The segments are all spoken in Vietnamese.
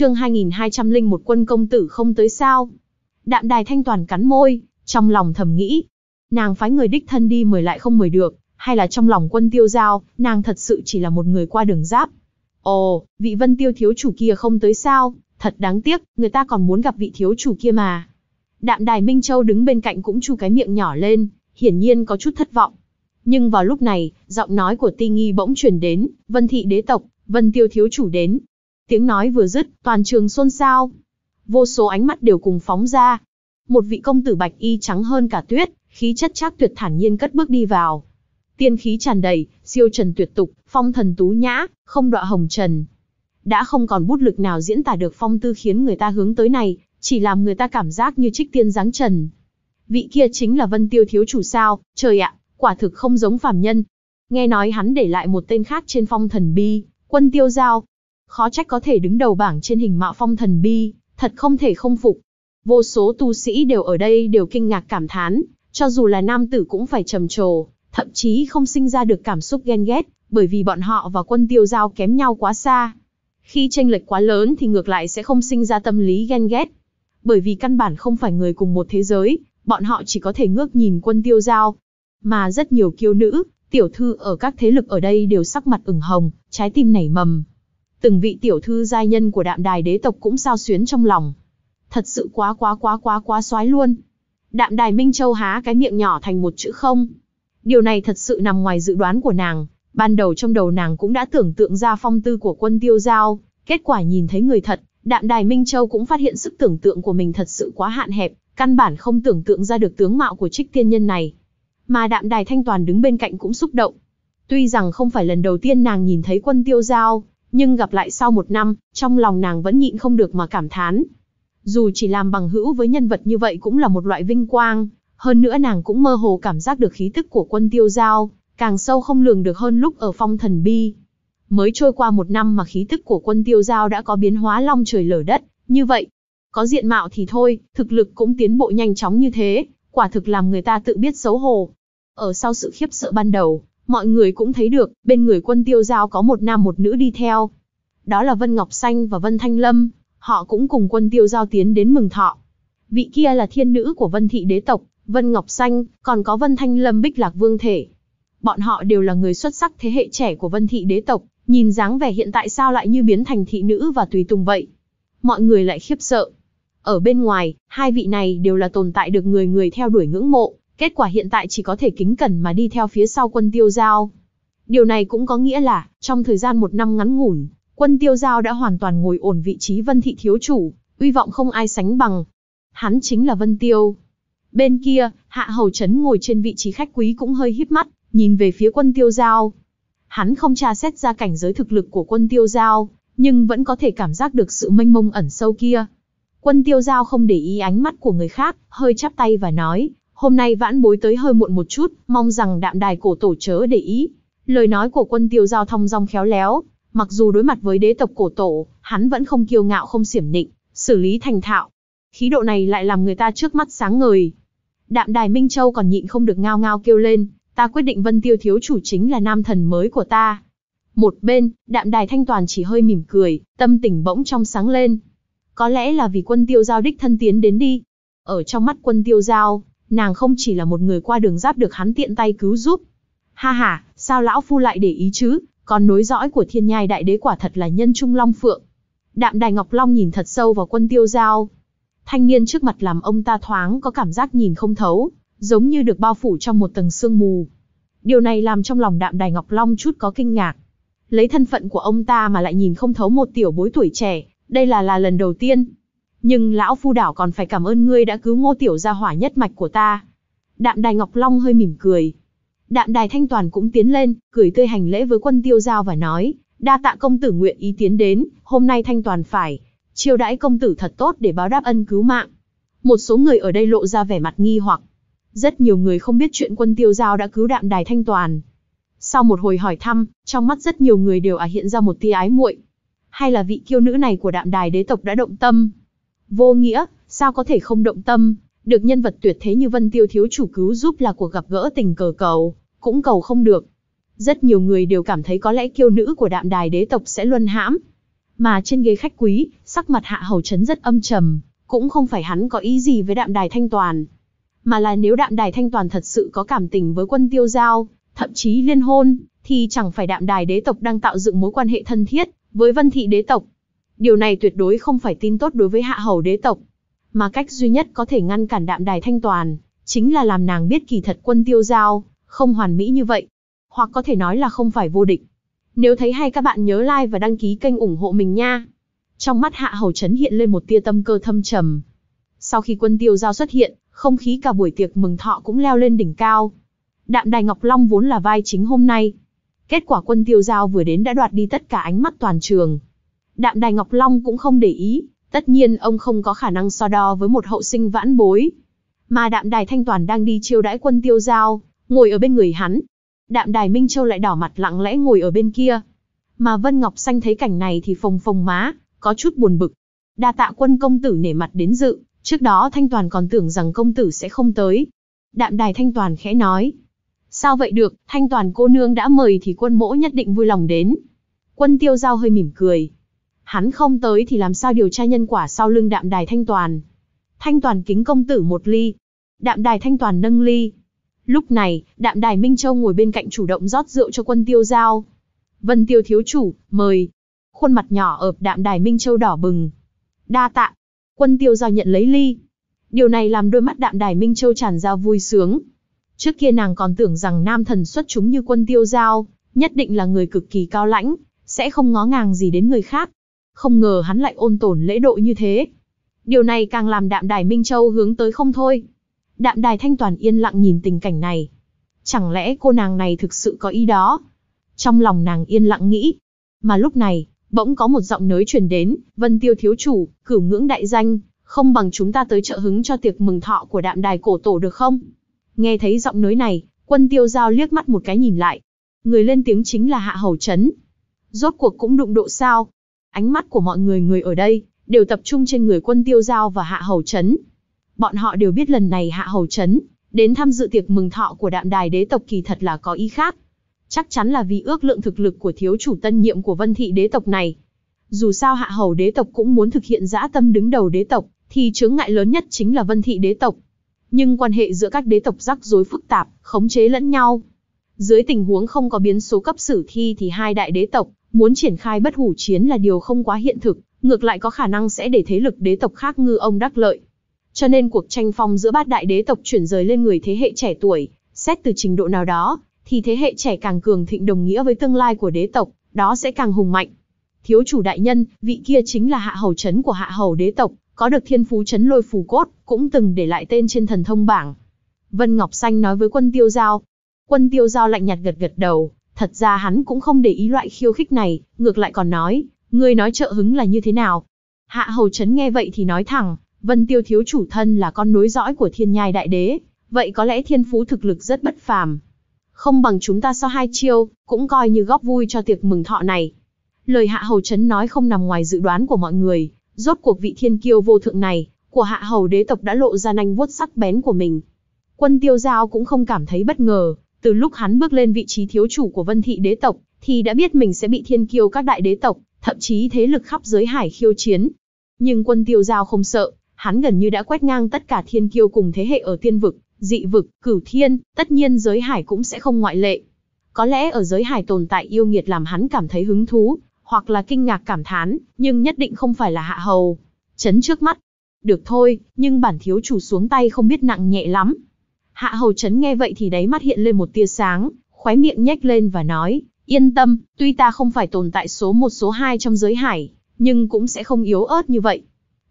chương 2201 quân công tử không tới sao. Đạm đài thanh toàn cắn môi, trong lòng thầm nghĩ. Nàng phái người đích thân đi mời lại không mời được, hay là trong lòng quân tiêu giao, nàng thật sự chỉ là một người qua đường giáp. Ồ, vị vân tiêu thiếu chủ kia không tới sao, thật đáng tiếc, người ta còn muốn gặp vị thiếu chủ kia mà. Đạm đài Minh Châu đứng bên cạnh cũng chu cái miệng nhỏ lên, hiển nhiên có chút thất vọng. Nhưng vào lúc này, giọng nói của ti nghi bỗng truyền đến, vân thị đế tộc, vân tiêu thiếu chủ đến, Tiếng nói vừa dứt, toàn trường xôn xao. Vô số ánh mắt đều cùng phóng ra. Một vị công tử bạch y trắng hơn cả tuyết, khí chất chắc tuyệt thản nhiên cất bước đi vào. Tiên khí tràn đầy, siêu trần tuyệt tục, phong thần tú nhã, không đọa hồng trần. Đã không còn bút lực nào diễn tả được phong tư khiến người ta hướng tới này, chỉ làm người ta cảm giác như trích tiên dáng trần. Vị kia chính là Vân Tiêu thiếu chủ sao, trời ạ, quả thực không giống phàm nhân. Nghe nói hắn để lại một tên khác trên phong thần bi, quân tiêu giao, Khó trách có thể đứng đầu bảng trên hình mạo phong thần bi, thật không thể không phục. Vô số tu sĩ đều ở đây đều kinh ngạc cảm thán, cho dù là nam tử cũng phải trầm trồ, thậm chí không sinh ra được cảm xúc ghen ghét, bởi vì bọn họ và quân tiêu giao kém nhau quá xa. Khi tranh lệch quá lớn thì ngược lại sẽ không sinh ra tâm lý ghen ghét. Bởi vì căn bản không phải người cùng một thế giới, bọn họ chỉ có thể ngước nhìn quân tiêu giao. Mà rất nhiều kiêu nữ, tiểu thư ở các thế lực ở đây đều sắc mặt ửng hồng, trái tim nảy mầm từng vị tiểu thư giai nhân của đạm đài đế tộc cũng sao xuyến trong lòng. Thật sự quá quá quá quá quá xoái luôn. Đạm đài Minh Châu há cái miệng nhỏ thành một chữ không. Điều này thật sự nằm ngoài dự đoán của nàng, ban đầu trong đầu nàng cũng đã tưởng tượng ra phong tư của quân tiêu giao, kết quả nhìn thấy người thật, đạm đài Minh Châu cũng phát hiện sức tưởng tượng của mình thật sự quá hạn hẹp, căn bản không tưởng tượng ra được tướng mạo của trích tiên nhân này. Mà đạm đài thanh toàn đứng bên cạnh cũng xúc động. Tuy rằng không phải lần đầu tiên nàng nhìn thấy quân tiêu giao, nhưng gặp lại sau một năm, trong lòng nàng vẫn nhịn không được mà cảm thán. Dù chỉ làm bằng hữu với nhân vật như vậy cũng là một loại vinh quang, hơn nữa nàng cũng mơ hồ cảm giác được khí tức của quân tiêu giao, càng sâu không lường được hơn lúc ở phong thần bi. Mới trôi qua một năm mà khí tức của quân tiêu giao đã có biến hóa long trời lở đất, như vậy, có diện mạo thì thôi, thực lực cũng tiến bộ nhanh chóng như thế, quả thực làm người ta tự biết xấu hổ. Ở sau sự khiếp sợ ban đầu, Mọi người cũng thấy được, bên người quân tiêu giao có một nam một nữ đi theo. Đó là Vân Ngọc Xanh và Vân Thanh Lâm, họ cũng cùng quân tiêu giao tiến đến mừng thọ. Vị kia là thiên nữ của Vân Thị Đế Tộc, Vân Ngọc Xanh, còn có Vân Thanh Lâm Bích Lạc Vương Thể. Bọn họ đều là người xuất sắc thế hệ trẻ của Vân Thị Đế Tộc, nhìn dáng vẻ hiện tại sao lại như biến thành thị nữ và tùy tùng vậy. Mọi người lại khiếp sợ. Ở bên ngoài, hai vị này đều là tồn tại được người người theo đuổi ngưỡng mộ. Kết quả hiện tại chỉ có thể kính cẩn mà đi theo phía sau quân tiêu giao. Điều này cũng có nghĩa là, trong thời gian một năm ngắn ngủn, quân tiêu giao đã hoàn toàn ngồi ổn vị trí vân thị thiếu chủ, uy vọng không ai sánh bằng. Hắn chính là vân tiêu. Bên kia, hạ hầu chấn ngồi trên vị trí khách quý cũng hơi híp mắt, nhìn về phía quân tiêu giao. Hắn không tra xét ra cảnh giới thực lực của quân tiêu giao, nhưng vẫn có thể cảm giác được sự mênh mông ẩn sâu kia. Quân tiêu giao không để ý ánh mắt của người khác, hơi chắp tay và nói, hôm nay vãn bối tới hơi muộn một chút, mong rằng đạm đài cổ tổ chớ để ý. Lời nói của quân tiêu giao thông dong khéo léo, mặc dù đối mặt với đế tộc cổ tổ, hắn vẫn không kiêu ngạo không xiểm nịnh, xử lý thành thạo. Khí độ này lại làm người ta trước mắt sáng ngời. Đạm đài Minh Châu còn nhịn không được ngao ngao kêu lên, ta quyết định vân tiêu thiếu chủ chính là nam thần mới của ta. Một bên, đạm đài thanh toàn chỉ hơi mỉm cười, tâm tình bỗng trong sáng lên. Có lẽ là vì quân tiêu giao đích thân tiến đến đi. Ở trong mắt quân tiêu giao, nàng không chỉ là một người qua đường giáp được hắn tiện tay cứu giúp. Ha ha, sao lão phu lại để ý chứ, còn nối dõi của thiên nhai đại đế quả thật là nhân trung long phượng. Đạm đài Ngọc Long nhìn thật sâu vào quân tiêu giao. Thanh niên trước mặt làm ông ta thoáng có cảm giác nhìn không thấu, giống như được bao phủ trong một tầng sương mù. Điều này làm trong lòng đạm đài Ngọc Long chút có kinh ngạc. Lấy thân phận của ông ta mà lại nhìn không thấu một tiểu bối tuổi trẻ, đây là là lần đầu tiên nhưng lão phu đảo còn phải cảm ơn ngươi đã cứu ngô tiểu ra hỏa nhất mạch của ta. Đạm đài Ngọc Long hơi mỉm cười. Đạm đài Thanh Toàn cũng tiến lên, cười tươi hành lễ với quân tiêu giao và nói, đa tạ công tử nguyện ý tiến đến, hôm nay Thanh Toàn phải, chiêu đãi công tử thật tốt để báo đáp ân cứu mạng. Một số người ở đây lộ ra vẻ mặt nghi hoặc. Rất nhiều người không biết chuyện quân tiêu giao đã cứu đạm đài Thanh Toàn. Sau một hồi hỏi thăm, trong mắt rất nhiều người đều ả hiện ra một tia ái muội. Hay là vị kiêu nữ này của đạm đài đế tộc đã động tâm, vô nghĩa, sao có thể không động tâm, được nhân vật tuyệt thế như Vân Tiêu thiếu chủ cứu giúp là cuộc gặp gỡ tình cờ cầu, cũng cầu không được. Rất nhiều người đều cảm thấy có lẽ kiêu nữ của đạm đài đế tộc sẽ luân hãm. Mà trên ghế khách quý, sắc mặt hạ hầu chấn rất âm trầm, cũng không phải hắn có ý gì với đạm đài thanh toàn. Mà là nếu đạm đài thanh toàn thật sự có cảm tình với quân tiêu giao, thậm chí liên hôn, thì chẳng phải đạm đài đế tộc đang tạo dựng mối quan hệ thân thiết với vân thị đế tộc. Điều này tuyệt đối không phải tin tốt đối với hạ hầu đế tộc. Mà cách duy nhất có thể ngăn cản đạm đài thanh toàn, chính là làm nàng biết kỳ thật quân tiêu giao, không hoàn mỹ như vậy. Hoặc có thể nói là không phải vô địch. Nếu thấy hay các bạn nhớ like và đăng ký kênh ủng hộ mình nha. Trong mắt hạ hầu chấn hiện lên một tia tâm cơ thâm trầm. Sau khi quân tiêu giao xuất hiện, không khí cả buổi tiệc mừng thọ cũng leo lên đỉnh cao. Đạm đài Ngọc Long vốn là vai chính hôm nay. Kết quả quân tiêu giao vừa đến đã đoạt đi tất cả ánh mắt toàn trường. Đạm Đài Ngọc Long cũng không để ý, tất nhiên ông không có khả năng so đo với một hậu sinh vãn bối. Mà Đạm Đài Thanh Toàn đang đi chiêu đãi quân tiêu giao, ngồi ở bên người hắn. Đạm Đài Minh Châu lại đỏ mặt lặng lẽ ngồi ở bên kia. Mà Vân Ngọc Xanh thấy cảnh này thì phồng phồng má, có chút buồn bực. Đa tạ quân công tử nể mặt đến dự, trước đó Thanh Toàn còn tưởng rằng công tử sẽ không tới. Đạm Đài Thanh Toàn khẽ nói. Sao vậy được, Thanh Toàn cô nương đã mời thì quân mỗ nhất định vui lòng đến. Quân tiêu giao hơi mỉm cười, hắn không tới thì làm sao điều tra nhân quả sau lưng đạm đài thanh toàn. Thanh toàn kính công tử một ly. Đạm đài thanh toàn nâng ly. Lúc này, đạm đài Minh Châu ngồi bên cạnh chủ động rót rượu cho quân tiêu giao. Vân tiêu thiếu chủ, mời. Khuôn mặt nhỏ ợp đạm đài Minh Châu đỏ bừng. Đa tạ. Quân tiêu giao nhận lấy ly. Điều này làm đôi mắt đạm đài Minh Châu tràn ra vui sướng. Trước kia nàng còn tưởng rằng nam thần xuất chúng như quân tiêu giao, nhất định là người cực kỳ cao lãnh, sẽ không ngó ngàng gì đến người khác không ngờ hắn lại ôn tồn lễ độ như thế. Điều này càng làm đạm đài Minh Châu hướng tới không thôi. Đạm đài Thanh Toàn yên lặng nhìn tình cảnh này. Chẳng lẽ cô nàng này thực sự có ý đó? Trong lòng nàng yên lặng nghĩ. Mà lúc này, bỗng có một giọng nới truyền đến, Vân Tiêu Thiếu Chủ, cửu ngưỡng đại danh, không bằng chúng ta tới trợ hứng cho tiệc mừng thọ của đạm đài cổ tổ được không? Nghe thấy giọng nới này, quân tiêu giao liếc mắt một cái nhìn lại. Người lên tiếng chính là Hạ Hầu Trấn. Rốt cuộc cũng đụng độ sao? Ánh mắt của mọi người người ở đây, đều tập trung trên người quân tiêu giao và hạ hầu chấn. Bọn họ đều biết lần này hạ hầu chấn, đến tham dự tiệc mừng thọ của đạm đài đế tộc kỳ thật là có ý khác. Chắc chắn là vì ước lượng thực lực của thiếu chủ tân nhiệm của vân thị đế tộc này. Dù sao hạ hầu đế tộc cũng muốn thực hiện dã tâm đứng đầu đế tộc, thì chướng ngại lớn nhất chính là vân thị đế tộc. Nhưng quan hệ giữa các đế tộc rắc rối phức tạp, khống chế lẫn nhau. Dưới tình huống không có biến số cấp sử thi thì hai đại đế tộc muốn triển khai bất hủ chiến là điều không quá hiện thực, ngược lại có khả năng sẽ để thế lực đế tộc khác ngư ông đắc lợi. Cho nên cuộc tranh phong giữa bát đại đế tộc chuyển rời lên người thế hệ trẻ tuổi, xét từ trình độ nào đó, thì thế hệ trẻ càng cường thịnh đồng nghĩa với tương lai của đế tộc, đó sẽ càng hùng mạnh. Thiếu chủ đại nhân, vị kia chính là hạ hầu chấn của hạ hầu đế tộc, có được thiên phú chấn lôi phù cốt, cũng từng để lại tên trên thần thông bảng. Vân Ngọc Xanh nói với quân tiêu giao, Quân tiêu giao lạnh nhạt gật gật đầu, thật ra hắn cũng không để ý loại khiêu khích này, ngược lại còn nói, ngươi nói trợ hứng là như thế nào. Hạ hầu chấn nghe vậy thì nói thẳng, vân tiêu thiếu chủ thân là con nối dõi của thiên nhai đại đế, vậy có lẽ thiên phú thực lực rất bất phàm. Không bằng chúng ta so hai chiêu, cũng coi như góp vui cho tiệc mừng thọ này. Lời hạ hầu chấn nói không nằm ngoài dự đoán của mọi người, rốt cuộc vị thiên kiêu vô thượng này, của hạ hầu đế tộc đã lộ ra nanh vuốt sắc bén của mình. Quân tiêu giao cũng không cảm thấy bất ngờ, từ lúc hắn bước lên vị trí thiếu chủ của Vân Thị đế tộc, thì đã biết mình sẽ bị thiên kiêu các đại đế tộc, thậm chí thế lực khắp giới hải khiêu chiến. Nhưng quân tiêu giao không sợ, hắn gần như đã quét ngang tất cả thiên kiêu cùng thế hệ ở tiên vực, dị vực, cửu thiên, tất nhiên giới hải cũng sẽ không ngoại lệ. Có lẽ ở giới hải tồn tại yêu nghiệt làm hắn cảm thấy hứng thú, hoặc là kinh ngạc cảm thán, nhưng nhất định không phải là hạ hầu. Chấn trước mắt. Được thôi, nhưng bản thiếu chủ xuống tay không biết nặng nhẹ lắm. Hạ Hầu Trấn nghe vậy thì đáy mắt hiện lên một tia sáng, khóe miệng nhếch lên và nói, yên tâm, tuy ta không phải tồn tại số một số hai trong giới hải, nhưng cũng sẽ không yếu ớt như vậy.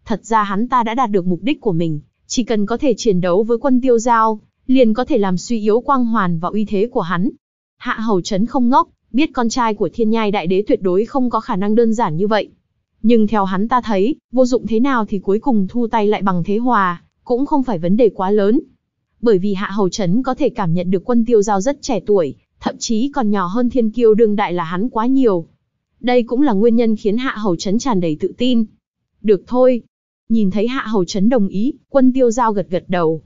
Thật ra hắn ta đã đạt được mục đích của mình, chỉ cần có thể chiến đấu với quân tiêu giao, liền có thể làm suy yếu quang hoàn và uy thế của hắn. Hạ Hầu Trấn không ngốc, biết con trai của thiên nhai đại đế tuyệt đối không có khả năng đơn giản như vậy. Nhưng theo hắn ta thấy, vô dụng thế nào thì cuối cùng thu tay lại bằng thế hòa, cũng không phải vấn đề quá lớn bởi vì Hạ Hầu Trấn có thể cảm nhận được quân tiêu giao rất trẻ tuổi, thậm chí còn nhỏ hơn thiên kiêu đương đại là hắn quá nhiều. Đây cũng là nguyên nhân khiến Hạ Hầu Trấn tràn đầy tự tin. Được thôi. Nhìn thấy Hạ Hầu Trấn đồng ý, quân tiêu giao gật gật đầu.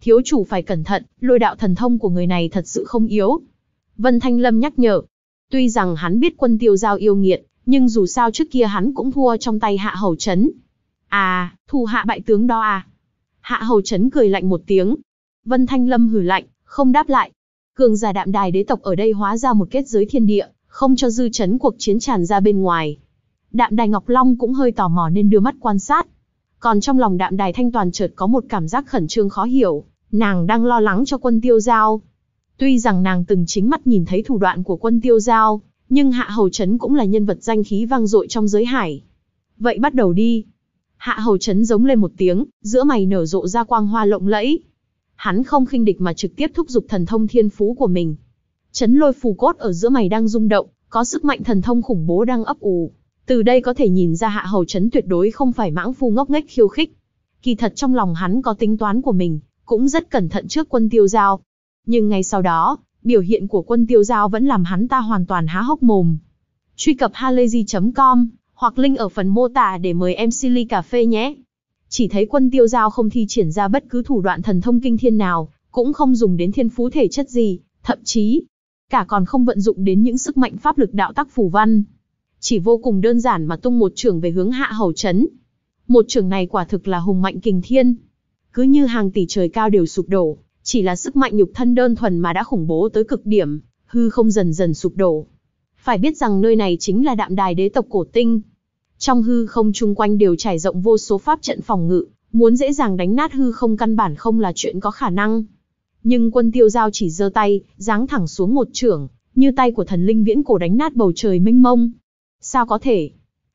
Thiếu chủ phải cẩn thận, lôi đạo thần thông của người này thật sự không yếu. Vân Thanh Lâm nhắc nhở. Tuy rằng hắn biết quân tiêu giao yêu nghiệt, nhưng dù sao trước kia hắn cũng thua trong tay Hạ Hầu Trấn. À, thù hạ bại tướng đó à. Hạ Hầu Trấn cười lạnh một tiếng, Vân Thanh Lâm hử lạnh, không đáp lại. Cường giả đạm đài đế tộc ở đây hóa ra một kết giới thiên địa, không cho dư chấn cuộc chiến tràn ra bên ngoài. Đạm đài Ngọc Long cũng hơi tò mò nên đưa mắt quan sát. Còn trong lòng đạm đài thanh toàn chợt có một cảm giác khẩn trương khó hiểu, nàng đang lo lắng cho quân tiêu giao. Tuy rằng nàng từng chính mắt nhìn thấy thủ đoạn của quân tiêu giao, nhưng Hạ Hầu Trấn cũng là nhân vật danh khí vang dội trong giới hải. Vậy bắt đầu đi. Hạ Hầu Trấn giống lên một tiếng, giữa mày nở rộ ra quang hoa lộng lẫy, hắn không khinh địch mà trực tiếp thúc giục thần thông thiên phú của mình. Chấn lôi phù cốt ở giữa mày đang rung động, có sức mạnh thần thông khủng bố đang ấp ủ. Từ đây có thể nhìn ra hạ hầu chấn tuyệt đối không phải mãng phu ngốc nghếch khiêu khích. Kỳ thật trong lòng hắn có tính toán của mình, cũng rất cẩn thận trước quân tiêu giao. Nhưng ngay sau đó, biểu hiện của quân tiêu giao vẫn làm hắn ta hoàn toàn há hốc mồm. Truy cập halayzi.com, hoặc link ở phần mô tả để mời em Silly Cà Phê nhé chỉ thấy quân tiêu giao không thi triển ra bất cứ thủ đoạn thần thông kinh thiên nào, cũng không dùng đến thiên phú thể chất gì, thậm chí, cả còn không vận dụng đến những sức mạnh pháp lực đạo tắc phù văn. Chỉ vô cùng đơn giản mà tung một trường về hướng hạ hầu chấn. Một trường này quả thực là hùng mạnh kình thiên. Cứ như hàng tỷ trời cao đều sụp đổ, chỉ là sức mạnh nhục thân đơn thuần mà đã khủng bố tới cực điểm, hư không dần dần sụp đổ. Phải biết rằng nơi này chính là đạm đài đế tộc cổ tinh, trong hư không chung quanh đều trải rộng vô số pháp trận phòng ngự, muốn dễ dàng đánh nát hư không căn bản không là chuyện có khả năng. Nhưng quân tiêu giao chỉ giơ tay, giáng thẳng xuống một trưởng, như tay của thần linh viễn cổ đánh nát bầu trời mênh mông. Sao có thể?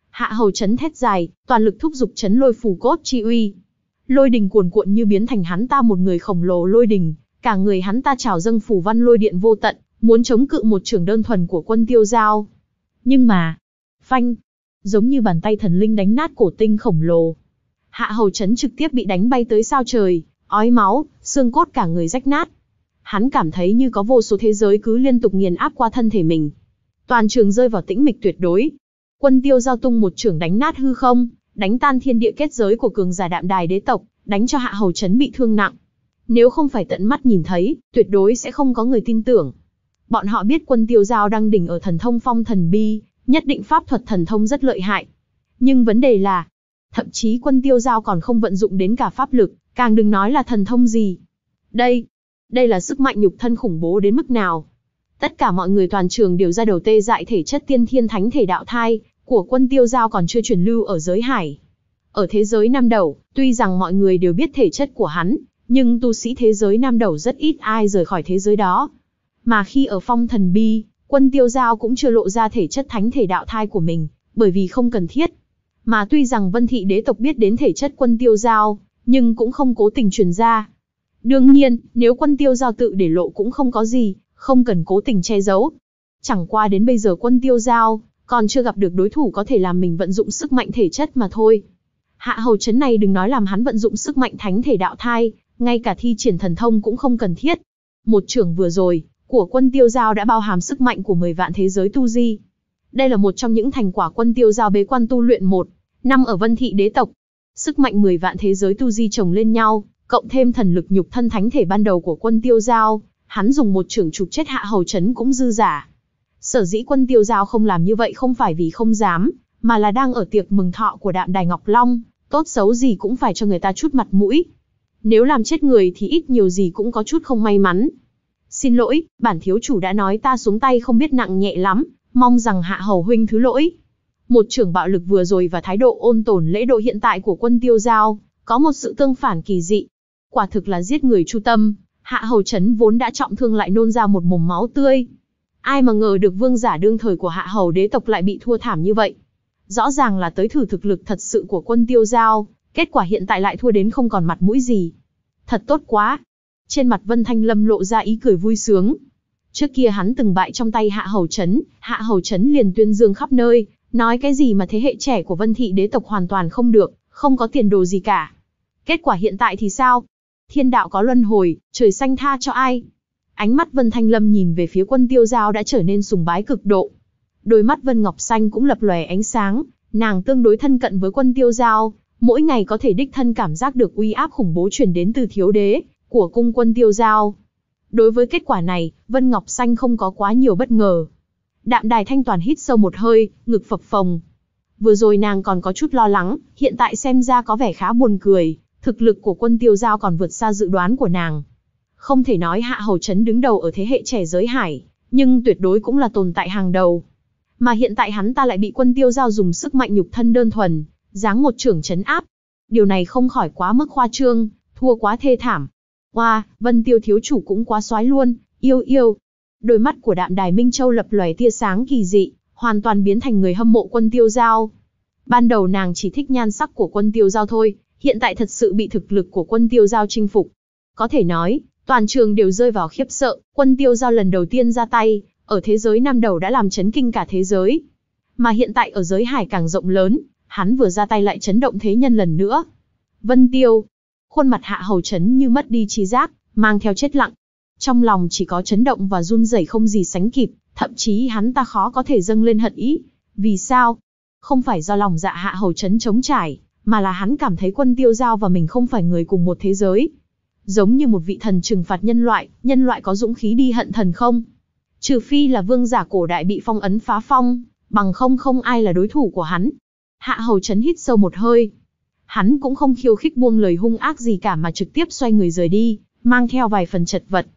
Hạ hầu chấn thét dài, toàn lực thúc giục chấn lôi phù cốt chi uy. Lôi đình cuồn cuộn như biến thành hắn ta một người khổng lồ lôi đình, cả người hắn ta trào dâng phù văn lôi điện vô tận, muốn chống cự một trưởng đơn thuần của quân tiêu giao. Nhưng mà, phanh, giống như bàn tay thần linh đánh nát cổ tinh khổng lồ. Hạ hầu chấn trực tiếp bị đánh bay tới sao trời, ói máu, xương cốt cả người rách nát. Hắn cảm thấy như có vô số thế giới cứ liên tục nghiền áp qua thân thể mình. Toàn trường rơi vào tĩnh mịch tuyệt đối. Quân tiêu giao tung một trường đánh nát hư không, đánh tan thiên địa kết giới của cường giả đạm đài đế tộc, đánh cho hạ hầu chấn bị thương nặng. Nếu không phải tận mắt nhìn thấy, tuyệt đối sẽ không có người tin tưởng. Bọn họ biết quân tiêu giao đang đỉnh ở thần thông phong thần bi, nhất định pháp thuật thần thông rất lợi hại. Nhưng vấn đề là, thậm chí quân tiêu giao còn không vận dụng đến cả pháp lực, càng đừng nói là thần thông gì. Đây, đây là sức mạnh nhục thân khủng bố đến mức nào. Tất cả mọi người toàn trường đều ra đầu tê dại thể chất tiên thiên thánh thể đạo thai, của quân tiêu giao còn chưa truyền lưu ở giới hải. Ở thế giới Nam Đầu, tuy rằng mọi người đều biết thể chất của hắn, nhưng tu sĩ thế giới Nam Đầu rất ít ai rời khỏi thế giới đó. Mà khi ở phong thần bi, quân tiêu giao cũng chưa lộ ra thể chất thánh thể đạo thai của mình, bởi vì không cần thiết. Mà tuy rằng vân thị đế tộc biết đến thể chất quân tiêu giao, nhưng cũng không cố tình truyền ra. Đương nhiên, nếu quân tiêu giao tự để lộ cũng không có gì, không cần cố tình che giấu. Chẳng qua đến bây giờ quân tiêu giao, còn chưa gặp được đối thủ có thể làm mình vận dụng sức mạnh thể chất mà thôi. Hạ hầu chấn này đừng nói làm hắn vận dụng sức mạnh thánh thể đạo thai, ngay cả thi triển thần thông cũng không cần thiết. Một trưởng vừa rồi, của quân tiêu giao đã bao hàm sức mạnh của 10 vạn thế giới tu di. Đây là một trong những thành quả quân tiêu giao bế quan tu luyện một năm ở vân thị đế tộc. Sức mạnh 10 vạn thế giới tu di chồng lên nhau, cộng thêm thần lực nhục thân thánh thể ban đầu của quân tiêu giao, hắn dùng một trưởng chụp chết hạ hầu chấn cũng dư giả. Sở dĩ quân tiêu giao không làm như vậy không phải vì không dám, mà là đang ở tiệc mừng thọ của đạm đài Ngọc Long, tốt xấu gì cũng phải cho người ta chút mặt mũi. Nếu làm chết người thì ít nhiều gì cũng có chút không may mắn. Xin lỗi, bản thiếu chủ đã nói ta xuống tay không biết nặng nhẹ lắm, mong rằng hạ hầu huynh thứ lỗi. Một trưởng bạo lực vừa rồi và thái độ ôn tồn lễ độ hiện tại của quân tiêu giao, có một sự tương phản kỳ dị. Quả thực là giết người chu tâm, hạ hầu chấn vốn đã trọng thương lại nôn ra một mồm máu tươi. Ai mà ngờ được vương giả đương thời của hạ hầu đế tộc lại bị thua thảm như vậy. Rõ ràng là tới thử thực lực thật sự của quân tiêu giao, kết quả hiện tại lại thua đến không còn mặt mũi gì. Thật tốt quá, trên mặt Vân Thanh Lâm lộ ra ý cười vui sướng. Trước kia hắn từng bại trong tay Hạ Hầu Trấn, Hạ Hầu Trấn liền tuyên dương khắp nơi, nói cái gì mà thế hệ trẻ của Vân Thị đế tộc hoàn toàn không được, không có tiền đồ gì cả. Kết quả hiện tại thì sao? Thiên đạo có luân hồi, trời xanh tha cho ai? Ánh mắt Vân Thanh Lâm nhìn về phía quân tiêu giao đã trở nên sùng bái cực độ. Đôi mắt Vân Ngọc Xanh cũng lập lòe ánh sáng, nàng tương đối thân cận với quân tiêu giao, mỗi ngày có thể đích thân cảm giác được uy áp khủng bố truyền đến từ thiếu đế, của cung quân tiêu giao. Đối với kết quả này, Vân Ngọc Xanh không có quá nhiều bất ngờ. Đạm đài thanh toàn hít sâu một hơi, ngực phập phồng. Vừa rồi nàng còn có chút lo lắng, hiện tại xem ra có vẻ khá buồn cười, thực lực của quân tiêu giao còn vượt xa dự đoán của nàng. Không thể nói hạ hầu chấn đứng đầu ở thế hệ trẻ giới hải, nhưng tuyệt đối cũng là tồn tại hàng đầu. Mà hiện tại hắn ta lại bị quân tiêu giao dùng sức mạnh nhục thân đơn thuần, giáng một trưởng chấn áp. Điều này không khỏi quá mức khoa trương, thua quá thê thảm. Oa, wow, Vân Tiêu thiếu chủ cũng quá soái luôn, yêu yêu. Đôi mắt của đạm đài Minh Châu lập lòe tia sáng kỳ dị, hoàn toàn biến thành người hâm mộ quân tiêu giao. Ban đầu nàng chỉ thích nhan sắc của quân tiêu giao thôi, hiện tại thật sự bị thực lực của quân tiêu giao chinh phục. Có thể nói, toàn trường đều rơi vào khiếp sợ, quân tiêu giao lần đầu tiên ra tay, ở thế giới năm đầu đã làm chấn kinh cả thế giới. Mà hiện tại ở giới hải càng rộng lớn, hắn vừa ra tay lại chấn động thế nhân lần nữa. Vân tiêu, khuôn mặt hạ hầu chấn như mất đi trí giác, mang theo chết lặng. Trong lòng chỉ có chấn động và run rẩy không gì sánh kịp, thậm chí hắn ta khó có thể dâng lên hận ý. Vì sao? Không phải do lòng dạ hạ hầu chấn chống trải, mà là hắn cảm thấy quân tiêu giao và mình không phải người cùng một thế giới. Giống như một vị thần trừng phạt nhân loại, nhân loại có dũng khí đi hận thần không? Trừ phi là vương giả cổ đại bị phong ấn phá phong, bằng không không ai là đối thủ của hắn. Hạ hầu chấn hít sâu một hơi, Hắn cũng không khiêu khích buông lời hung ác gì cả mà trực tiếp xoay người rời đi, mang theo vài phần chật vật.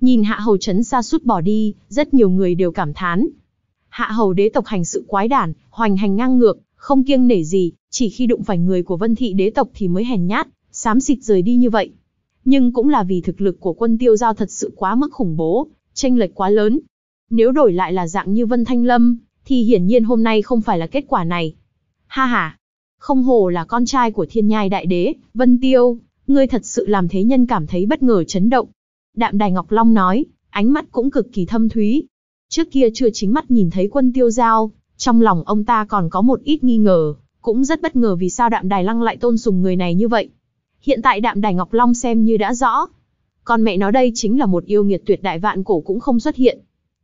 Nhìn hạ hầu chấn xa suốt bỏ đi, rất nhiều người đều cảm thán. Hạ hầu đế tộc hành sự quái đản, hoành hành ngang ngược, không kiêng nể gì, chỉ khi đụng phải người của vân thị đế tộc thì mới hèn nhát, xám xịt rời đi như vậy. Nhưng cũng là vì thực lực của quân tiêu giao thật sự quá mức khủng bố, tranh lệch quá lớn. Nếu đổi lại là dạng như Vân Thanh Lâm, thì hiển nhiên hôm nay không phải là kết quả này. Ha ha, không hồ là con trai của thiên nhai đại đế, Vân Tiêu, ngươi thật sự làm thế nhân cảm thấy bất ngờ chấn động. Đạm Đài Ngọc Long nói, ánh mắt cũng cực kỳ thâm thúy. Trước kia chưa chính mắt nhìn thấy quân tiêu giao, trong lòng ông ta còn có một ít nghi ngờ, cũng rất bất ngờ vì sao đạm đài lăng lại tôn sùng người này như vậy. Hiện tại đạm đài Ngọc Long xem như đã rõ. Con mẹ nó đây chính là một yêu nghiệt tuyệt đại vạn cổ cũng không xuất hiện.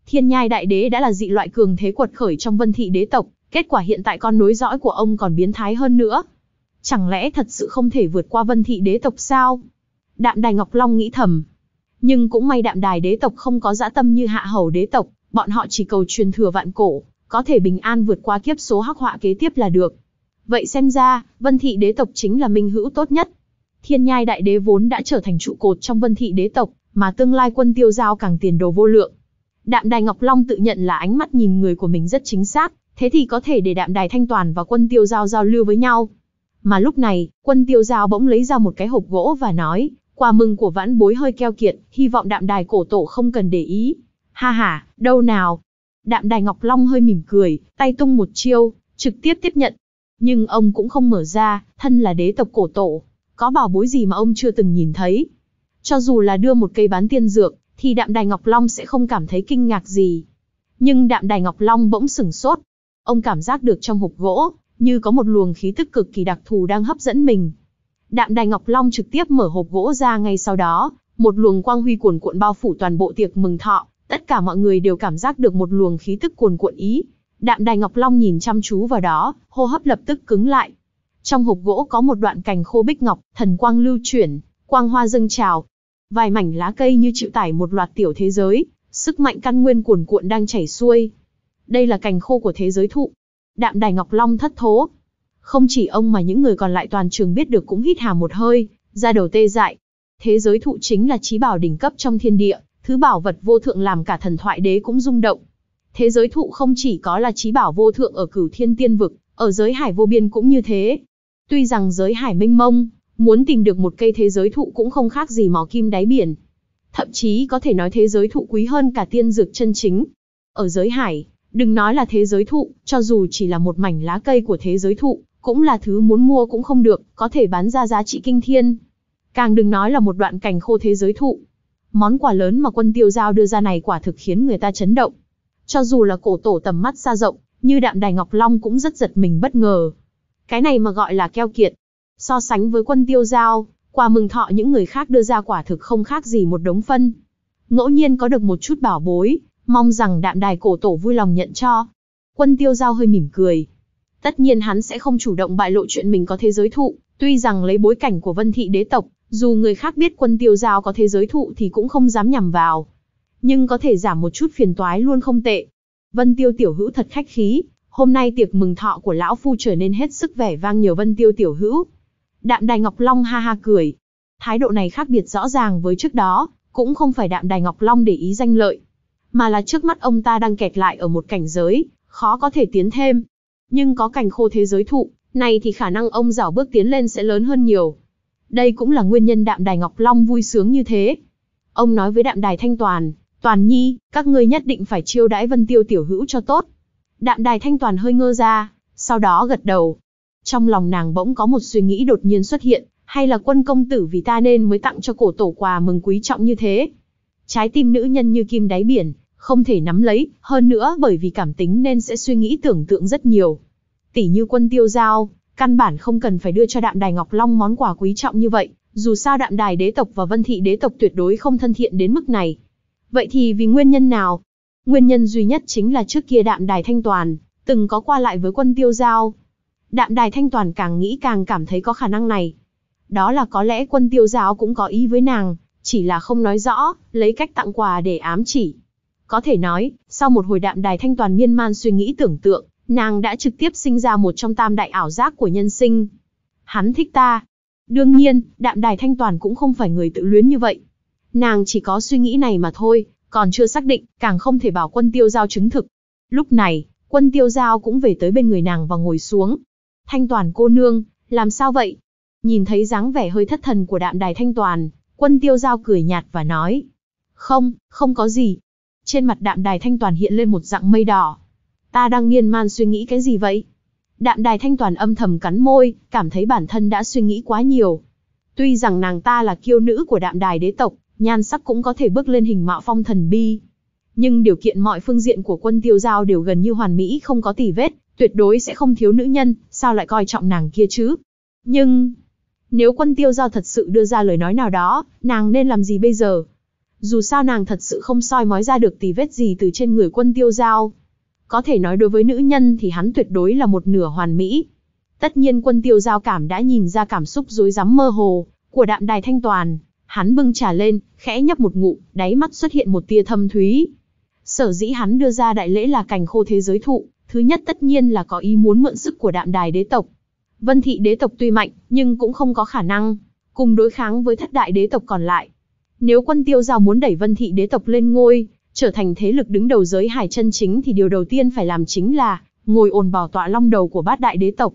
Thiên nhai đại đế đã là dị loại cường thế quật khởi trong vân thị đế tộc, Kết quả hiện tại con nối dõi của ông còn biến thái hơn nữa. Chẳng lẽ thật sự không thể vượt qua vân thị đế tộc sao? Đạm Đài Ngọc Long nghĩ thầm. Nhưng cũng may đạm đài đế tộc không có dã tâm như hạ hầu đế tộc, bọn họ chỉ cầu truyền thừa vạn cổ, có thể bình an vượt qua kiếp số hắc họa kế tiếp là được. Vậy xem ra, vân thị đế tộc chính là minh hữu tốt nhất. Thiên nhai đại đế vốn đã trở thành trụ cột trong vân thị đế tộc, mà tương lai quân tiêu giao càng tiền đồ vô lượng. Đạm đài Ngọc Long tự nhận là ánh mắt nhìn người của mình rất chính xác, thế thì có thể để đạm đài thanh toàn và quân tiêu giao giao lưu với nhau. Mà lúc này, quân tiêu giao bỗng lấy ra một cái hộp gỗ và nói, quà mừng của vãn bối hơi keo kiệt, hy vọng đạm đài cổ tổ không cần để ý. Ha ha, đâu nào. Đạm đài Ngọc Long hơi mỉm cười, tay tung một chiêu, trực tiếp tiếp nhận. Nhưng ông cũng không mở ra, thân là đế tộc cổ tổ, có bảo bối gì mà ông chưa từng nhìn thấy. Cho dù là đưa một cây bán tiên dược, thì đạm đài Ngọc Long sẽ không cảm thấy kinh ngạc gì. Nhưng đạm đài Ngọc Long bỗng sửng sốt, Ông cảm giác được trong hộp gỗ, như có một luồng khí tức cực kỳ đặc thù đang hấp dẫn mình. Đạm Đài Ngọc Long trực tiếp mở hộp gỗ ra ngay sau đó, một luồng quang huy cuồn cuộn bao phủ toàn bộ tiệc mừng thọ, tất cả mọi người đều cảm giác được một luồng khí tức cuồn cuộn ý. Đạm Đài Ngọc Long nhìn chăm chú vào đó, hô hấp lập tức cứng lại. Trong hộp gỗ có một đoạn cành khô bích ngọc, thần quang lưu chuyển, quang hoa dâng trào. Vài mảnh lá cây như chịu tải một loạt tiểu thế giới, sức mạnh căn nguyên cuồn cuộn đang chảy xuôi, đây là cành khô của thế giới thụ. Đạm đài Ngọc Long thất thố. Không chỉ ông mà những người còn lại toàn trường biết được cũng hít hà một hơi, ra đầu tê dại. Thế giới thụ chính là trí bảo đỉnh cấp trong thiên địa, thứ bảo vật vô thượng làm cả thần thoại đế cũng rung động. Thế giới thụ không chỉ có là trí bảo vô thượng ở cửu thiên tiên vực, ở giới hải vô biên cũng như thế. Tuy rằng giới hải mênh mông, muốn tìm được một cây thế giới thụ cũng không khác gì mò kim đáy biển. Thậm chí có thể nói thế giới thụ quý hơn cả tiên dược chân chính. Ở giới hải, Đừng nói là thế giới thụ, cho dù chỉ là một mảnh lá cây của thế giới thụ, cũng là thứ muốn mua cũng không được, có thể bán ra giá trị kinh thiên. Càng đừng nói là một đoạn cành khô thế giới thụ. Món quà lớn mà quân tiêu giao đưa ra này quả thực khiến người ta chấn động. Cho dù là cổ tổ tầm mắt xa rộng, như đạm đài Ngọc Long cũng rất giật mình bất ngờ. Cái này mà gọi là keo kiệt. So sánh với quân tiêu giao, quà mừng thọ những người khác đưa ra quả thực không khác gì một đống phân. Ngẫu nhiên có được một chút bảo bối, mong rằng đạm đài cổ tổ vui lòng nhận cho. Quân tiêu giao hơi mỉm cười. Tất nhiên hắn sẽ không chủ động bại lộ chuyện mình có thế giới thụ, tuy rằng lấy bối cảnh của vân thị đế tộc, dù người khác biết quân tiêu giao có thế giới thụ thì cũng không dám nhằm vào. Nhưng có thể giảm một chút phiền toái luôn không tệ. Vân tiêu tiểu hữu thật khách khí, hôm nay tiệc mừng thọ của lão phu trở nên hết sức vẻ vang nhiều vân tiêu tiểu hữu. Đạm đài Ngọc Long ha ha cười. Thái độ này khác biệt rõ ràng với trước đó, cũng không phải đạm đài Ngọc Long để ý danh lợi, mà là trước mắt ông ta đang kẹt lại ở một cảnh giới, khó có thể tiến thêm. Nhưng có cảnh khô thế giới thụ, này thì khả năng ông rảo bước tiến lên sẽ lớn hơn nhiều. Đây cũng là nguyên nhân đạm đài Ngọc Long vui sướng như thế. Ông nói với đạm đài Thanh Toàn, Toàn Nhi, các ngươi nhất định phải chiêu đãi Vân Tiêu tiểu hữu cho tốt. Đạm đài Thanh Toàn hơi ngơ ra, sau đó gật đầu. Trong lòng nàng bỗng có một suy nghĩ đột nhiên xuất hiện, hay là quân công tử vì ta nên mới tặng cho cổ tổ quà mừng quý trọng như thế. Trái tim nữ nhân như kim đáy biển, không thể nắm lấy, hơn nữa bởi vì cảm tính nên sẽ suy nghĩ tưởng tượng rất nhiều. Tỷ như quân tiêu giao, căn bản không cần phải đưa cho đạm đài Ngọc Long món quà quý trọng như vậy, dù sao đạm đài đế tộc và vân thị đế tộc tuyệt đối không thân thiện đến mức này. Vậy thì vì nguyên nhân nào? Nguyên nhân duy nhất chính là trước kia đạm đài thanh toàn, từng có qua lại với quân tiêu giao. Đạm đài thanh toàn càng nghĩ càng cảm thấy có khả năng này. Đó là có lẽ quân tiêu giao cũng có ý với nàng, chỉ là không nói rõ, lấy cách tặng quà để ám chỉ. Có thể nói, sau một hồi đạm đài thanh toàn miên man suy nghĩ tưởng tượng, nàng đã trực tiếp sinh ra một trong tam đại ảo giác của nhân sinh. Hắn thích ta. Đương nhiên, đạm đài thanh toàn cũng không phải người tự luyến như vậy. Nàng chỉ có suy nghĩ này mà thôi, còn chưa xác định, càng không thể bảo quân tiêu giao chứng thực. Lúc này, quân tiêu giao cũng về tới bên người nàng và ngồi xuống. Thanh toàn cô nương, làm sao vậy? Nhìn thấy dáng vẻ hơi thất thần của đạm đài thanh toàn, quân tiêu giao cười nhạt và nói. Không, không có gì, trên mặt đạm đài thanh toàn hiện lên một dạng mây đỏ. Ta đang nghiên man suy nghĩ cái gì vậy? Đạm đài thanh toàn âm thầm cắn môi, cảm thấy bản thân đã suy nghĩ quá nhiều. Tuy rằng nàng ta là kiêu nữ của đạm đài đế tộc, nhan sắc cũng có thể bước lên hình mạo phong thần bi. Nhưng điều kiện mọi phương diện của quân tiêu giao đều gần như hoàn mỹ không có tỉ vết, tuyệt đối sẽ không thiếu nữ nhân, sao lại coi trọng nàng kia chứ? Nhưng, nếu quân tiêu giao thật sự đưa ra lời nói nào đó, nàng nên làm gì bây giờ? Dù sao nàng thật sự không soi mói ra được tì vết gì từ trên người quân tiêu giao. Có thể nói đối với nữ nhân thì hắn tuyệt đối là một nửa hoàn mỹ. Tất nhiên quân tiêu giao cảm đã nhìn ra cảm xúc rối rắm mơ hồ của đạm đài thanh toàn. Hắn bưng trà lên, khẽ nhấp một ngụm, đáy mắt xuất hiện một tia thâm thúy. Sở dĩ hắn đưa ra đại lễ là cành khô thế giới thụ, thứ nhất tất nhiên là có ý muốn mượn sức của đạm đài đế tộc. Vân thị đế tộc tuy mạnh, nhưng cũng không có khả năng cùng đối kháng với thất đại đế tộc còn lại, nếu quân tiêu giao muốn đẩy vân thị đế tộc lên ngôi, trở thành thế lực đứng đầu giới hải chân chính thì điều đầu tiên phải làm chính là ngồi ồn bảo tọa long đầu của bát đại đế tộc.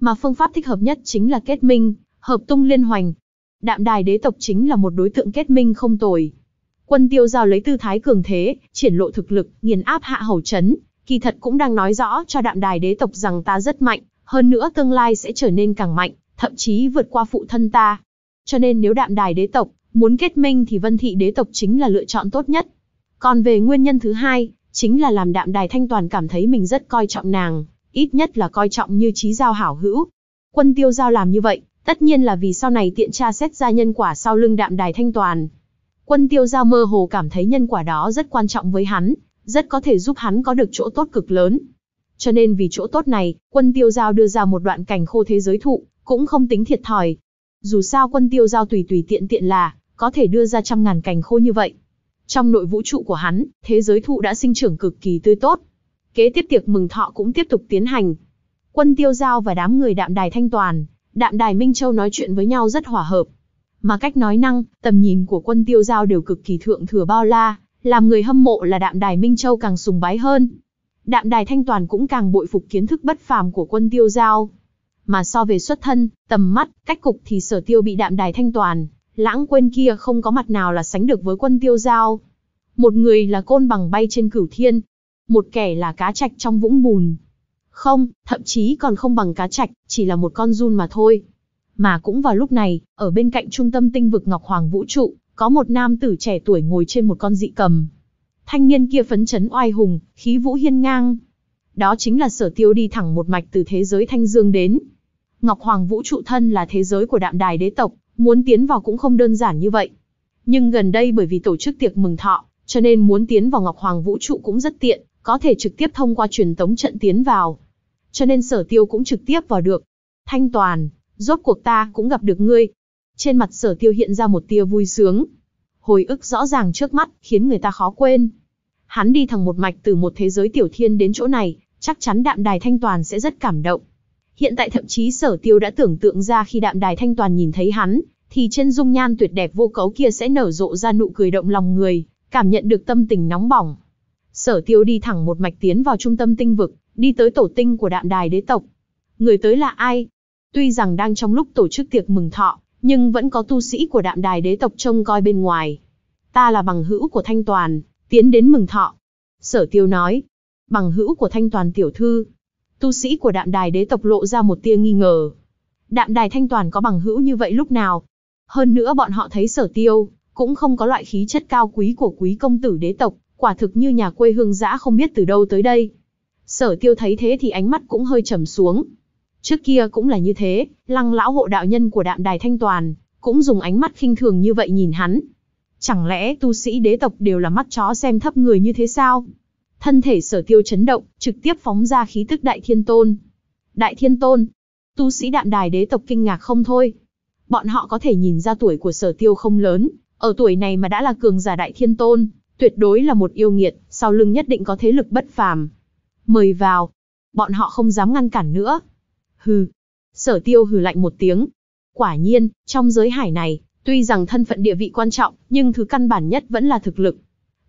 Mà phương pháp thích hợp nhất chính là kết minh, hợp tung liên hoành. Đạm đài đế tộc chính là một đối tượng kết minh không tồi. Quân tiêu giao lấy tư thái cường thế, triển lộ thực lực, nghiền áp hạ hầu chấn, kỳ thật cũng đang nói rõ cho đạm đài đế tộc rằng ta rất mạnh, hơn nữa tương lai sẽ trở nên càng mạnh, thậm chí vượt qua phụ thân ta. Cho nên nếu đạm đài đế tộc Muốn kết minh thì Vân Thị đế tộc chính là lựa chọn tốt nhất. Còn về nguyên nhân thứ hai, chính là làm đạm đài thanh toàn cảm thấy mình rất coi trọng nàng, ít nhất là coi trọng như trí giao hảo hữu. Quân tiêu giao làm như vậy, tất nhiên là vì sau này tiện tra xét ra nhân quả sau lưng đạm đài thanh toàn. Quân tiêu giao mơ hồ cảm thấy nhân quả đó rất quan trọng với hắn, rất có thể giúp hắn có được chỗ tốt cực lớn. Cho nên vì chỗ tốt này, quân tiêu giao đưa ra một đoạn cảnh khô thế giới thụ, cũng không tính thiệt thòi. Dù sao quân tiêu giao tùy tùy tiện tiện là, có thể đưa ra trăm ngàn cành khô như vậy. Trong nội vũ trụ của hắn, thế giới thụ đã sinh trưởng cực kỳ tươi tốt. Kế tiếp tiệc mừng thọ cũng tiếp tục tiến hành. Quân tiêu giao và đám người đạm đài thanh toàn, đạm đài Minh Châu nói chuyện với nhau rất hòa hợp. Mà cách nói năng, tầm nhìn của quân tiêu giao đều cực kỳ thượng thừa bao la, làm người hâm mộ là đạm đài Minh Châu càng sùng bái hơn. Đạm đài thanh toàn cũng càng bội phục kiến thức bất phàm của quân tiêu giao. Mà so về xuất thân, tầm mắt, cách cục thì sở tiêu bị đạm đài thanh toàn, lãng quên kia không có mặt nào là sánh được với quân tiêu giao. Một người là côn bằng bay trên cửu thiên, một kẻ là cá trạch trong vũng bùn. Không, thậm chí còn không bằng cá trạch, chỉ là một con run mà thôi. Mà cũng vào lúc này, ở bên cạnh trung tâm tinh vực Ngọc Hoàng Vũ Trụ, có một nam tử trẻ tuổi ngồi trên một con dị cầm. Thanh niên kia phấn chấn oai hùng, khí vũ hiên ngang. Đó chính là sở tiêu đi thẳng một mạch từ thế giới Thanh Dương đến. Ngọc Hoàng Vũ Trụ thân là thế giới của đạm đài đế tộc, muốn tiến vào cũng không đơn giản như vậy. Nhưng gần đây bởi vì tổ chức tiệc mừng thọ, cho nên muốn tiến vào Ngọc Hoàng Vũ trụ cũng rất tiện, có thể trực tiếp thông qua truyền tống trận tiến vào. Cho nên sở tiêu cũng trực tiếp vào được. Thanh toàn, rốt cuộc ta cũng gặp được ngươi. Trên mặt sở tiêu hiện ra một tia vui sướng. Hồi ức rõ ràng trước mắt, khiến người ta khó quên. Hắn đi thẳng một mạch từ một thế giới tiểu thiên đến chỗ này, chắc chắn đạm đài thanh toàn sẽ rất cảm động. Hiện tại thậm chí sở tiêu đã tưởng tượng ra khi đạm đài thanh toàn nhìn thấy hắn, thì trên dung nhan tuyệt đẹp vô cấu kia sẽ nở rộ ra nụ cười động lòng người, cảm nhận được tâm tình nóng bỏng. Sở tiêu đi thẳng một mạch tiến vào trung tâm tinh vực, đi tới tổ tinh của đạm đài đế tộc. Người tới là ai? Tuy rằng đang trong lúc tổ chức tiệc mừng thọ, nhưng vẫn có tu sĩ của đạm đài đế tộc trông coi bên ngoài. Ta là bằng hữu của Thanh Toàn, tiến đến mừng thọ. Sở tiêu nói, bằng hữu của Thanh Toàn tiểu thư, tu sĩ của đạm đài đế tộc lộ ra một tia nghi ngờ. Đạm đài thanh toàn có bằng hữu như vậy lúc nào? Hơn nữa bọn họ thấy sở tiêu, cũng không có loại khí chất cao quý của quý công tử đế tộc, quả thực như nhà quê hương dã không biết từ đâu tới đây. Sở tiêu thấy thế thì ánh mắt cũng hơi trầm xuống. Trước kia cũng là như thế, lăng lão hộ đạo nhân của đạm đài thanh toàn, cũng dùng ánh mắt khinh thường như vậy nhìn hắn. Chẳng lẽ tu sĩ đế tộc đều là mắt chó xem thấp người như thế sao? Thân thể sở tiêu chấn động, trực tiếp phóng ra khí tức đại thiên tôn. Đại thiên tôn, tu sĩ đạm đài đế tộc kinh ngạc không thôi. Bọn họ có thể nhìn ra tuổi của sở tiêu không lớn, ở tuổi này mà đã là cường giả đại thiên tôn, tuyệt đối là một yêu nghiệt, sau lưng nhất định có thế lực bất phàm. Mời vào. Bọn họ không dám ngăn cản nữa. Hừ. Sở tiêu hừ lạnh một tiếng. Quả nhiên, trong giới hải này, tuy rằng thân phận địa vị quan trọng, nhưng thứ căn bản nhất vẫn là thực lực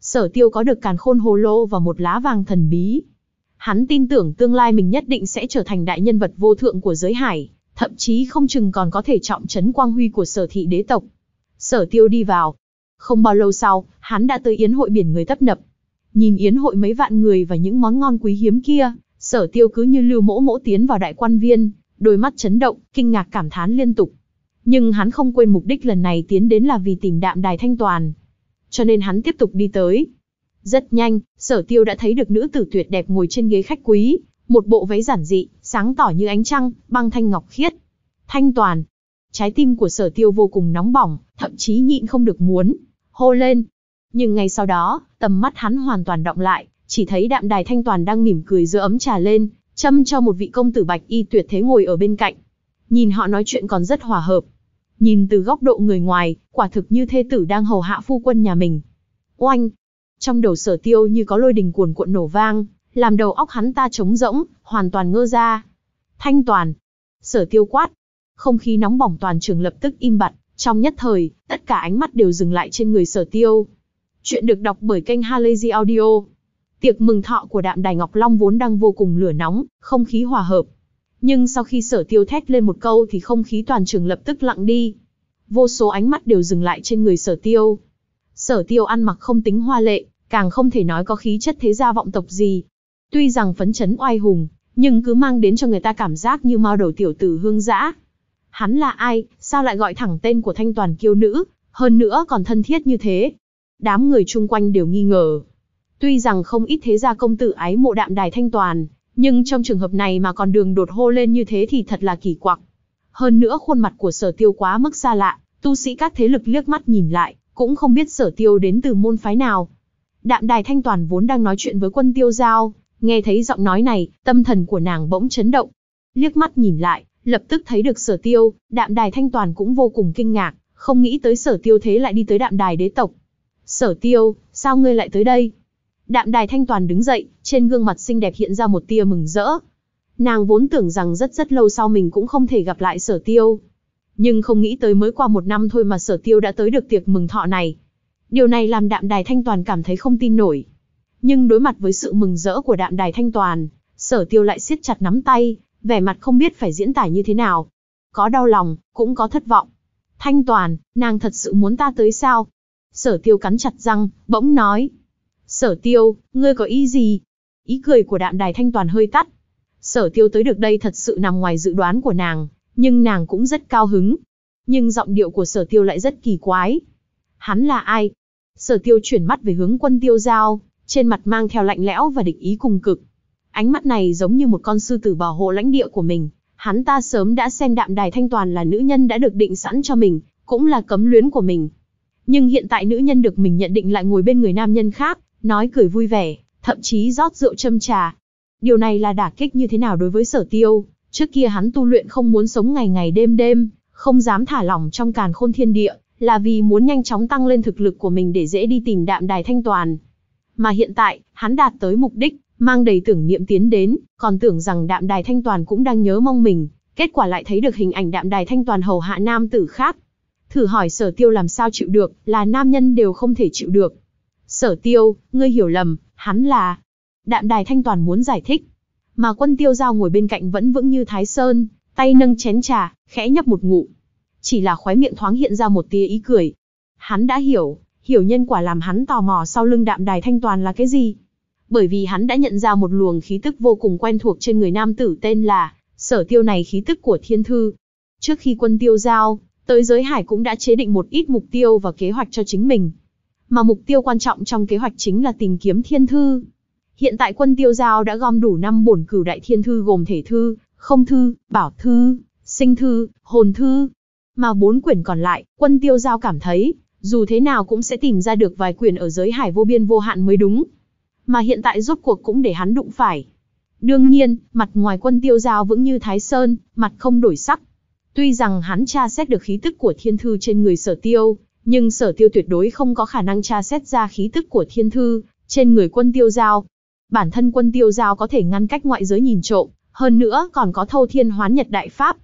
sở tiêu có được càn khôn hồ lô và một lá vàng thần bí. Hắn tin tưởng tương lai mình nhất định sẽ trở thành đại nhân vật vô thượng của giới hải, thậm chí không chừng còn có thể trọng trấn quang huy của sở thị đế tộc. Sở tiêu đi vào. Không bao lâu sau, hắn đã tới yến hội biển người tấp nập. Nhìn yến hội mấy vạn người và những món ngon quý hiếm kia, sở tiêu cứ như lưu mỗ mỗ tiến vào đại quan viên, đôi mắt chấn động, kinh ngạc cảm thán liên tục. Nhưng hắn không quên mục đích lần này tiến đến là vì tìm đạm đài thanh toàn, cho nên hắn tiếp tục đi tới. Rất nhanh, sở tiêu đã thấy được nữ tử tuyệt đẹp ngồi trên ghế khách quý, một bộ váy giản dị, sáng tỏ như ánh trăng, băng thanh ngọc khiết. Thanh toàn. Trái tim của sở tiêu vô cùng nóng bỏng, thậm chí nhịn không được muốn. Hô lên. Nhưng ngay sau đó, tầm mắt hắn hoàn toàn động lại, chỉ thấy đạm đài thanh toàn đang mỉm cười giữa ấm trà lên, châm cho một vị công tử bạch y tuyệt thế ngồi ở bên cạnh. Nhìn họ nói chuyện còn rất hòa hợp, Nhìn từ góc độ người ngoài, quả thực như thê tử đang hầu hạ phu quân nhà mình. Oanh! Trong đầu sở tiêu như có lôi đình cuồn cuộn nổ vang, làm đầu óc hắn ta trống rỗng, hoàn toàn ngơ ra. Thanh toàn! Sở tiêu quát! Không khí nóng bỏng toàn trường lập tức im bặt, trong nhất thời, tất cả ánh mắt đều dừng lại trên người sở tiêu. Chuyện được đọc bởi kênh Halazy Audio. Tiệc mừng thọ của đạm đài Ngọc Long vốn đang vô cùng lửa nóng, không khí hòa hợp, nhưng sau khi sở tiêu thét lên một câu thì không khí toàn trường lập tức lặng đi. Vô số ánh mắt đều dừng lại trên người sở tiêu. Sở tiêu ăn mặc không tính hoa lệ, càng không thể nói có khí chất thế gia vọng tộc gì. Tuy rằng phấn chấn oai hùng, nhưng cứ mang đến cho người ta cảm giác như mao đầu tiểu tử hương dã. Hắn là ai, sao lại gọi thẳng tên của thanh toàn kiêu nữ, hơn nữa còn thân thiết như thế. Đám người chung quanh đều nghi ngờ. Tuy rằng không ít thế gia công tử ái mộ đạm đài thanh toàn, nhưng trong trường hợp này mà còn đường đột hô lên như thế thì thật là kỳ quặc. Hơn nữa khuôn mặt của sở tiêu quá mức xa lạ, tu sĩ các thế lực liếc mắt nhìn lại, cũng không biết sở tiêu đến từ môn phái nào. Đạm đài thanh toàn vốn đang nói chuyện với quân tiêu giao, nghe thấy giọng nói này, tâm thần của nàng bỗng chấn động. Liếc mắt nhìn lại, lập tức thấy được sở tiêu, đạm đài thanh toàn cũng vô cùng kinh ngạc, không nghĩ tới sở tiêu thế lại đi tới đạm đài đế tộc. Sở tiêu, sao ngươi lại tới đây? Đạm đài thanh toàn đứng dậy, trên gương mặt xinh đẹp hiện ra một tia mừng rỡ. Nàng vốn tưởng rằng rất rất lâu sau mình cũng không thể gặp lại sở tiêu. Nhưng không nghĩ tới mới qua một năm thôi mà sở tiêu đã tới được tiệc mừng thọ này. Điều này làm đạm đài thanh toàn cảm thấy không tin nổi. Nhưng đối mặt với sự mừng rỡ của đạm đài thanh toàn, sở tiêu lại siết chặt nắm tay, vẻ mặt không biết phải diễn tả như thế nào. Có đau lòng, cũng có thất vọng. Thanh toàn, nàng thật sự muốn ta tới sao? Sở tiêu cắn chặt răng, bỗng nói. Sở tiêu, ngươi có ý gì? Ý cười của đạm đài thanh toàn hơi tắt. Sở tiêu tới được đây thật sự nằm ngoài dự đoán của nàng, nhưng nàng cũng rất cao hứng. Nhưng giọng điệu của sở tiêu lại rất kỳ quái. Hắn là ai? Sở tiêu chuyển mắt về hướng quân tiêu giao, trên mặt mang theo lạnh lẽo và định ý cùng cực. Ánh mắt này giống như một con sư tử bảo hộ lãnh địa của mình. Hắn ta sớm đã xem đạm đài thanh toàn là nữ nhân đã được định sẵn cho mình, cũng là cấm luyến của mình. Nhưng hiện tại nữ nhân được mình nhận định lại ngồi bên người nam nhân khác, nói cười vui vẻ, thậm chí rót rượu châm trà. Điều này là đả kích như thế nào đối với sở tiêu, trước kia hắn tu luyện không muốn sống ngày ngày đêm đêm, không dám thả lỏng trong càn khôn thiên địa, là vì muốn nhanh chóng tăng lên thực lực của mình để dễ đi tìm đạm đài thanh toàn. Mà hiện tại, hắn đạt tới mục đích, mang đầy tưởng niệm tiến đến, còn tưởng rằng đạm đài thanh toàn cũng đang nhớ mong mình, kết quả lại thấy được hình ảnh đạm đài thanh toàn hầu hạ nam tử khác. Thử hỏi sở tiêu làm sao chịu được, là nam nhân đều không thể chịu được. Sở tiêu, ngươi hiểu lầm, hắn là... Đạm đài thanh toàn muốn giải thích. Mà quân tiêu giao ngồi bên cạnh vẫn vững như thái sơn, tay nâng chén trà, khẽ nhấp một ngụ. Chỉ là khóe miệng thoáng hiện ra một tia ý cười. Hắn đã hiểu, hiểu nhân quả làm hắn tò mò sau lưng đạm đài thanh toàn là cái gì. Bởi vì hắn đã nhận ra một luồng khí tức vô cùng quen thuộc trên người nam tử tên là sở tiêu này khí tức của thiên thư. Trước khi quân tiêu giao, tới giới hải cũng đã chế định một ít mục tiêu và kế hoạch cho chính mình, mà mục tiêu quan trọng trong kế hoạch chính là tìm kiếm thiên thư. Hiện tại quân tiêu giao đã gom đủ năm bổn cửu đại thiên thư gồm thể thư, không thư, bảo thư, sinh thư, hồn thư. Mà bốn quyển còn lại, quân tiêu giao cảm thấy, dù thế nào cũng sẽ tìm ra được vài quyển ở giới hải vô biên vô hạn mới đúng. Mà hiện tại rốt cuộc cũng để hắn đụng phải. Đương nhiên, mặt ngoài quân tiêu giao vững như Thái Sơn, mặt không đổi sắc. Tuy rằng hắn tra xét được khí tức của thiên thư trên người sở tiêu, nhưng sở tiêu tuyệt đối không có khả năng tra xét ra khí tức của thiên thư trên người quân tiêu giao. Bản thân quân tiêu giao có thể ngăn cách ngoại giới nhìn trộm, hơn nữa còn có thâu thiên hoán nhật đại pháp.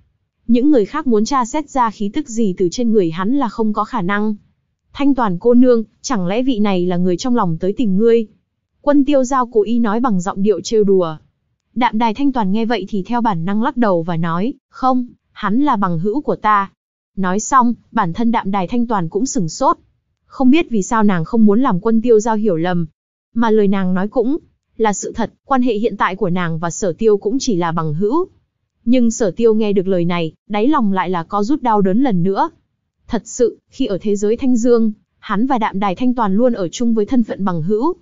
Những người khác muốn tra xét ra khí tức gì từ trên người hắn là không có khả năng. Thanh toàn cô nương, chẳng lẽ vị này là người trong lòng tới tìm ngươi? Quân tiêu giao cố ý nói bằng giọng điệu trêu đùa. Đạm đài thanh toàn nghe vậy thì theo bản năng lắc đầu và nói, không, hắn là bằng hữu của ta, Nói xong, bản thân đạm đài thanh toàn cũng sửng sốt. Không biết vì sao nàng không muốn làm quân tiêu giao hiểu lầm. Mà lời nàng nói cũng là sự thật, quan hệ hiện tại của nàng và sở tiêu cũng chỉ là bằng hữu. Nhưng sở tiêu nghe được lời này, đáy lòng lại là có rút đau đớn lần nữa. Thật sự, khi ở thế giới thanh dương, hắn và đạm đài thanh toàn luôn ở chung với thân phận bằng hữu.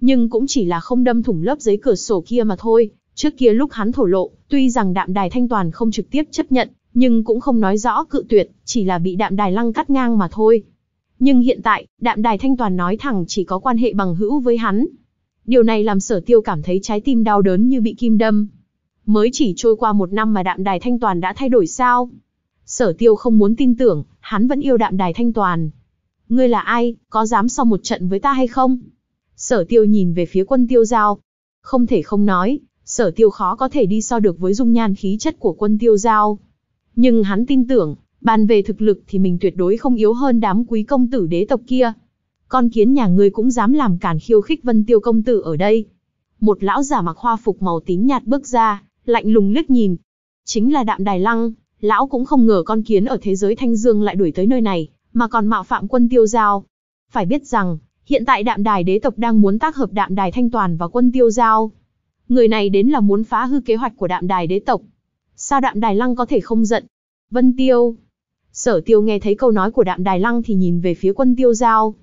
Nhưng cũng chỉ là không đâm thủng lớp giấy cửa sổ kia mà thôi, trước kia lúc hắn thổ lộ, tuy rằng đạm đài thanh toàn không trực tiếp chấp nhận, nhưng cũng không nói rõ cự tuyệt, chỉ là bị đạm đài lăng cắt ngang mà thôi. Nhưng hiện tại, đạm đài thanh toàn nói thẳng chỉ có quan hệ bằng hữu với hắn. Điều này làm sở tiêu cảm thấy trái tim đau đớn như bị kim đâm. Mới chỉ trôi qua một năm mà đạm đài thanh toàn đã thay đổi sao? Sở tiêu không muốn tin tưởng, hắn vẫn yêu đạm đài thanh toàn. Ngươi là ai, có dám so một trận với ta hay không? Sở tiêu nhìn về phía quân tiêu giao. Không thể không nói, sở tiêu khó có thể đi so được với dung nhan khí chất của quân tiêu giao. Nhưng hắn tin tưởng, bàn về thực lực thì mình tuyệt đối không yếu hơn đám quý công tử đế tộc kia. Con kiến nhà ngươi cũng dám làm cản khiêu khích Vân Tiêu công tử ở đây. Một lão giả mặc hoa phục màu tím nhạt bước ra, lạnh lùng liếc nhìn. Chính là Đạm Đài Lăng, lão cũng không ngờ con kiến ở thế giới Thanh Dương lại đuổi tới nơi này, mà còn mạo phạm quân Tiêu Giao. Phải biết rằng, hiện tại Đạm Đài đế tộc đang muốn tác hợp Đạm Đài Thanh Toàn và quân Tiêu Giao. Người này đến là muốn phá hư kế hoạch của Đạm Đài đế tộc. Sao đạm đài lăng có thể không giận? Vân tiêu. Sở tiêu nghe thấy câu nói của đạm đài lăng thì nhìn về phía quân tiêu giao.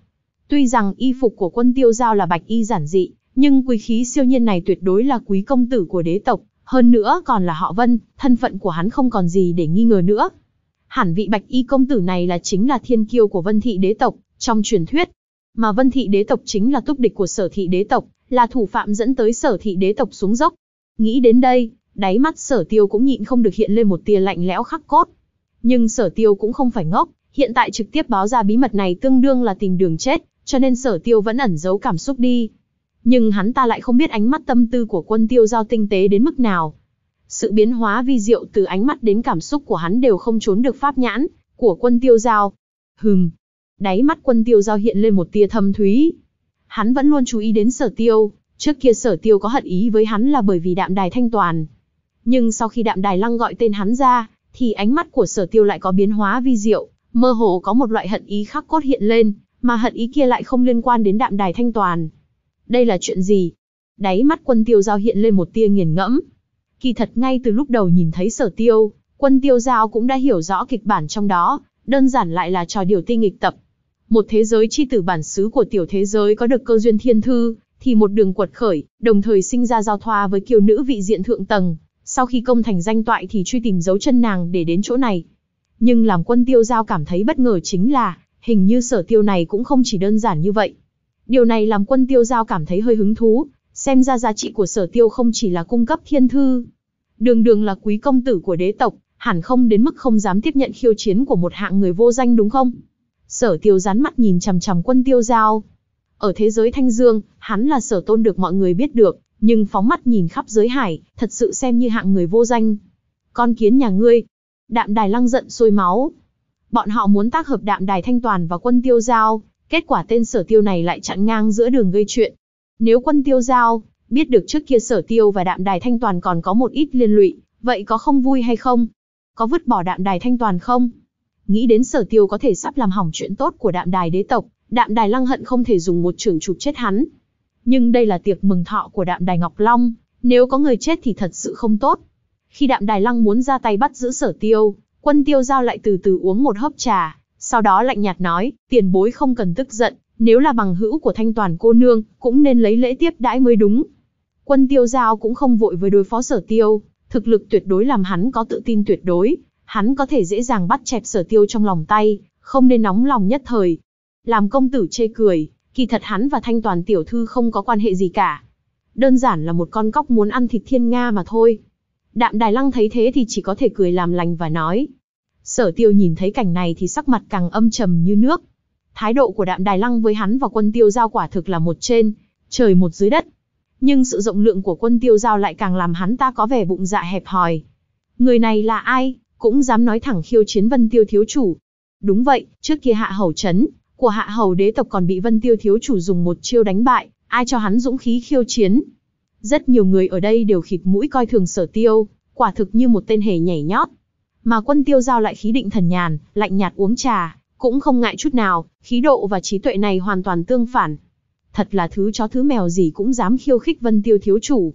Tuy rằng y phục của quân tiêu giao là bạch y giản dị, nhưng quý khí siêu nhiên này tuyệt đối là quý công tử của đế tộc, hơn nữa còn là họ vân, thân phận của hắn không còn gì để nghi ngờ nữa. Hẳn vị bạch y công tử này là chính là thiên kiêu của vân thị đế tộc, trong truyền thuyết. Mà vân thị đế tộc chính là túc địch của sở thị đế tộc, là thủ phạm dẫn tới sở thị đế tộc xuống dốc. Nghĩ đến đây, đáy mắt sở tiêu cũng nhịn không được hiện lên một tia lạnh lẽo khắc cốt. Nhưng sở tiêu cũng không phải ngốc, hiện tại trực tiếp báo ra bí mật này tương đương là tìm đường chết, cho nên sở tiêu vẫn ẩn giấu cảm xúc đi. Nhưng hắn ta lại không biết ánh mắt tâm tư của quân tiêu giao tinh tế đến mức nào. Sự biến hóa vi diệu từ ánh mắt đến cảm xúc của hắn đều không trốn được pháp nhãn, của quân tiêu giao. Hừm, đáy mắt quân tiêu giao hiện lên một tia thâm thúy. Hắn vẫn luôn chú ý đến sở tiêu, trước kia sở tiêu có hận ý với hắn là bởi vì đạm đài thanh toàn, nhưng sau khi đạm đài lăng gọi tên hắn ra, thì ánh mắt của sở tiêu lại có biến hóa vi diệu, mơ hồ có một loại hận ý khắc cốt hiện lên, mà hận ý kia lại không liên quan đến đạm đài thanh toàn. Đây là chuyện gì? Đáy mắt quân tiêu giao hiện lên một tia nghiền ngẫm. Kỳ thật ngay từ lúc đầu nhìn thấy sở tiêu, quân tiêu giao cũng đã hiểu rõ kịch bản trong đó, đơn giản lại là trò điều tinh nghịch tập. Một thế giới chi tử bản xứ của tiểu thế giới có được cơ duyên thiên thư, thì một đường quật khởi, đồng thời sinh ra giao thoa với kiều nữ vị diện thượng tầng, sau khi công thành danh toại thì truy tìm dấu chân nàng để đến chỗ này. Nhưng làm quân tiêu giao cảm thấy bất ngờ chính là, hình như sở tiêu này cũng không chỉ đơn giản như vậy. Điều này làm quân tiêu giao cảm thấy hơi hứng thú, xem ra giá trị của sở tiêu không chỉ là cung cấp thiên thư. Đường đường là quý công tử của đế tộc, hẳn không đến mức không dám tiếp nhận khiêu chiến của một hạng người vô danh đúng không? Sở tiêu rán mắt nhìn chằm chằm quân tiêu giao. Ở thế giới Thanh Dương, hắn là sở tôn được mọi người biết được, nhưng phóng mắt nhìn khắp giới hải, thật sự xem như hạng người vô danh. Con kiến nhà ngươi. Đạm đài lăng giận sôi máu. Bọn họ muốn tác hợp đạm đài thanh toàn và quân tiêu giao, kết quả tên sở tiêu này lại chặn ngang giữa đường gây chuyện. Nếu quân tiêu giao, biết được trước kia sở tiêu và đạm đài thanh toàn còn có một ít liên lụy, vậy có không vui hay không? Có vứt bỏ đạm đài thanh toàn không? Nghĩ đến sở tiêu có thể sắp làm hỏng chuyện tốt của đạm đài đế tộc, đạm đài lăng hận không thể dùng một trường chụp chết hắn, nhưng đây là tiệc mừng thọ của đạm đài Ngọc Long, nếu có người chết thì thật sự không tốt. Khi đạm đài lăng muốn ra tay bắt giữ sở tiêu, quân tiêu giao lại từ từ uống một hớp trà, sau đó lạnh nhạt nói, tiền bối không cần tức giận, nếu là bằng hữu của thanh toàn cô nương, cũng nên lấy lễ tiếp đãi mới đúng. Quân tiêu giao cũng không vội với đối phó sở tiêu, thực lực tuyệt đối làm hắn có tự tin tuyệt đối, hắn có thể dễ dàng bắt chẹp sở tiêu trong lòng tay, không nên nóng lòng nhất thời. Làm công tử chê cười, Kỳ thật hắn và Thanh Toàn tiểu thư không có quan hệ gì cả. Đơn giản là một con cóc muốn ăn thịt thiên Nga mà thôi. Đạm Đài Lăng thấy thế thì chỉ có thể cười làm lành và nói. Sở tiêu nhìn thấy cảnh này thì sắc mặt càng âm trầm như nước. Thái độ của đạm Đài Lăng với hắn và quân tiêu giao quả thực là một trên, trời một dưới đất. Nhưng sự rộng lượng của quân tiêu giao lại càng làm hắn ta có vẻ bụng dạ hẹp hòi. Người này là ai, cũng dám nói thẳng khiêu chiến vân tiêu thiếu chủ. Đúng vậy, trước kia hạ hầu chấn, của hạ hầu đế tộc còn bị Vân Tiêu thiếu chủ dùng một chiêu đánh bại, ai cho hắn dũng khí khiêu chiến. Rất nhiều người ở đây đều khịt mũi coi thường sở tiêu, quả thực như một tên hề nhảy nhót. Mà quân tiêu giao lại khí định thần nhàn, lạnh nhạt uống trà, cũng không ngại chút nào, khí độ và trí tuệ này hoàn toàn tương phản. Thật là thứ chó thứ mèo gì cũng dám khiêu khích vân tiêu thiếu chủ.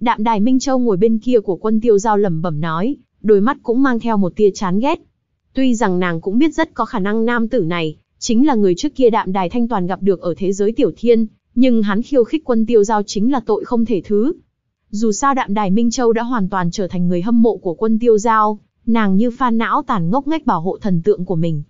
Đạm đài Minh Châu ngồi bên kia của quân tiêu giao lẩm bẩm nói, đôi mắt cũng mang theo một tia chán ghét. Tuy rằng nàng cũng biết rất có khả năng nam tử này, chính là người trước kia đạm đài thanh toàn gặp được ở thế giới tiểu thiên, nhưng hắn khiêu khích quân tiêu giao chính là tội không thể thứ. Dù sao đạm đài Minh Châu đã hoàn toàn trở thành người hâm mộ của quân tiêu giao, nàng như pha não tàn ngốc ngách bảo hộ thần tượng của mình.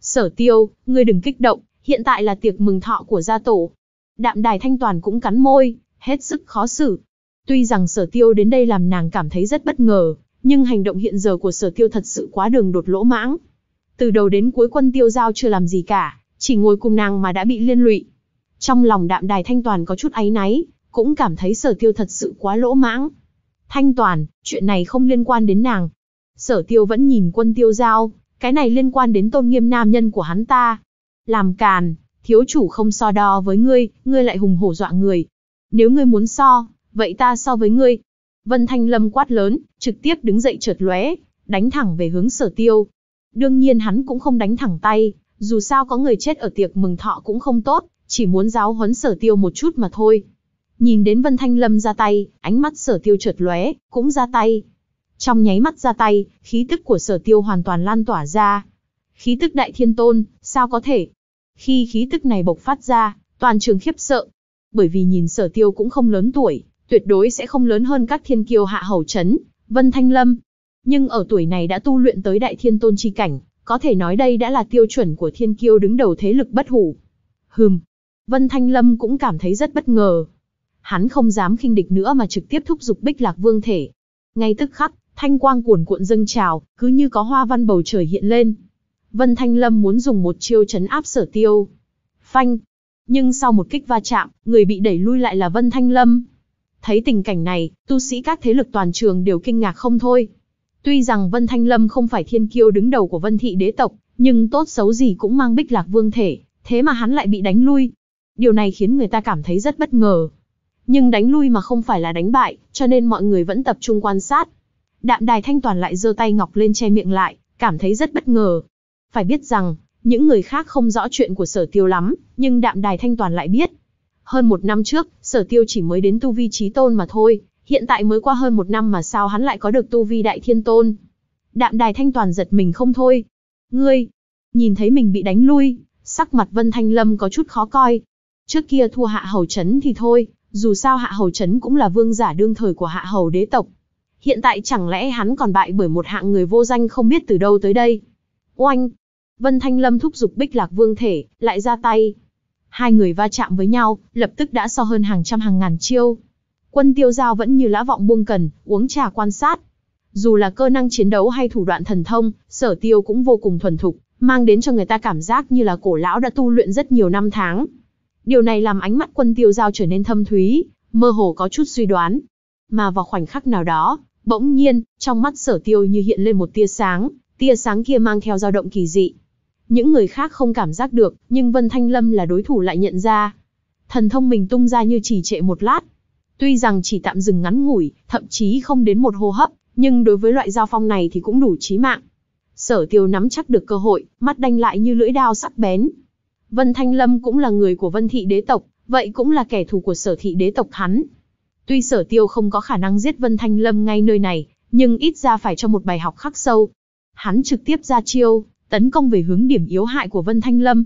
Sở tiêu, ngươi đừng kích động, hiện tại là tiệc mừng thọ của gia tổ. Đạm đài thanh toàn cũng cắn môi, hết sức khó xử. Tuy rằng sở tiêu đến đây làm nàng cảm thấy rất bất ngờ, nhưng hành động hiện giờ của sở tiêu thật sự quá đường đột lỗ mãng. Từ đầu đến cuối quân tiêu giao chưa làm gì cả, chỉ ngồi cùng nàng mà đã bị liên lụy. Trong lòng đạm đài thanh toàn có chút áy náy, cũng cảm thấy sở tiêu thật sự quá lỗ mãng. Thanh toàn, chuyện này không liên quan đến nàng. Sở tiêu vẫn nhìn quân tiêu giao, cái này liên quan đến tôn nghiêm nam nhân của hắn ta. Làm càn, thiếu chủ không so đo với ngươi, ngươi lại hùng hổ dọa người. Nếu ngươi muốn so, vậy ta so với ngươi. Vân Thanh Lâm quát lớn, trực tiếp đứng dậy trượt lóe, đánh thẳng về hướng sở tiêu. Đương nhiên hắn cũng không đánh thẳng tay, dù sao có người chết ở tiệc mừng thọ cũng không tốt, chỉ muốn giáo huấn sở tiêu một chút mà thôi. Nhìn đến Vân Thanh Lâm ra tay, ánh mắt sở tiêu chợt lóe, cũng ra tay. Trong nháy mắt ra tay, khí tức của sở tiêu hoàn toàn lan tỏa ra. Khí tức đại thiên tôn, sao có thể? Khi khí tức này bộc phát ra, toàn trường khiếp sợ. Bởi vì nhìn sở tiêu cũng không lớn tuổi, tuyệt đối sẽ không lớn hơn các thiên kiêu hạ hầu chấn, Vân Thanh Lâm, nhưng ở tuổi này đã tu luyện tới đại thiên tôn chi cảnh, có thể nói đây đã là tiêu chuẩn của thiên kiêu đứng đầu thế lực bất hủ. Hừm, Vân Thanh Lâm cũng cảm thấy rất bất ngờ. Hắn không dám khinh địch nữa mà trực tiếp thúc giục bích lạc vương thể. Ngay tức khắc, thanh quang cuồn cuộn dâng trào, cứ như có hoa văn bầu trời hiện lên. Vân Thanh Lâm muốn dùng một chiêu chấn áp sở tiêu. Phanh. Nhưng sau một kích va chạm, người bị đẩy lui lại là Vân Thanh Lâm. Thấy tình cảnh này, tu sĩ các thế lực toàn trường đều kinh ngạc không thôi. Tuy rằng Vân Thanh Lâm không phải thiên kiêu đứng đầu của Vân Thị đế tộc, nhưng tốt xấu gì cũng mang bích lạc vương thể, thế mà hắn lại bị đánh lui. Điều này khiến người ta cảm thấy rất bất ngờ. Nhưng đánh lui mà không phải là đánh bại, cho nên mọi người vẫn tập trung quan sát. Đạm đài thanh toàn lại giơ tay ngọc lên che miệng lại, cảm thấy rất bất ngờ. Phải biết rằng, những người khác không rõ chuyện của sở tiêu lắm, nhưng đạm đài thanh toàn lại biết. Hơn một năm trước, sở tiêu chỉ mới đến tu vi trí tôn mà thôi, hiện tại mới qua hơn một năm mà sao hắn lại có được tu vi đại thiên tôn. Đạm đài thanh toàn giật mình không thôi. Ngươi, nhìn thấy mình bị đánh lui, sắc mặt Vân Thanh Lâm có chút khó coi. Trước kia thua hạ hầu chấn thì thôi, dù sao hạ hầu chấn cũng là vương giả đương thời của hạ hầu đế tộc. Hiện tại chẳng lẽ hắn còn bại bởi một hạng người vô danh không biết từ đâu tới đây. Oanh! Vân Thanh Lâm thúc giục bích lạc vương thể, lại ra tay. Hai người va chạm với nhau, lập tức đã so hơn hàng trăm hàng ngàn chiêu, quân tiêu giao vẫn như lã vọng buông cần, uống trà quan sát. Dù là cơ năng chiến đấu hay thủ đoạn thần thông, sở tiêu cũng vô cùng thuần thục, mang đến cho người ta cảm giác như là cổ lão đã tu luyện rất nhiều năm tháng. Điều này làm ánh mắt quân tiêu giao trở nên thâm thúy, mơ hồ có chút suy đoán. Mà vào khoảnh khắc nào đó, bỗng nhiên, trong mắt sở tiêu như hiện lên một tia sáng, tia sáng kia mang theo dao động kỳ dị. Những người khác không cảm giác được, nhưng Vân Thanh Lâm là đối thủ lại nhận ra. Thần thông mình tung ra như chỉ trệ một lát, Tuy rằng chỉ tạm dừng ngắn ngủi, thậm chí không đến một hô hấp, nhưng đối với loại giao phong này thì cũng đủ chí mạng. Sở tiêu nắm chắc được cơ hội, mắt đanh lại như lưỡi đao sắc bén. Vân Thanh Lâm cũng là người của Vân Thị Đế Tộc, vậy cũng là kẻ thù của Sở Thị Đế Tộc hắn. Tuy sở tiêu không có khả năng giết Vân Thanh Lâm ngay nơi này, nhưng ít ra phải cho một bài học khắc sâu. Hắn trực tiếp ra chiêu, tấn công về hướng điểm yếu hại của Vân Thanh Lâm.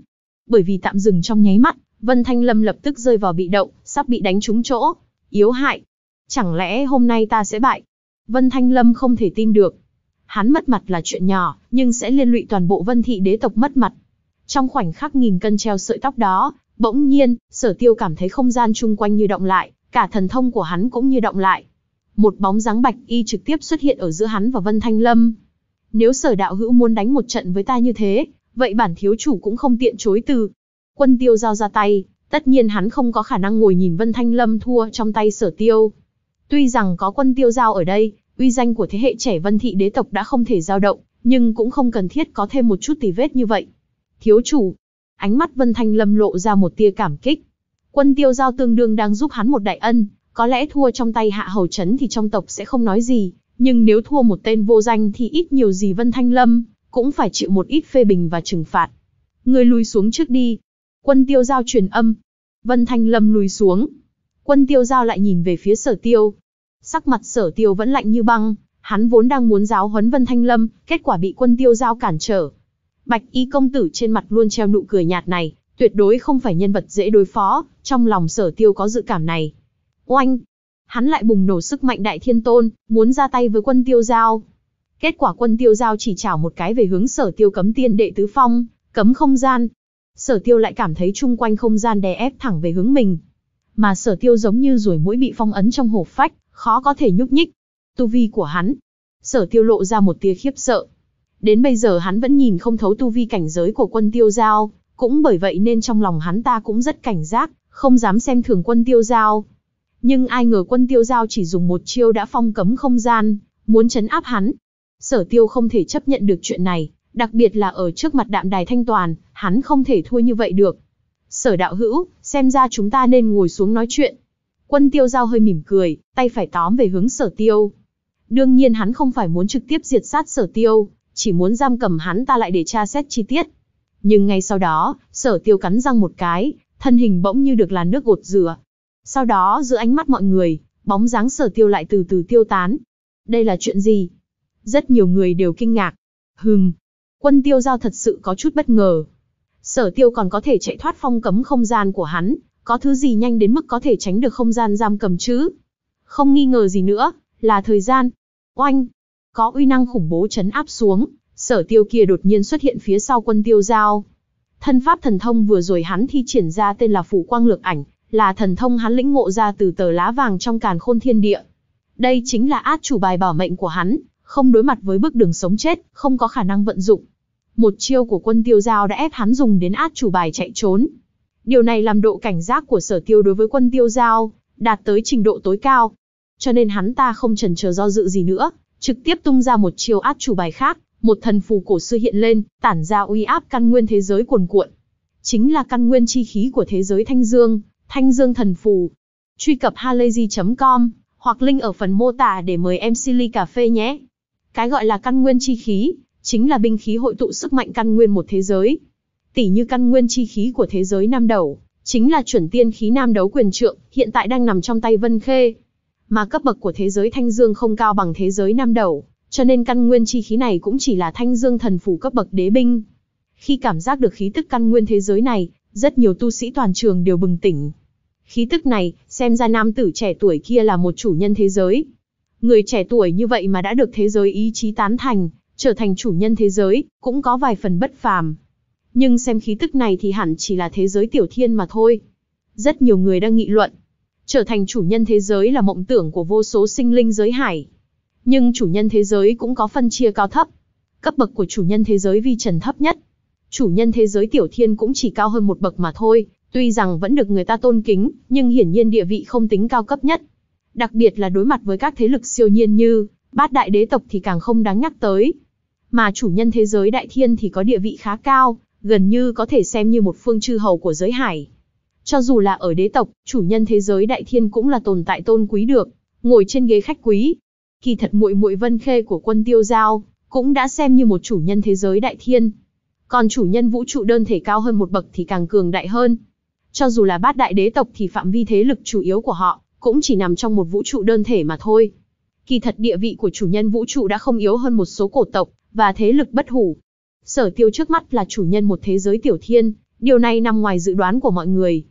Bởi vì tạm dừng trong nháy mắt, Vân Thanh Lâm lập tức rơi vào bị động, sắp bị đánh trúng chỗ yếu hại. Chẳng lẽ hôm nay ta sẽ bại? Vân Thanh Lâm không thể tin được. Hắn mất mặt là chuyện nhỏ, nhưng sẽ liên lụy toàn bộ vân thị đế tộc mất mặt. Trong khoảnh khắc nghìn cân treo sợi tóc đó, bỗng nhiên, sở tiêu cảm thấy không gian chung quanh như động lại, cả thần thông của hắn cũng như động lại. Một bóng dáng bạch y trực tiếp xuất hiện ở giữa hắn và Vân Thanh Lâm. Nếu sở đạo hữu muốn đánh một trận với ta như thế, vậy bản thiếu chủ cũng không tiện chối từ. Quân tiêu giao ra tay, Tất nhiên hắn không có khả năng ngồi nhìn Vân Thanh Lâm thua trong tay sở tiêu. Tuy rằng có quân tiêu giao ở đây, uy danh của thế hệ trẻ Vân Thị đế tộc đã không thể dao động, nhưng cũng không cần thiết có thêm một chút tỉ vết như vậy. Thiếu chủ, ánh mắt Vân Thanh Lâm lộ ra một tia cảm kích. Quân tiêu giao tương đương đang giúp hắn một đại ân, có lẽ thua trong tay hạ hầu chấn thì trong tộc sẽ không nói gì, nhưng nếu thua một tên vô danh thì ít nhiều gì Vân Thanh Lâm, cũng phải chịu một ít phê bình và trừng phạt. Người lùi xuống trước đi, Quân tiêu giao truyền âm. Vân Thanh Lâm lùi xuống. Quân tiêu giao lại nhìn về phía sở tiêu. Sắc mặt sở tiêu vẫn lạnh như băng, hắn vốn đang muốn giáo huấn Vân Thanh Lâm, kết quả bị quân tiêu giao cản trở. Bạch y công tử trên mặt luôn treo nụ cười nhạt này, tuyệt đối không phải nhân vật dễ đối phó, trong lòng sở tiêu có dự cảm này. Oanh! Hắn lại bùng nổ sức mạnh đại thiên tôn, muốn ra tay với quân tiêu giao. Kết quả quân tiêu giao chỉ chảo một cái về hướng sở tiêu cấm tiên đệ tứ phong, cấm không gian, sở tiêu lại cảm thấy chung quanh không gian đè ép thẳng về hướng mình. Mà sở tiêu giống như ruồi mũi bị phong ấn trong hộp phách, khó có thể nhúc nhích. Tu vi của hắn, sở tiêu lộ ra một tia khiếp sợ. Đến bây giờ hắn vẫn nhìn không thấu tu vi cảnh giới của quân tiêu giao, cũng bởi vậy nên trong lòng hắn ta cũng rất cảnh giác, không dám xem thường quân tiêu giao. Nhưng ai ngờ quân tiêu giao chỉ dùng một chiêu đã phong cấm không gian, muốn chấn áp hắn. Sở tiêu không thể chấp nhận được chuyện này, Đặc biệt là ở trước mặt đạm đài thanh toàn, hắn không thể thua như vậy được. Sở đạo hữu, xem ra chúng ta nên ngồi xuống nói chuyện. Quân tiêu giao hơi mỉm cười, tay phải tóm về hướng sở tiêu. Đương nhiên hắn không phải muốn trực tiếp diệt sát sở tiêu, chỉ muốn giam cầm hắn ta lại để tra xét chi tiết. Nhưng ngay sau đó, sở tiêu cắn răng một cái, thân hình bỗng như được là nước gột rửa. Sau đó giữa ánh mắt mọi người, bóng dáng sở tiêu lại từ từ tiêu tán. Đây là chuyện gì? Rất nhiều người đều kinh ngạc. Hừm, quân tiêu giao thật sự có chút bất ngờ. Sở tiêu còn có thể chạy thoát phong cấm không gian của hắn, có thứ gì nhanh đến mức có thể tránh được không gian giam cầm chứ? Không nghi ngờ gì nữa, là thời gian. Oanh! Có uy năng khủng bố chấn áp xuống, sở tiêu kia đột nhiên xuất hiện phía sau quân tiêu giao. Thân pháp thần thông vừa rồi hắn thi triển ra tên là Phủ Quang Lược Ảnh, là thần thông hắn lĩnh ngộ ra từ tờ lá vàng trong càn khôn thiên địa. Đây chính là át chủ bài bảo mệnh của hắn, không đối mặt với bước đường sống chết, không có khả năng vận dụng. Một chiêu của quân tiêu giao đã ép hắn dùng đến át chủ bài chạy trốn. Điều này làm độ cảnh giác của sở tiêu đối với quân tiêu giao, đạt tới trình độ tối cao. Cho nên hắn ta không trần chờ do dự gì nữa, trực tiếp tung ra một chiêu át chủ bài khác, một thần phù cổ xưa hiện lên, tản ra uy áp căn nguyên thế giới cuồn cuộn. Chính là căn nguyên chi khí của thế giới Thanh Dương, Thanh Dương thần phù. Truy cập halayzi.com hoặc link ở phần mô tả để mời em Silly Cà Phê nhé. Cái gọi là căn nguyên chi khí, chính là binh khí hội tụ sức mạnh căn nguyên một thế giới. Tỷ như căn nguyên chi khí của thế giới Nam Đầu, chính là chuẩn tiên khí Nam Đấu quyền trượng, hiện tại đang nằm trong tay Vân Khê. Mà cấp bậc của thế giới Thanh Dương không cao bằng thế giới Nam Đầu, cho nên căn nguyên chi khí này cũng chỉ là Thanh Dương thần phủ cấp bậc đế binh. Khi cảm giác được khí tức căn nguyên thế giới này, rất nhiều tu sĩ toàn trường đều bừng tỉnh. Khí tức này, xem ra nam tử trẻ tuổi kia là một chủ nhân thế giới. Người trẻ tuổi như vậy mà đã được thế giới ý chí tán thành, trở thành chủ nhân thế giới, cũng có vài phần bất phàm. Nhưng xem khí tức này thì hẳn chỉ là thế giới tiểu thiên mà thôi. Rất nhiều người đang nghị luận, trở thành chủ nhân thế giới là mộng tưởng của vô số sinh linh giới hải. Nhưng chủ nhân thế giới cũng có phân chia cao thấp. Cấp bậc của chủ nhân thế giới vi trần thấp nhất. Chủ nhân thế giới tiểu thiên cũng chỉ cao hơn một bậc mà thôi, tuy rằng vẫn được người ta tôn kính, nhưng hiển nhiên địa vị không tính cao cấp nhất. Đặc biệt là đối mặt với các thế lực siêu nhiên như bát đại đế tộc thì càng không đáng nhắc tới, mà chủ nhân thế giới đại thiên thì có địa vị khá cao, gần như có thể xem như một phương chư hầu của giới hải. Cho dù là ở đế tộc, chủ nhân thế giới đại thiên cũng là tồn tại tôn quý được, ngồi trên ghế khách quý. Kỳ thật muội muội Vân Khê của quân Tiêu Giao, cũng đã xem như một chủ nhân thế giới đại thiên. Còn chủ nhân vũ trụ đơn thể cao hơn một bậc thì càng cường đại hơn. Cho dù là bát đại đế tộc thì phạm vi thế lực chủ yếu của họ, cũng chỉ nằm trong một vũ trụ đơn thể mà thôi. Kỳ thật địa vị của chủ nhân vũ trụ đã không yếu hơn một số cổ tộc, và thế lực bất hủ. Sở tiêu trước mắt là chủ nhân một thế giới tiểu thiên, điều này nằm ngoài dự đoán của mọi người.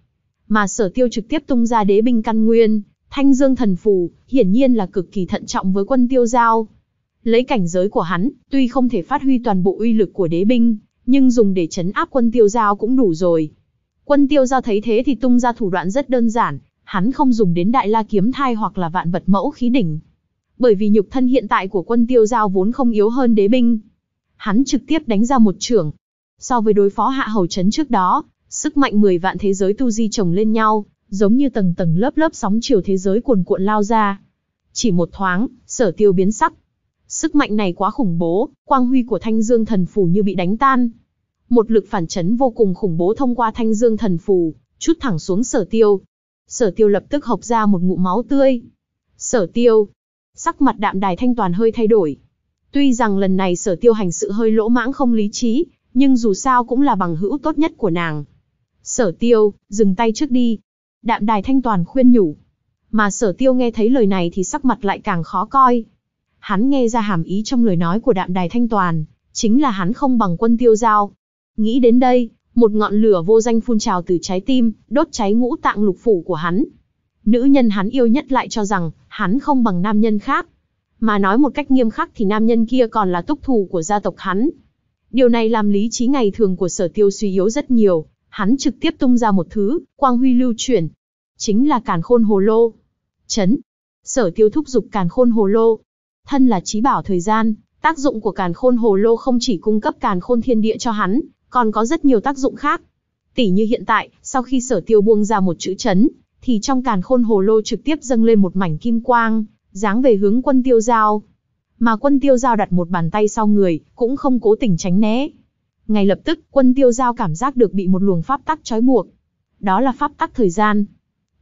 Mà sở tiêu trực tiếp tung ra đế binh căn nguyên, thanh dương thần phù, hiển nhiên là cực kỳ thận trọng với quân tiêu giao. Lấy cảnh giới của hắn, tuy không thể phát huy toàn bộ uy lực của đế binh, nhưng dùng để chấn áp quân tiêu giao cũng đủ rồi. Quân tiêu giao thấy thế thì tung ra thủ đoạn rất đơn giản, hắn không dùng đến đại la kiếm thai hoặc là vạn vật mẫu khí đỉnh, bởi vì nhục thân hiện tại của quân tiêu giao vốn không yếu hơn đế binh. Hắn trực tiếp đánh ra một trưởng. So với đối phó hạ hầu chấn trước đó, sức mạnh 10 vạn thế giới tu di chồng lên nhau, giống như tầng tầng lớp lớp sóng chiều thế giới cuồn cuộn lao ra. Chỉ một thoáng, sở tiêu biến sắc. Sức mạnh này quá khủng bố, quang huy của thanh dương thần phù như bị đánh tan. Một lực phản chấn vô cùng khủng bố thông qua thanh dương thần phù, chút thẳng xuống sở tiêu. Sở tiêu lập tức hộc ra một ngụ máu tươi. Sở tiêu, Sắc mặt đạm đài thanh toàn hơi thay đổi. Tuy rằng lần này sở tiêu hành sự hơi lỗ mãng không lý trí, nhưng dù sao cũng là bằng hữu tốt nhất của nàng. Sở tiêu, dừng tay trước đi. Đạm đài thanh toàn khuyên nhủ. Mà sở tiêu nghe thấy lời này thì sắc mặt lại càng khó coi. Hắn nghe ra hàm ý trong lời nói của đạm đài thanh toàn, chính là hắn không bằng quân tiêu giao. Nghĩ đến đây, một ngọn lửa vô danh phun trào từ trái tim, đốt cháy ngũ tạng lục phủ của hắn, nữ nhân hắn yêu nhất lại cho rằng hắn không bằng nam nhân khác. Mà nói một cách nghiêm khắc thì nam nhân kia còn là túc thù của gia tộc hắn. Điều này làm lý trí ngày thường của sở tiêu suy yếu rất nhiều, hắn trực tiếp tung ra một thứ, quang huy lưu chuyển. Chính là càn khôn hồ lô. Chấn. Sở tiêu thúc giục càn khôn hồ lô. Thân là trí bảo thời gian, tác dụng của càn khôn hồ lô không chỉ cung cấp càn khôn thiên địa cho hắn, còn có rất nhiều tác dụng khác. Tỷ như hiện tại, sau khi sở tiêu buông ra một chữ chấn, thì trong càn khôn hồ lô trực tiếp dâng lên một mảnh kim quang, dáng về hướng quân tiêu giao. Mà quân tiêu giao đặt một bàn tay sau người, cũng không cố tình tránh né. Ngay lập tức, quân tiêu giao cảm giác được bị một luồng pháp tắc trói buộc. Đó là pháp tắc thời gian.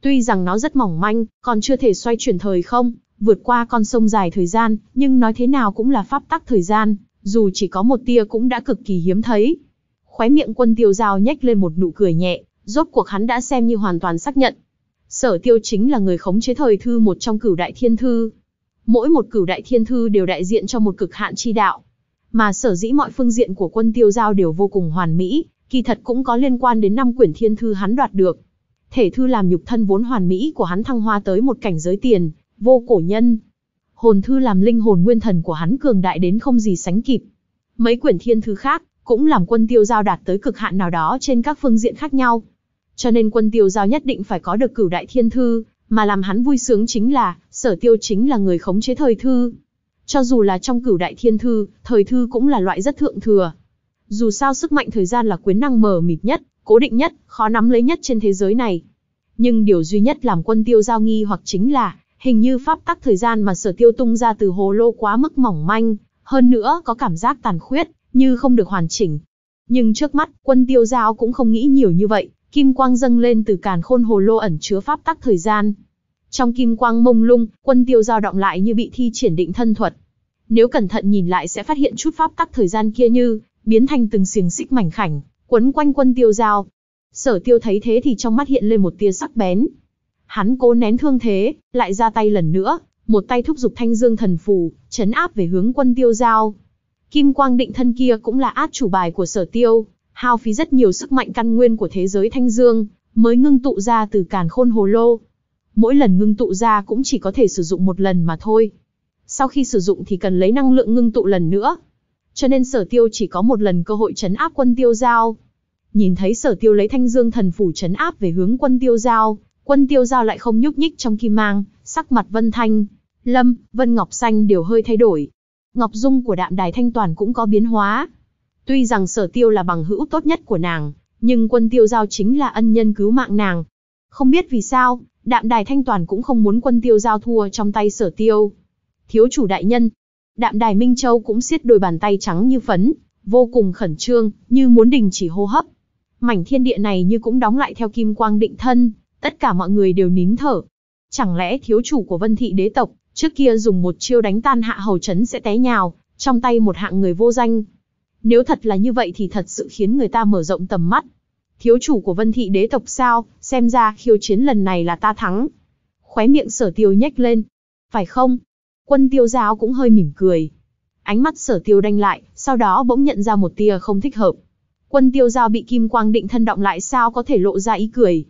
Tuy rằng nó rất mỏng manh, còn chưa thể xoay chuyển thời không, vượt qua con sông dài thời gian, nhưng nói thế nào cũng là pháp tắc thời gian, dù chỉ có một tia cũng đã cực kỳ hiếm thấy. Khóe miệng quân tiêu giao nhếch lên một nụ cười nhẹ, rốt cuộc hắn đã xem như hoàn toàn xác nhận, Sở Tiêu chính là người khống chế thời thư một trong cửu đại thiên thư. Mỗi một cửu đại thiên thư đều đại diện cho một cực hạn chi đạo. Mà sở dĩ mọi phương diện của quân tiêu giao đều vô cùng hoàn mỹ, kỳ thật cũng có liên quan đến năm quyển thiên thư hắn đoạt được. Thể thư làm nhục thân vốn hoàn mỹ của hắn thăng hoa tới một cảnh giới tiền, vô cổ nhân. Hồn thư làm linh hồn nguyên thần của hắn cường đại đến không gì sánh kịp. Mấy quyển thiên thư khác cũng làm quân tiêu giao đạt tới cực hạn nào đó trên các phương diện khác nhau. Cho nên quân tiêu giao nhất định phải có được cửu đại thiên thư, mà làm hắn vui sướng chính là, sở tiêu chính là người khống chế thời thư. Cho dù là trong cửu đại thiên thư, thời thư cũng là loại rất thượng thừa. Dù sao sức mạnh thời gian là quyến năng mờ mịt nhất, cố định nhất, khó nắm lấy nhất trên thế giới này. Nhưng điều duy nhất làm quân tiêu giao nghi hoặc chính là, hình như pháp tắc thời gian mà sở tiêu tung ra từ hồ lô quá mức mỏng manh, hơn nữa có cảm giác tàn khuyết, như không được hoàn chỉnh. Nhưng trước mắt, quân tiêu giao cũng không nghĩ nhiều như vậy, Kim quang dâng lên từ càn khôn hồ lô ẩn chứa pháp tắc thời gian. Trong kim quang mông lung, quân tiêu dao động lại như bị thi triển định thân thuật. Nếu cẩn thận nhìn lại sẽ phát hiện chút pháp tắc thời gian kia như biến thành từng xiềng xích mảnh khảnh, quấn quanh quân tiêu dao. Sở tiêu thấy thế thì trong mắt hiện lên một tia sắc bén. Hắn cố nén thương thế, lại ra tay lần nữa, một tay thúc giục thanh dương thần phù, chấn áp về hướng quân tiêu dao. Kim quang định thân kia cũng là át chủ bài của sở tiêu, hao phí rất nhiều sức mạnh căn nguyên của thế giới Thanh Dương, mới ngưng tụ ra từ càn khôn hồ lô. Mỗi lần ngưng tụ ra cũng chỉ có thể sử dụng một lần mà thôi. Sau khi sử dụng thì cần lấy năng lượng ngưng tụ lần nữa. Cho nên sở tiêu chỉ có một lần cơ hội chấn áp quân tiêu giao. Nhìn thấy sở tiêu lấy thanh dương thần phủ chấn áp về hướng quân tiêu giao, quân tiêu giao lại không nhúc nhích trong kim mang, sắc mặt vân thanh, lâm, vân ngọc xanh đều hơi thay đổi. Ngọc dung của đạm đài thanh toàn cũng có biến hóa, Tuy rằng sở tiêu là bằng hữu tốt nhất của nàng, nhưng quân tiêu giao chính là ân nhân cứu mạng nàng. Không biết vì sao, đạm đài thanh toàn cũng không muốn quân tiêu giao thua trong tay sở tiêu. Thiếu chủ đại nhân, đạm đài Minh Châu cũng siết đôi bàn tay trắng như phấn, vô cùng khẩn trương, như muốn đình chỉ hô hấp. Mảnh thiên địa này như cũng đóng lại theo kim quang định thân, tất cả mọi người đều nín thở. Chẳng lẽ thiếu chủ của vân thị đế tộc, trước kia dùng một chiêu đánh tan hạ hầu chấn sẽ té nhào, trong tay một hạng người vô danh, nếu thật là như vậy thì thật sự khiến người ta mở rộng tầm mắt. Thiếu chủ của vân thị đế tộc sao, xem ra khiêu chiến lần này là ta thắng. Khóe miệng sở tiêu nhếch lên. Phải không? Quân tiêu giáo cũng hơi mỉm cười. Ánh mắt sở tiêu đanh lại, sau đó bỗng nhận ra một tia không thích hợp. Quân tiêu giao bị kim quang định thân động lại sao có thể lộ ra ý cười.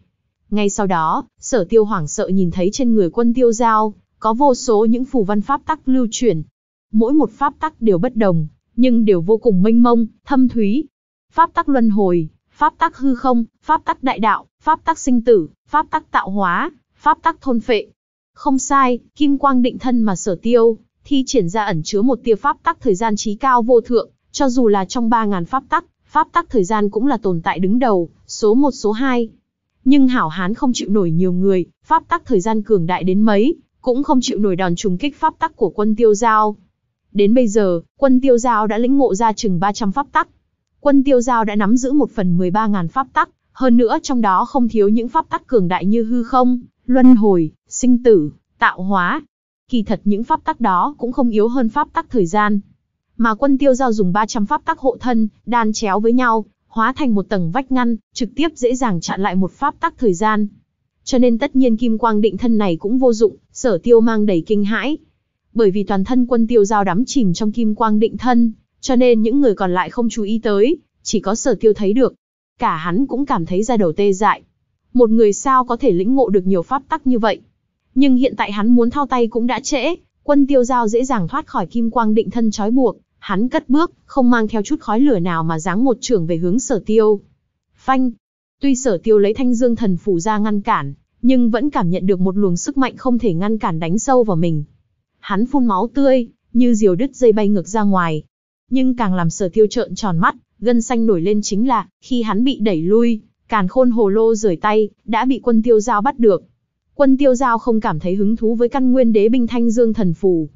Ngay sau đó, sở tiêu hoảng sợ nhìn thấy trên người quân tiêu giao, có vô số những phù văn pháp tắc lưu chuyển. Mỗi một pháp tắc đều bất đồng, nhưng đều vô cùng mênh mông, thâm thúy. Pháp tắc luân hồi, pháp tắc hư không, pháp tắc đại đạo, pháp tắc sinh tử, pháp tắc tạo hóa, pháp tắc thôn phệ. Không sai, kim quang định thân mà sở tiêu, thi triển ra ẩn chứa một tia pháp tắc thời gian trí cao vô thượng, cho dù là trong 3.000 pháp tắc, pháp tắc thời gian cũng là tồn tại đứng đầu, số 1 số 2. Nhưng hảo hán không chịu nổi nhiều người, pháp tắc thời gian cường đại đến mấy, cũng không chịu nổi đòn trùng kích pháp tắc của quân tiêu giao, Đến bây giờ, quân tiêu giao đã lĩnh ngộ ra chừng 300 pháp tắc. Quân tiêu giao đã nắm giữ một phần 13.000 pháp tắc, hơn nữa trong đó không thiếu những pháp tắc cường đại như hư không, luân hồi, sinh tử, tạo hóa. Kỳ thật những pháp tắc đó cũng không yếu hơn pháp tắc thời gian. Mà quân tiêu giao dùng 300 pháp tắc hộ thân, đan chéo với nhau, hóa thành một tầng vách ngăn, trực tiếp dễ dàng chặn lại một pháp tắc thời gian. Cho nên tất nhiên kim quang định thân này cũng vô dụng, sở tiêu mang đầy kinh hãi, bởi vì toàn thân quân tiêu giao đắm chìm trong kim quang định thân, cho nên những người còn lại không chú ý tới, chỉ có sở tiêu thấy được. Cả hắn cũng cảm thấy ra đầu tê dại. Một người sao có thể lĩnh ngộ được nhiều pháp tắc như vậy? Nhưng hiện tại hắn muốn thao tay cũng đã trễ, quân tiêu giao dễ dàng thoát khỏi kim quang định thân trói buộc, hắn cất bước, không mang theo chút khói lửa nào mà giáng một trường về hướng sở tiêu. Phanh! Tuy sở tiêu lấy thanh dương thần phủ ra ngăn cản, nhưng vẫn cảm nhận được một luồng sức mạnh không thể ngăn cản đánh sâu vào mình hắn phun máu tươi, như diều đứt dây bay ngược ra ngoài. Nhưng càng làm sở tiêu trợn tròn mắt, gân xanh nổi lên chính là, khi hắn bị đẩy lui, càn khôn hồ lô rời tay, đã bị quân tiêu giao bắt được. Quân tiêu giao không cảm thấy hứng thú với căn nguyên đế binh thanh dương thần phù.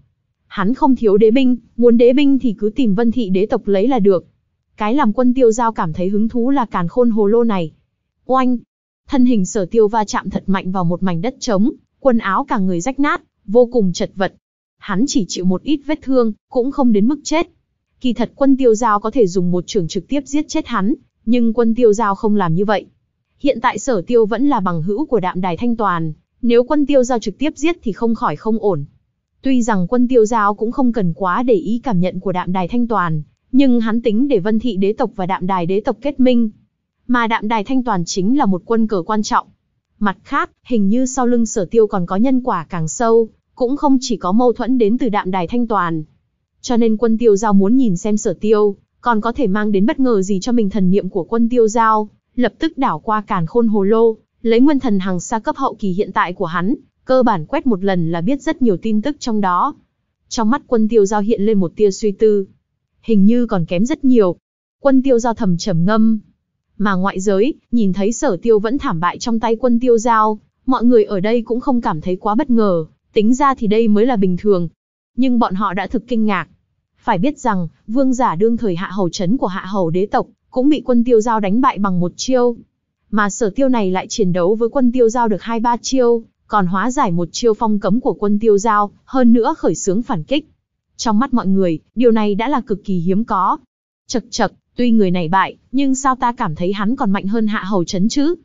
Hắn không thiếu đế binh, muốn đế binh thì cứ tìm vân thị đế tộc lấy là được. Cái làm quân tiêu giao cảm thấy hứng thú là càn khôn hồ lô này. Oanh! Thân hình sở tiêu va chạm thật mạnh vào một mảnh đất trống, quần áo cả người rách nát, vô cùng chật vật, hắn chỉ chịu một ít vết thương, cũng không đến mức chết. Kỳ thật quân tiêu giao có thể dùng một trường trực tiếp giết chết hắn, nhưng quân tiêu giao không làm như vậy. Hiện tại sở tiêu vẫn là bằng hữu của đạm đài thanh toàn, nếu quân tiêu giao trực tiếp giết thì không khỏi không ổn. Tuy rằng quân tiêu giao cũng không cần quá để ý cảm nhận của đạm đài thanh toàn, nhưng hắn tính để vân thị đế tộc và đạm đài đế tộc kết minh. Mà đạm đài thanh toàn chính là một quân cờ quan trọng. Mặt khác, hình như sau lưng sở tiêu còn có nhân quả càng sâu, cũng không chỉ có mâu thuẫn đến từ đạm đài thanh toàn. Cho nên quân tiêu giao muốn nhìn xem sở tiêu, còn có thể mang đến bất ngờ gì cho mình thần niệm của quân tiêu giao, lập tức đảo qua càn khôn hồ lô, lấy nguyên thần hàng xa cấp hậu kỳ hiện tại của hắn, cơ bản quét một lần là biết rất nhiều tin tức trong đó. Trong mắt quân tiêu giao hiện lên một tia suy tư. Hình như còn kém rất nhiều. Quân tiêu giao thầm trầm ngâm. Mà ngoại giới, nhìn thấy sở tiêu vẫn thảm bại trong tay quân tiêu giao, mọi người ở đây cũng không cảm thấy quá bất ngờ. Tính ra thì đây mới là bình thường. Nhưng bọn họ đã thực kinh ngạc. Phải biết rằng, vương giả đương thời hạ hầu chấn của hạ hầu đế tộc, cũng bị quân tiêu giao đánh bại bằng một chiêu. Mà sở tiêu này lại chiến đấu với quân tiêu giao được hai ba chiêu, còn hóa giải một chiêu phong cấm của quân tiêu giao, hơn nữa khởi xướng phản kích. Trong mắt mọi người, điều này đã là cực kỳ hiếm có. Chật chật, tuy người này bại, nhưng sao ta cảm thấy hắn còn mạnh hơn hạ hầu chấn chứ?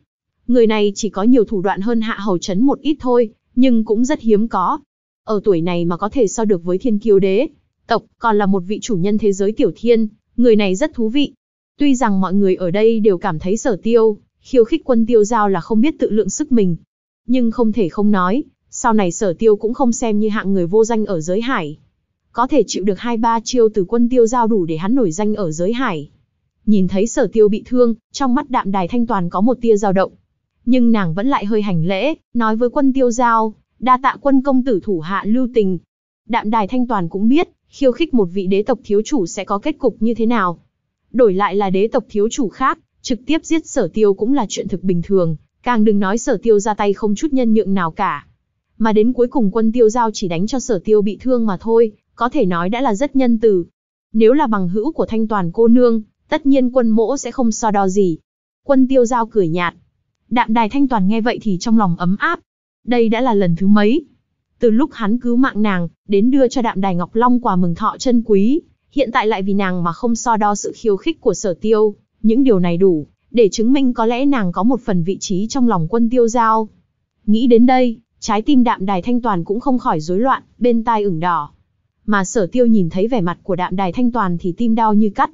Người này chỉ có nhiều thủ đoạn hơn hạ hầu chấn một ít thôi, nhưng cũng rất hiếm có. Ở tuổi này mà có thể so được với thiên kiêu đế, tộc còn là một vị chủ nhân thế giới tiểu thiên, người này rất thú vị. Tuy rằng mọi người ở đây đều cảm thấy sở tiêu, khiêu khích quân tiêu giao là không biết tự lượng sức mình. Nhưng không thể không nói, sau này sở tiêu cũng không xem như hạng người vô danh ở giới hải. Có thể chịu được hai ba chiêu từ quân tiêu giao đủ để hắn nổi danh ở giới hải. Nhìn thấy sở tiêu bị thương, trong mắt đạm đài thanh toàn có một tia dao động, nhưng nàng vẫn lại hơi hành lễ, nói với quân tiêu giao, đa tạ quân công tử thủ hạ lưu tình. Đạm đài thanh toàn cũng biết, khiêu khích một vị đế tộc thiếu chủ sẽ có kết cục như thế nào. Đổi lại là đế tộc thiếu chủ khác, trực tiếp giết sở tiêu cũng là chuyện thực bình thường, càng đừng nói sở tiêu ra tay không chút nhân nhượng nào cả. Mà đến cuối cùng quân tiêu giao chỉ đánh cho sở tiêu bị thương mà thôi, có thể nói đã là rất nhân từ. Nếu là bằng hữu của thanh toàn cô nương, tất nhiên quân mỗ sẽ không so đo gì. Quân tiêu giao cười nhạt, Đạm đài thanh toàn nghe vậy thì trong lòng ấm áp. Đây đã là lần thứ mấy. Từ lúc hắn cứu mạng nàng, đến đưa cho đạm đài Ngọc Long quà mừng thọ chân quý, hiện tại lại vì nàng mà không so đo sự khiêu khích của sở tiêu, những điều này đủ, để chứng minh có lẽ nàng có một phần vị trí trong lòng quân tiêu giao. Nghĩ đến đây, trái tim đạm đài thanh toàn cũng không khỏi rối loạn, bên tai ửng đỏ. Mà sở tiêu nhìn thấy vẻ mặt của đạm đài thanh toàn thì tim đau như cắt.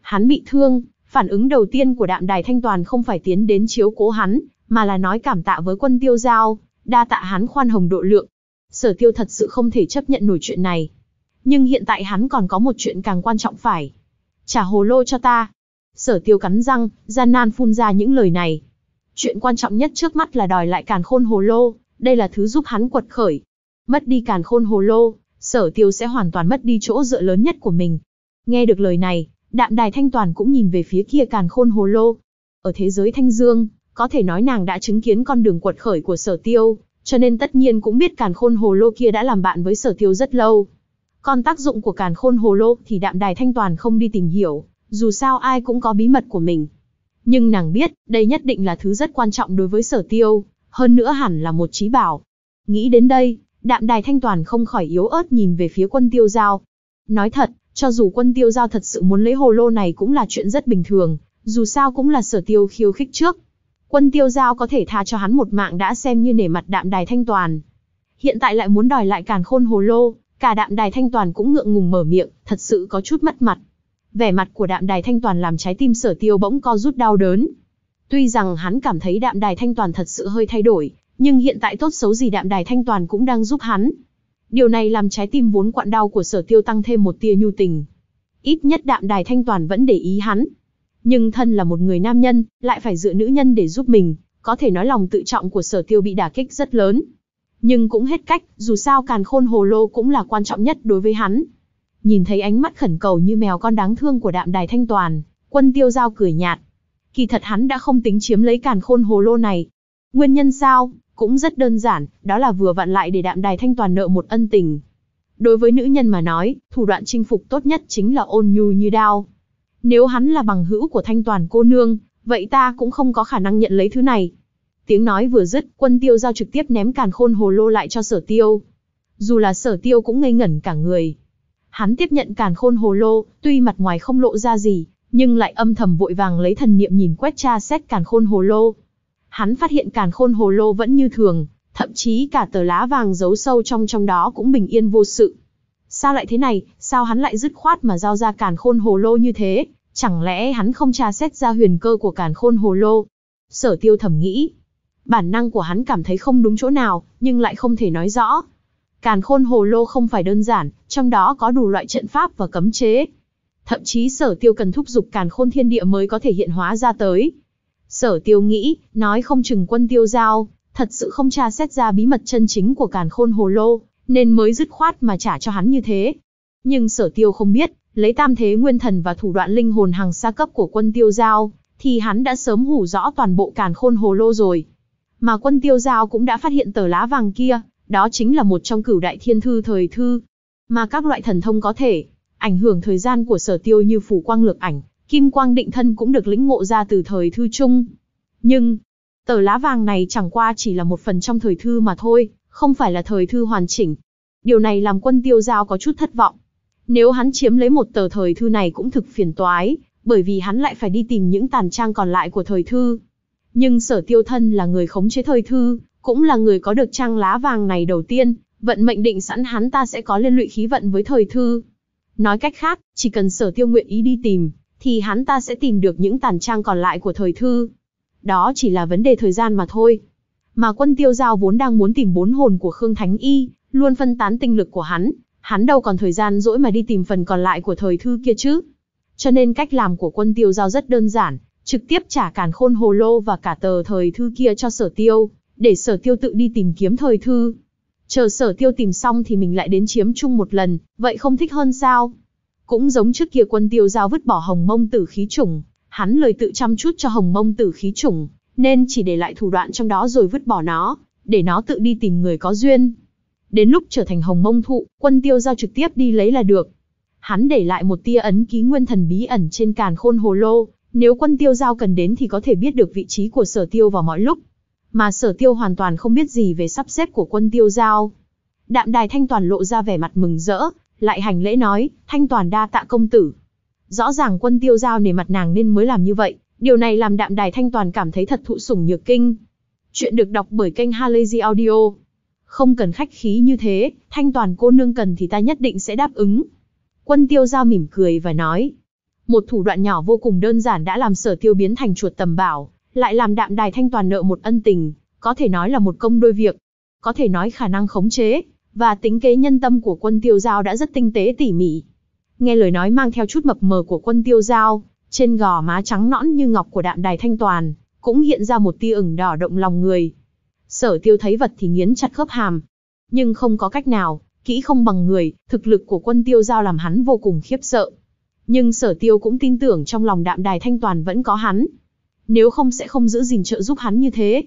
Hắn bị thương, Phản ứng đầu tiên của đạm đài thanh toàn không phải tiến đến chiếu cố hắn, mà là nói cảm tạ với quân tiêu giao, đa tạ hắn khoan hồng độ lượng. Sở tiêu thật sự không thể chấp nhận nổi chuyện này. Nhưng hiện tại hắn còn có một chuyện càng quan trọng phải. Trả hồ lô cho ta. Sở tiêu cắn răng, gian nan phun ra những lời này. Chuyện quan trọng nhất trước mắt là đòi lại càn khôn hồ lô, đây là thứ giúp hắn quật khởi. Mất đi càn khôn hồ lô, sở tiêu sẽ hoàn toàn mất đi chỗ dựa lớn nhất của mình. Nghe được lời này, Đạm đài thanh toàn cũng nhìn về phía kia càn khôn hồ lô. Ở thế giới thanh dương, có thể nói nàng đã chứng kiến con đường quật khởi của sở tiêu, cho nên tất nhiên cũng biết càn khôn hồ lô kia đã làm bạn với sở tiêu rất lâu. Còn tác dụng của càn khôn hồ lô thì đạm đài thanh toàn không đi tìm hiểu, dù sao ai cũng có bí mật của mình. Nhưng nàng biết, đây nhất định là thứ rất quan trọng đối với sở tiêu, hơn nữa hẳn là một trí bảo. Nghĩ đến đây, đạm đài thanh toàn không khỏi yếu ớt nhìn về phía quân tiêu giao. Nói thật, cho dù quân tiêu giao thật sự muốn lấy hồ lô này cũng là chuyện rất bình thường, dù sao cũng là sở tiêu khiêu khích trước. Quân tiêu giao có thể tha cho hắn một mạng đã xem như nể mặt đạm đài thanh toàn. Hiện tại lại muốn đòi lại càn khôn hồ lô, cả đạm đài thanh toàn cũng ngượng ngùng mở miệng, thật sự có chút mất mặt. Vẻ mặt của đạm đài thanh toàn làm trái tim sở tiêu bỗng co rút đau đớn. Tuy rằng hắn cảm thấy đạm đài thanh toàn thật sự hơi thay đổi, nhưng hiện tại tốt xấu gì đạm đài thanh toàn cũng đang giúp hắn. Điều này làm trái tim vốn quặn đau của sở tiêu tăng thêm một tia nhu tình. Ít nhất đạm đài thanh toàn vẫn để ý hắn. Nhưng thân là một người nam nhân, lại phải dựa nữ nhân để giúp mình, có thể nói lòng tự trọng của sở tiêu bị đả kích rất lớn. Nhưng cũng hết cách, dù sao càn khôn hồ lô cũng là quan trọng nhất đối với hắn. Nhìn thấy ánh mắt khẩn cầu như mèo con đáng thương của đạm đài thanh toàn, quân tiêu giao cười nhạt. Kỳ thật hắn đã không tính chiếm lấy càn khôn hồ lô này. Nguyên nhân sao? Cũng rất đơn giản, đó là vừa vặn lại để đạm đài thanh toàn nợ một ân tình. Đối với nữ nhân mà nói, thủ đoạn chinh phục tốt nhất chính là ôn nhu như đao. Nếu hắn là bằng hữu của thanh toàn cô nương, vậy ta cũng không có khả năng nhận lấy thứ này. Tiếng nói vừa dứt, quân tiêu giao trực tiếp ném càn khôn hồ lô lại cho sở tiêu. Dù là sở tiêu cũng ngây ngẩn cả người. Hắn tiếp nhận càn khôn hồ lô, tuy mặt ngoài không lộ ra gì, nhưng lại âm thầm vội vàng lấy thần niệm nhìn quét tra xét càn khôn hồ lô hắn phát hiện càn khôn hồ lô vẫn như thường, thậm chí cả tờ lá vàng giấu sâu trong trong đó cũng bình yên vô sự. Sao lại thế này, sao hắn lại dứt khoát mà giao ra càn khôn hồ lô như thế, chẳng lẽ hắn không tra xét ra huyền cơ của càn khôn hồ lô? Sở tiêu thầm nghĩ, bản năng của hắn cảm thấy không đúng chỗ nào, nhưng lại không thể nói rõ. Càn khôn hồ lô không phải đơn giản, trong đó có đủ loại trận pháp và cấm chế. Thậm chí sở tiêu cần thúc giục càn khôn thiên địa mới có thể hiện hóa ra tới, Sở tiêu nghĩ, nói không chừng quân tiêu giao, thật sự không tra xét ra bí mật chân chính của càn khôn hồ lô, nên mới dứt khoát mà trả cho hắn như thế. Nhưng sở tiêu không biết, lấy tam thế nguyên thần và thủ đoạn linh hồn hàng xa cấp của quân tiêu giao, thì hắn đã sớm hủ rõ toàn bộ càn khôn hồ lô rồi. Mà quân tiêu giao cũng đã phát hiện tờ lá vàng kia, đó chính là một trong cửu đại thiên thư thời thư. Mà các loại thần thông có thể, ảnh hưởng thời gian của sở tiêu như phủ quang lược ảnh, kim quang định thân cũng được lĩnh ngộ ra từ thời thư chung, Nhưng, tờ lá vàng này chẳng qua chỉ là một phần trong thời thư mà thôi, không phải là thời thư hoàn chỉnh. Điều này làm quân tiêu giao có chút thất vọng. Nếu hắn chiếm lấy một tờ thời thư này cũng thực phiền toái, bởi vì hắn lại phải đi tìm những tàn trang còn lại của thời thư. Nhưng sở tiêu thân là người khống chế thời thư, cũng là người có được trang lá vàng này đầu tiên, vận mệnh định sẵn hắn ta sẽ có liên lụy khí vận với thời thư. Nói cách khác, chỉ cần sở tiêu nguyện ý đi tìm, thì hắn ta sẽ tìm được những tàn trang còn lại của thời thư. Đó chỉ là vấn đề thời gian mà thôi. Mà quân tiêu giao vốn đang muốn tìm bốn hồn của Khương Thánh Y, luôn phân tán tinh lực của hắn, hắn đâu còn thời gian rỗi mà đi tìm phần còn lại của thời thư kia chứ. Cho nên cách làm của quân tiêu giao rất đơn giản, trực tiếp trả càn khôn hồ lô và cả tờ thời thư kia cho sở tiêu, để sở tiêu tự đi tìm kiếm thời thư. Chờ sở tiêu tìm xong thì mình lại đến chiếm chung một lần, vậy không thích hơn sao? Cũng giống trước kia quân tiêu giao vứt bỏ hồng mông tử khí chủng, hắn lời tự chăm chút cho hồng mông tử khí chủng, nên chỉ để lại thủ đoạn trong đó rồi vứt bỏ nó, để nó tự đi tìm người có duyên. Đến lúc trở thành hồng mông thụ, quân tiêu giao trực tiếp đi lấy là được. Hắn để lại một tia ấn ký nguyên thần bí ẩn trên càn khôn hồ lô, nếu quân tiêu giao cần đến thì có thể biết được vị trí của sở tiêu vào mọi lúc. Mà sở tiêu hoàn toàn không biết gì về sắp xếp của quân tiêu giao. Đạm đài thanh toàn lộ ra vẻ mặt mừng rỡ, lại hành lễ nói, thanh toàn đa tạ công tử. Rõ ràng quân tiêu giao nề mặt nàng nên mới làm như vậy, điều này làm đạm đài thanh toàn cảm thấy thật thụ sủng nhược kinh. Chuyện được đọc bởi kênh Halazy Audio. Không cần khách khí như thế, thanh toàn cô nương cần thì ta nhất định sẽ đáp ứng. Quân tiêu giao mỉm cười và nói. Một thủ đoạn nhỏ vô cùng đơn giản đã làm sở tiêu biến thành chuột tầm bảo, lại làm đạm đài thanh toàn nợ một ân tình, có thể nói là một công đôi việc. Có thể nói khả năng khống chế, và tính kế nhân tâm của quân tiêu giao đã rất tinh tế tỉ mỉ. Nghe lời nói mang theo chút mập mờ của quân tiêu giao, trên gò má trắng nõn như ngọc của đạm đài thanh toàn, cũng hiện ra một tia ửng đỏ động lòng người. Sở tiêu thấy vật thì nghiến chặt khớp hàm. Nhưng không có cách nào, kỹ không bằng người, thực lực của quân tiêu giao làm hắn vô cùng khiếp sợ. Nhưng sở tiêu cũng tin tưởng trong lòng đạm đài thanh toàn vẫn có hắn. Nếu không sẽ không giữ gìn trợ giúp hắn như thế.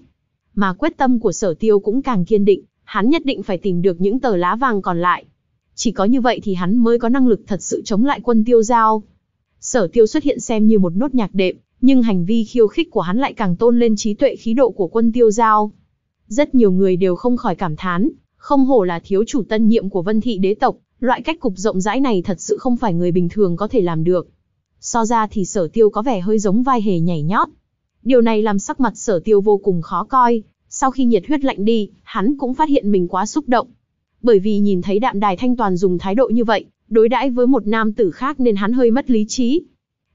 Mà quyết tâm của sở tiêu cũng càng kiên định hắn nhất định phải tìm được những tờ lá vàng còn lại. Chỉ có như vậy thì hắn mới có năng lực thật sự chống lại quân tiêu giao. Sở tiêu xuất hiện xem như một nốt nhạc đệm, nhưng hành vi khiêu khích của hắn lại càng tôn lên trí tuệ khí độ của quân tiêu giao. Rất nhiều người đều không khỏi cảm thán, không hổ là thiếu chủ tân nhiệm của vân thị đế tộc, loại cách cục rộng rãi này thật sự không phải người bình thường có thể làm được. So ra thì sở tiêu có vẻ hơi giống vai hề nhảy nhót. Điều này làm sắc mặt sở tiêu vô cùng khó coi, sau khi nhiệt huyết lạnh đi, hắn cũng phát hiện mình quá xúc động. Bởi vì nhìn thấy đạm đài thanh toàn dùng thái độ như vậy, đối đãi với một nam tử khác nên hắn hơi mất lý trí.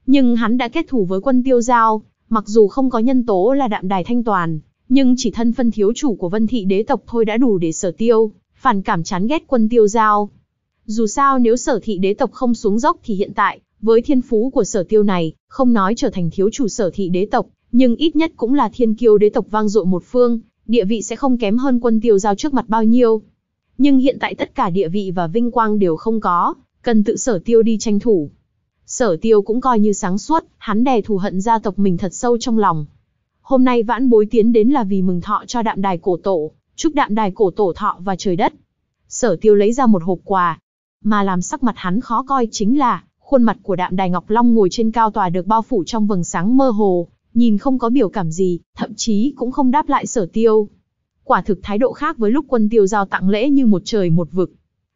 Nhưng hắn đã kết thù với quân tiêu giao, mặc dù không có nhân tố là đạm đài thanh toàn, nhưng chỉ thân phân thiếu chủ của vân thị đế tộc thôi đã đủ để sở tiêu, phản cảm chán ghét quân tiêu giao. Dù sao nếu sở thị đế tộc không xuống dốc thì hiện tại, với thiên phú của sở tiêu này, không nói trở thành thiếu chủ sở thị đế tộc, nhưng ít nhất cũng là thiên kiêu đế tộc vang dội một phương, địa vị sẽ không kém hơn quân tiêu giao trước mặt bao nhiêu. Nhưng hiện tại tất cả địa vị và vinh quang đều không có, cần tự sở tiêu đi tranh thủ. Sở tiêu cũng coi như sáng suốt, hắn đè thù hận gia tộc mình thật sâu trong lòng. Hôm nay vãn bối tiến đến là vì mừng thọ cho đạm đài cổ tổ, chúc đạm đài cổ tổ thọ và trời đất. Sở tiêu lấy ra một hộp quà, mà làm sắc mặt hắn khó coi chính là khuôn mặt của đạm đài ngọc long ngồi trên cao tòa được bao phủ trong vầng sáng mơ hồ nhìn không có biểu cảm gì, thậm chí cũng không đáp lại sở tiêu. Quả thực thái độ khác với lúc quân tiêu giao tặng lễ như một trời một vực.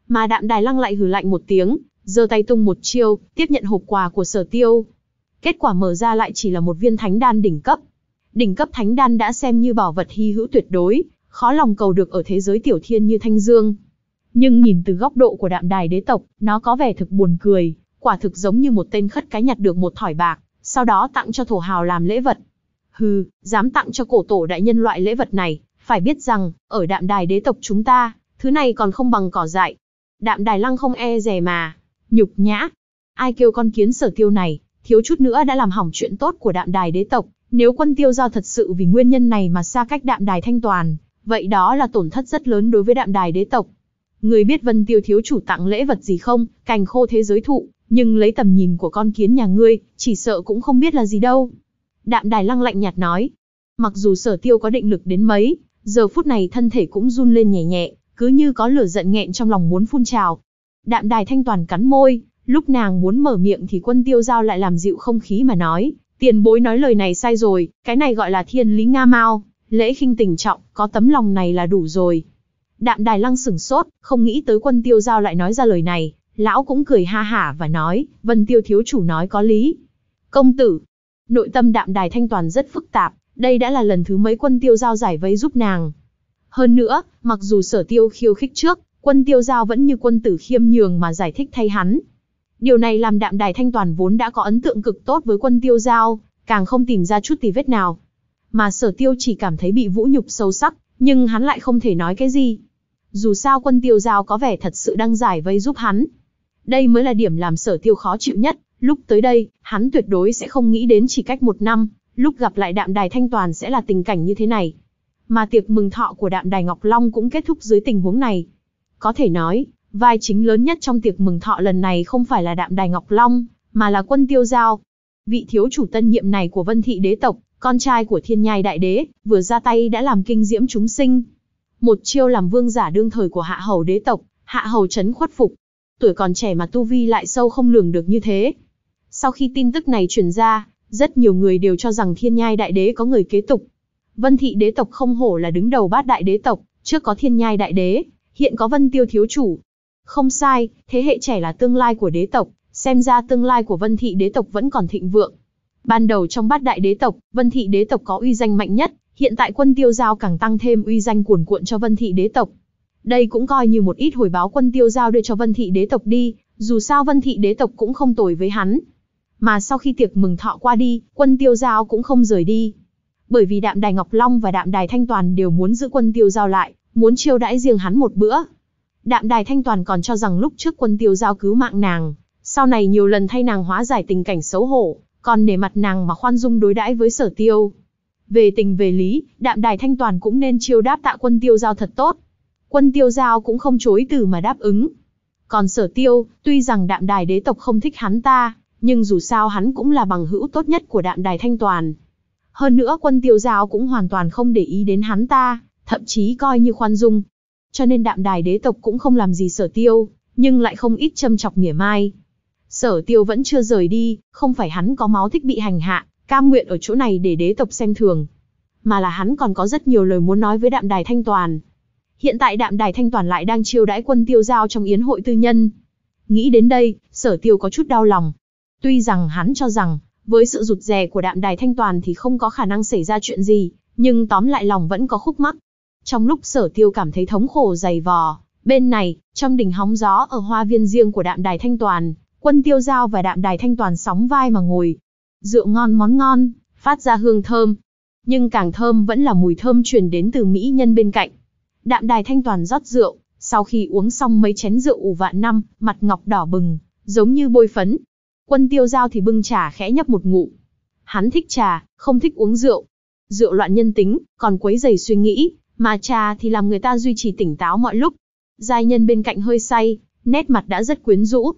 Mà đạm đài lăng lại hừ lạnh một tiếng, giơ tay tung một chiêu, tiếp nhận hộp quà của sở tiêu. Kết quả mở ra lại chỉ là một viên thánh đan đỉnh cấp. Đỉnh cấp thánh đan đã xem như bảo vật hy hữu tuyệt đối, khó lòng cầu được ở thế giới tiểu thiên như Thanh Dương. Nhưng nhìn từ góc độ của đạm đài đế tộc, nó có vẻ thực buồn cười, quả thực giống như một tên khất cái nhặt được một thỏi bạc sau đó tặng cho thổ hào làm lễ vật. Hừ, dám tặng cho cổ tổ đại nhân loại lễ vật này, phải biết rằng, ở đạm đài đế tộc chúng ta, thứ này còn không bằng cỏ dại. Đạm đài lăng không e rè mà, nhục nhã. Ai kêu con kiến sở tiêu này, thiếu chút nữa đã làm hỏng chuyện tốt của đạm đài đế tộc. Nếu quân tiêu do thật sự vì nguyên nhân này mà xa cách đạm đài thanh toàn, vậy đó là tổn thất rất lớn đối với đạm đài đế tộc. Người biết vân tiêu thiếu chủ tặng lễ vật gì không, cành khô thế giới thụ, nhưng lấy tầm nhìn của con kiến nhà ngươi, chỉ sợ cũng không biết là gì đâu. Đạm đài lăng lạnh nhạt nói, mặc dù sở tiêu có định lực đến mấy, giờ phút này thân thể cũng run lên nhẹ nhẹ, cứ như có lửa giận nghẹn trong lòng muốn phun trào. Đạm đài thanh toàn cắn môi, lúc nàng muốn mở miệng thì quân tiêu giao lại làm dịu không khí mà nói, tiền bối nói lời này sai rồi, cái này gọi là thiên lý Nga Mao, lễ khinh tình trọng, có tấm lòng này là đủ rồi. Đạm đài lăng sửng sốt, không nghĩ tới quân tiêu giao lại nói ra lời này, Lão cũng cười ha hả và nói, Vân Tiêu thiếu chủ nói có lý. Công tử, nội tâm đạm đài thanh toàn rất phức tạp, đây đã là lần thứ mấy quân tiêu giao giải vây giúp nàng. Hơn nữa, mặc dù sở tiêu khiêu khích trước, quân tiêu giao vẫn như quân tử khiêm nhường mà giải thích thay hắn. Điều này làm đạm đài thanh toàn vốn đã có ấn tượng cực tốt với quân tiêu giao, càng không tìm ra chút tì vết nào. Mà sở tiêu chỉ cảm thấy bị vũ nhục sâu sắc, nhưng hắn lại không thể nói cái gì. Dù sao quân tiêu giao có vẻ thật sự đang giải vây giúp hắn, đây mới là điểm làm sở tiêu khó chịu nhất, lúc tới đây, hắn tuyệt đối sẽ không nghĩ đến chỉ cách một năm, lúc gặp lại đạm đài thanh toàn sẽ là tình cảnh như thế này. Mà tiệc mừng thọ của đạm đài Ngọc Long cũng kết thúc dưới tình huống này. Có thể nói, vai chính lớn nhất trong tiệc mừng thọ lần này không phải là đạm đài Ngọc Long, mà là quân tiêu giao. Vị thiếu chủ tân nhiệm này của vân thị đế tộc, con trai của thiên nhai đại đế, vừa ra tay đã làm kinh diễm chúng sinh. Một chiêu làm vương giả đương thời của hạ hầu đế tộc, hạ hầu chấn khuất phục, tuổi còn trẻ mà tu vi lại sâu không lường được như thế. Sau khi tin tức này truyền ra, rất nhiều người đều cho rằng thiên nhai đại đế có người kế tục. Vân thị đế tộc không hổ là đứng đầu bát đại đế tộc, trước có thiên nhai đại đế, hiện có vân tiêu thiếu chủ. Không sai, thế hệ trẻ là tương lai của đế tộc, xem ra tương lai của vân thị đế tộc vẫn còn thịnh vượng. Ban đầu trong bát đại đế tộc, vân thị đế tộc có uy danh mạnh nhất, hiện tại quân tiêu giao càng tăng thêm uy danh cuồn cuộn cho vân thị đế tộc. Đây cũng coi như một ít hồi báo quân tiêu giao đưa cho Vân Thị đế tộc đi, dù sao Vân Thị đế tộc cũng không tồi với hắn. Mà sau khi tiệc mừng thọ qua đi, quân tiêu giao cũng không rời đi. Bởi vì đạm đài Ngọc Long và đạm đài Thanh Toàn đều muốn giữ quân tiêu giao lại, muốn chiêu đãi riêng hắn một bữa. Đạm đài Thanh Toàn còn cho rằng lúc trước quân tiêu giao cứu mạng nàng, sau này nhiều lần thay nàng hóa giải tình cảnh xấu hổ, còn nể mặt nàng mà khoan dung đối đãi với sở tiêu. Về tình về lý, đạm đài thanh toàn cũng nên chiêu đáp tạ quân tiêu giao thật tốt, quân tiêu giao cũng không chối từ mà đáp ứng. Còn sở tiêu, tuy rằng đạm đài đế tộc không thích hắn ta, nhưng dù sao hắn cũng là bằng hữu tốt nhất của đạm đài thanh toàn. Hơn nữa quân tiêu giao cũng hoàn toàn không để ý đến hắn ta, thậm chí coi như khoan dung. Cho nên đạm đài đế tộc cũng không làm gì sở tiêu, nhưng lại không ít châm chọc mỉa mai. Sở tiêu vẫn chưa rời đi, không phải hắn có máu thích bị hành hạ, cam nguyện ở chỗ này để đế tộc xem thường. Mà là hắn còn có rất nhiều lời muốn nói với đạm đài thanh toàn hiện tại đạm đài thanh toàn lại đang chiêu đãi quân tiêu giao trong yến hội tư nhân. Nghĩ đến đây, sở tiêu có chút đau lòng. Tuy rằng hắn cho rằng, với sự rụt rè của đạm đài thanh toàn thì không có khả năng xảy ra chuyện gì, nhưng tóm lại lòng vẫn có khúc mắc. Trong lúc sở tiêu cảm thấy thống khổ dày vò, bên này, trong đỉnh hóng gió ở hoa viên riêng của đạm đài thanh toàn, quân tiêu giao và đạm đài thanh toàn sóng vai mà ngồi. Rượu ngon món ngon, phát ra hương thơm. Nhưng càng thơm vẫn là mùi thơm truyền đến từ mỹ nhân bên cạnh. Đạm đài thanh toàn rót rượu, sau khi uống xong mấy chén rượu ủ vạn năm, mặt ngọc đỏ bừng, giống như bôi phấn. Quân tiêu giao thì bưng trà khẽ nhấp một ngụm. Hắn thích trà, không thích uống rượu. Rượu loạn nhân tính, còn quấy dày suy nghĩ, mà trà thì làm người ta duy trì tỉnh táo mọi lúc. Giai nhân bên cạnh hơi say, nét mặt đã rất quyến rũ.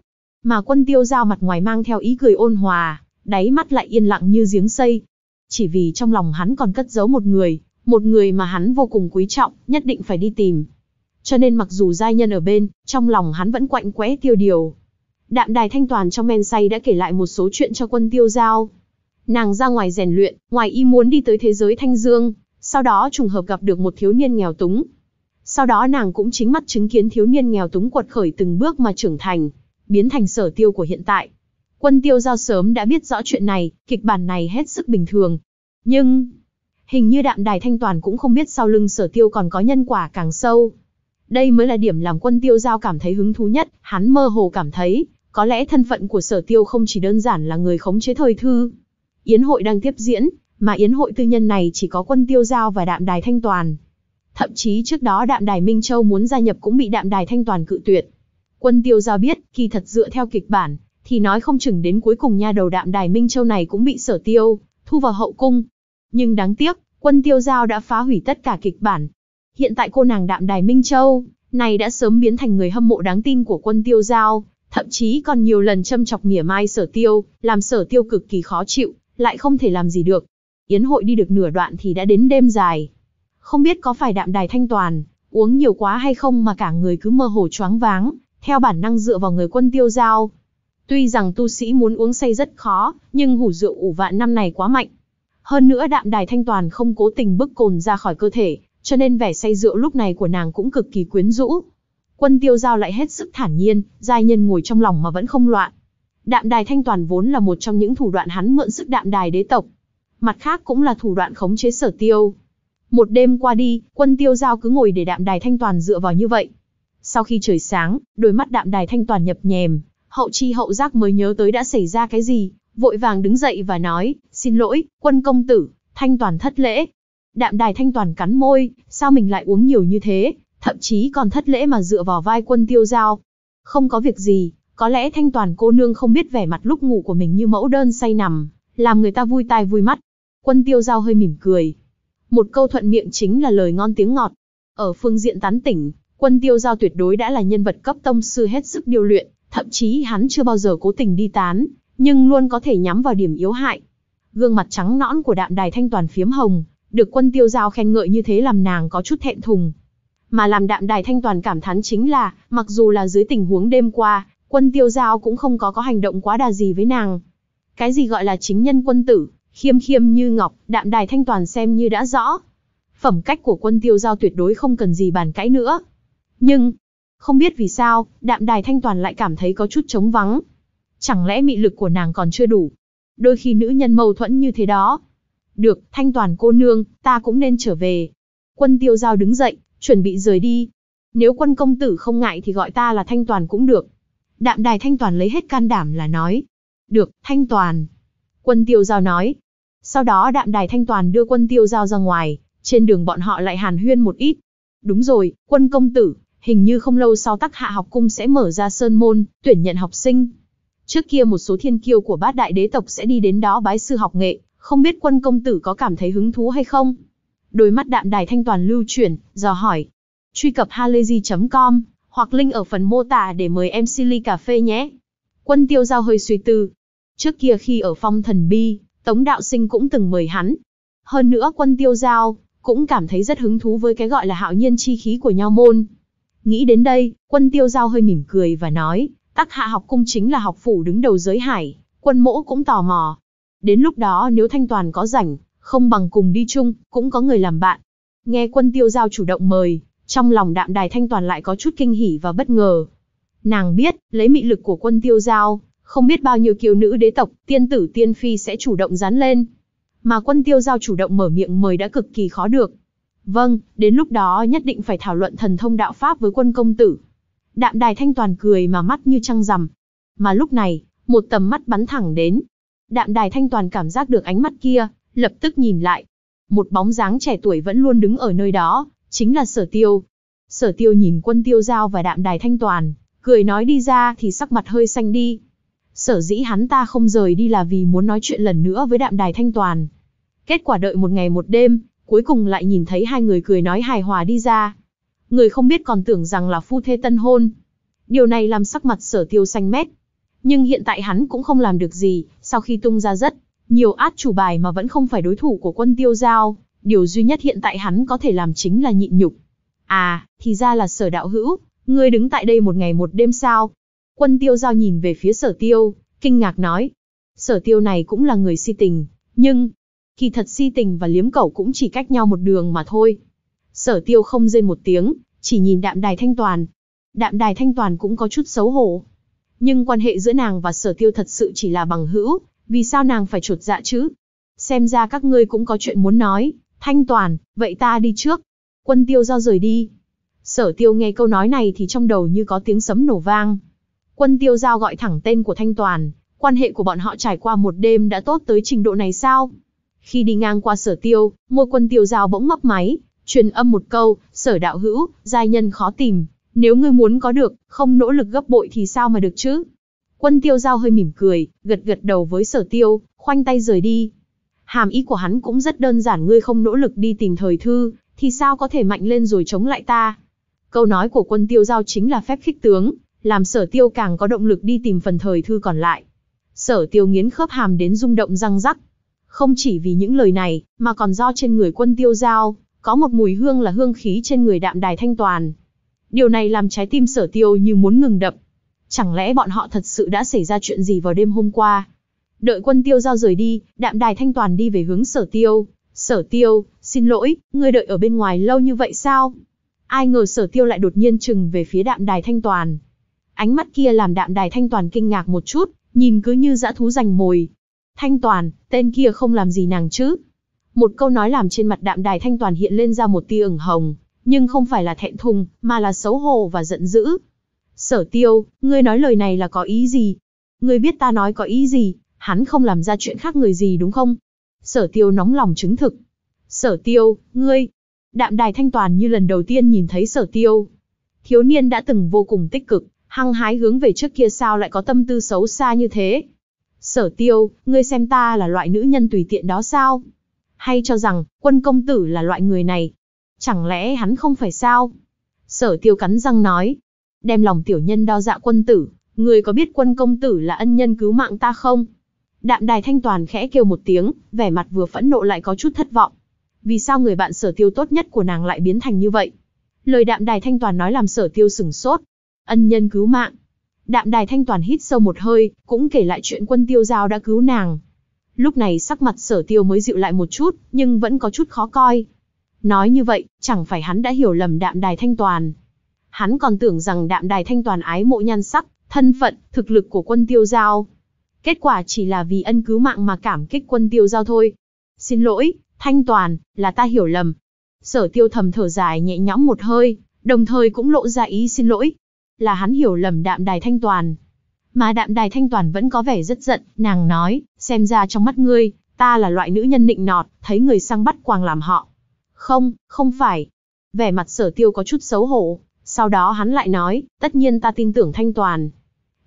Mà quân tiêu giao mặt ngoài mang theo ý cười ôn hòa, đáy mắt lại yên lặng như giếng xây. Chỉ vì trong lòng hắn còn cất giấu một người, một người mà hắn vô cùng quý trọng, nhất định phải đi tìm. Cho nên mặc dù giai nhân ở bên, trong lòng hắn vẫn quạnh quẽ tiêu điều. Đạm đài thanh toàn trong men say đã kể lại một số chuyện cho quân tiêu giao. Nàng ra ngoài rèn luyện, ngoài y muốn đi tới thế giới thanh dương, sau đó trùng hợp gặp được một thiếu niên nghèo túng. Sau đó nàng cũng chính mắt chứng kiến thiếu niên nghèo túng quật khởi từng bước mà trưởng thành, biến thành sở tiêu của hiện tại. Quân tiêu giao sớm đã biết rõ chuyện này, kịch bản này hết sức bình thường. Nhưng, hình như đạm đài thanh toàn cũng không biết sau lưng sở tiêu còn có nhân quả càng sâu. Đây mới là điểm làm quân tiêu giao cảm thấy hứng thú nhất, hắn mơ hồ cảm thấy, có lẽ thân phận của sở tiêu không chỉ đơn giản là người khống chế thời thư. Yến hội đang tiếp diễn, mà yến hội tư nhân này chỉ có quân tiêu giao và đạm đài thanh toàn. Thậm chí trước đó đạm đài Minh Châu muốn gia nhập cũng bị đạm đài thanh toàn cự tuyệt. Quân tiêu giao biết, kỳ thật dựa theo kịch bản, thì nói không chừng đến cuối cùng nha đầu đạm đài Minh Châu này cũng bị sở tiêu, thu vào hậu cung, nhưng đáng tiếc, quân tiêu giao đã phá hủy tất cả kịch bản. Hiện tại cô nàng đạm đài Minh Châu, này đã sớm biến thành người hâm mộ đáng tin của quân tiêu giao, thậm chí còn nhiều lần châm chọc mỉa mai sở tiêu, làm sở tiêu cực kỳ khó chịu, lại không thể làm gì được. Yến hội đi được nửa đoạn thì đã đến đêm dài. Không biết có phải đạm đài thanh toàn, uống nhiều quá hay không mà cả người cứ mơ hồ choáng váng, theo bản năng dựa vào người quân tiêu giao. Tuy rằng tu sĩ muốn uống say rất khó, nhưng hủ rượu ủ vạn năm này quá mạnh, hơn nữa đạm đài thanh toàn không cố tình bức cồn ra khỏi cơ thể, cho nên vẻ say rượu lúc này của nàng cũng cực kỳ quyến rũ. Quân tiêu giao lại hết sức thản nhiên, giai nhân ngồi trong lòng mà vẫn không loạn. Đạm đài thanh toàn vốn là một trong những thủ đoạn hắn mượn sức đạm đài đế tộc. Mặt khác cũng là thủ đoạn khống chế sở tiêu. Một đêm qua đi, quân tiêu giao cứ ngồi để đạm đài thanh toàn dựa vào như vậy. Sau khi trời sáng, đôi mắt đạm đài thanh toàn nhập nhèm, hậu chi hậu giác mới nhớ tới đã xảy ra cái gì, vội vàng đứng dậy và nói, Xin lỗi, quân công tử, thanh toàn thất lễ. Đạm đài thanh toàn cắn môi, sao mình lại uống nhiều như thế, thậm chí còn thất lễ mà dựa vào vai quân tiêu giao. Không có việc gì, có lẽ thanh toàn cô nương không biết vẻ mặt lúc ngủ của mình như mẫu đơn say nằm, làm người ta vui tai vui mắt. Quân tiêu giao hơi mỉm cười. Một câu thuận miệng chính là lời ngon tiếng ngọt. Ở phương diện tán tỉnh, quân tiêu giao tuyệt đối đã là nhân vật cấp tông sư hết sức điều luyện, thậm chí hắn chưa bao giờ cố tình đi tán, nhưng luôn có thể nhắm vào điểm yếu hại. Gương mặt trắng nõn của đạm đài thanh toàn phiếm hồng, được quân tiêu giao khen ngợi như thế làm nàng có chút thẹn thùng. Mà làm đạm đài thanh toàn cảm thán chính là, mặc dù là dưới tình huống đêm qua, quân tiêu giao cũng không có có hành động quá đà gì với nàng. Cái gì gọi là chính nhân quân tử, khiêm khiêm như ngọc, đạm đài thanh toàn xem như đã rõ. Phẩm cách của quân tiêu giao tuyệt đối không cần gì bàn cãi nữa. Nhưng, không biết vì sao, đạm đài thanh toàn lại cảm thấy có chút trống vắng. Chẳng lẽ mị lực của nàng còn chưa đủ? đôi khi nữ nhân mâu thuẫn như thế đó. Được, thanh toàn cô nương, ta cũng nên trở về. Quân tiêu giao đứng dậy, chuẩn bị rời đi. Nếu quân công tử không ngại thì gọi ta là thanh toàn cũng được. Đạm đài thanh toàn lấy hết can đảm là nói. Được, thanh toàn. Quân tiêu giao nói. Sau đó đạm đài thanh toàn đưa quân tiêu giao ra ngoài, trên đường bọn họ lại hàn huyên một ít. Đúng rồi, quân công tử, hình như không lâu sau tắc hạ học cung sẽ mở ra sơn môn, tuyển nhận học sinh. Trước kia một số thiên kiêu của bát đại đế tộc sẽ đi đến đó bái sư học nghệ, không biết quân công tử có cảm thấy hứng thú hay không? Đôi mắt đạm đài thanh toàn lưu chuyển, dò hỏi. Truy cập halayzi.com, hoặc link ở phần mô tả để mời em Silly Cà Phê nhé. Quân tiêu giao hơi suy tư. Trước kia khi ở phong thần bi, Tống Đạo Sinh cũng từng mời hắn. Hơn nữa quân tiêu giao, cũng cảm thấy rất hứng thú với cái gọi là hạo nhiên chi khí của nho môn. Nghĩ đến đây, quân tiêu giao hơi mỉm cười và nói, Tắc hạ học cung chính là học phủ đứng đầu giới hải, quân mỗ cũng tò mò. Đến lúc đó nếu thanh toàn có rảnh, không bằng cùng đi chung, cũng có người làm bạn. Nghe quân tiêu giao chủ động mời, trong lòng đạm đài thanh toàn lại có chút kinh hỉ và bất ngờ. Nàng biết, lấy mị lực của quân tiêu giao, không biết bao nhiêu kiều nữ đế tộc, tiên tử tiên phi sẽ chủ động dán lên. Mà quân tiêu giao chủ động mở miệng mời đã cực kỳ khó được. Vâng, đến lúc đó nhất định phải thảo luận thần thông đạo pháp với quân công tử, Đạm đài thanh toàn cười mà mắt như trăng rằm. Mà lúc này, một tầm mắt bắn thẳng đến. Đạm đài thanh toàn cảm giác được ánh mắt kia, lập tức nhìn lại. Một bóng dáng trẻ tuổi vẫn luôn đứng ở nơi đó, chính là sở tiêu. Sở tiêu nhìn quân tiêu giao và đạm đài thanh toàn, cười nói đi ra thì sắc mặt hơi xanh đi. Sở dĩ hắn ta không rời đi là vì muốn nói chuyện lần nữa với đạm đài thanh toàn. Kết quả đợi một ngày một đêm, cuối cùng lại nhìn thấy hai người cười nói hài hòa đi ra người không biết còn tưởng rằng là phu thê tân hôn. Điều này làm sắc mặt sở tiêu xanh mét. Nhưng hiện tại hắn cũng không làm được gì, sau khi tung ra rất nhiều át chủ bài mà vẫn không phải đối thủ của quân tiêu giao, điều duy nhất hiện tại hắn có thể làm chính là nhịn nhục. À, thì ra là sở đạo hữu, ngươi đứng tại đây một ngày một đêm sao? Quân tiêu giao nhìn về phía sở tiêu, kinh ngạc nói. Sở tiêu này cũng là người si tình, nhưng, kỳ thật si tình và liếm cẩu cũng chỉ cách nhau một đường mà thôi. Sở tiêu không rên một tiếng, chỉ nhìn đạm đài thanh toàn. Đạm đài thanh toàn cũng có chút xấu hổ. Nhưng quan hệ giữa nàng và sở tiêu thật sự chỉ là bằng hữu, vì sao nàng phải trột dạ chứ? Xem ra các ngươi cũng có chuyện muốn nói, thanh toàn, vậy ta đi trước. Quân tiêu do rời đi. Sở tiêu nghe câu nói này thì trong đầu như có tiếng sấm nổ vang. Quân tiêu giao gọi thẳng tên của thanh toàn, quan hệ của bọn họ trải qua một đêm đã tốt tới trình độ này sao? Khi đi ngang qua sở tiêu, môi quân tiêu giao bỗng mấp máy, truyền âm một câu, sở đạo hữu, giai nhân khó tìm, nếu ngươi muốn có được, không nỗ lực gấp bội thì sao mà được chứ? Quân tiêu giao hơi mỉm cười, gật gật đầu với sở tiêu, khoanh tay rời đi. Hàm ý của hắn cũng rất đơn giản ngươi không nỗ lực đi tìm thời thư, thì sao có thể mạnh lên rồi chống lại ta? Câu nói của quân tiêu giao chính là phép khích tướng, làm sở tiêu càng có động lực đi tìm phần thời thư còn lại. Sở tiêu nghiến khớp hàm đến rung động răng rắc. Không chỉ vì những lời này, mà còn do trên người quân tiêu giao, có một mùi hương là hương khí trên người đạm đài thanh toàn. Điều này làm trái tim sở tiêu như muốn ngừng đập. Chẳng lẽ bọn họ thật sự đã xảy ra chuyện gì vào đêm hôm qua? Đợi quân tiêu giao rời đi, đạm đài thanh toàn đi về hướng sở tiêu. Sở tiêu, xin lỗi, ngươi đợi ở bên ngoài lâu như vậy sao? Ai ngờ sở tiêu lại đột nhiên chừng về phía đạm đài thanh toàn. Ánh mắt kia làm đạm đài thanh toàn kinh ngạc một chút, nhìn cứ như dã thú rành mồi. Thanh toàn, tên kia không làm gì nàng chứ, một câu nói làm trên mặt đạm đài thanh toàn hiện lên ra một tia ửng hồng, nhưng không phải là thẹn thùng, mà là xấu hổ và giận dữ. Sở tiêu, ngươi nói lời này là có ý gì? Ngươi biết ta nói có ý gì, hắn không làm ra chuyện khác người gì đúng không? Sở tiêu nóng lòng chứng thực. Sở tiêu, ngươi. Đạm đài thanh toàn như lần đầu tiên nhìn thấy sở tiêu. Thiếu niên đã từng vô cùng tích cực, hăng hái hướng về trước kia sao lại có tâm tư xấu xa như thế. Sở tiêu, ngươi xem ta là loại nữ nhân tùy tiện đó sao? hay cho rằng quân công tử là loại người này. Chẳng lẽ hắn không phải sao? Sở tiêu cắn răng nói, đem lòng tiểu nhân đo dạ quân tử, người có biết quân công tử là ân nhân cứu mạng ta không? Đạm đài thanh toàn khẽ kêu một tiếng, vẻ mặt vừa phẫn nộ lại có chút thất vọng. Vì sao người bạn sở tiêu tốt nhất của nàng lại biến thành như vậy? Lời đạm đài thanh toàn nói làm sở tiêu sừng sốt. Ân nhân cứu mạng. Đạm đài thanh toàn hít sâu một hơi, cũng kể lại chuyện quân tiêu giao đã cứu nàng, Lúc này sắc mặt sở tiêu mới dịu lại một chút, nhưng vẫn có chút khó coi. Nói như vậy, chẳng phải hắn đã hiểu lầm đạm đài thanh toàn. Hắn còn tưởng rằng đạm đài thanh toàn ái mộ nhan sắc, thân phận, thực lực của quân tiêu giao. Kết quả chỉ là vì ân cứu mạng mà cảm kích quân tiêu giao thôi. Xin lỗi, thanh toàn, là ta hiểu lầm. Sở tiêu thầm thở dài nhẹ nhõm một hơi, đồng thời cũng lộ ra ý xin lỗi. Là hắn hiểu lầm đạm đài thanh toàn. Mà đạm đài thanh toàn vẫn có vẻ rất giận, nàng nói, xem ra trong mắt ngươi, ta là loại nữ nhân nịnh nọt, thấy người sang bắt quàng làm họ. Không, không phải. Vẻ mặt sở tiêu có chút xấu hổ, sau đó hắn lại nói, tất nhiên ta tin tưởng thanh toàn.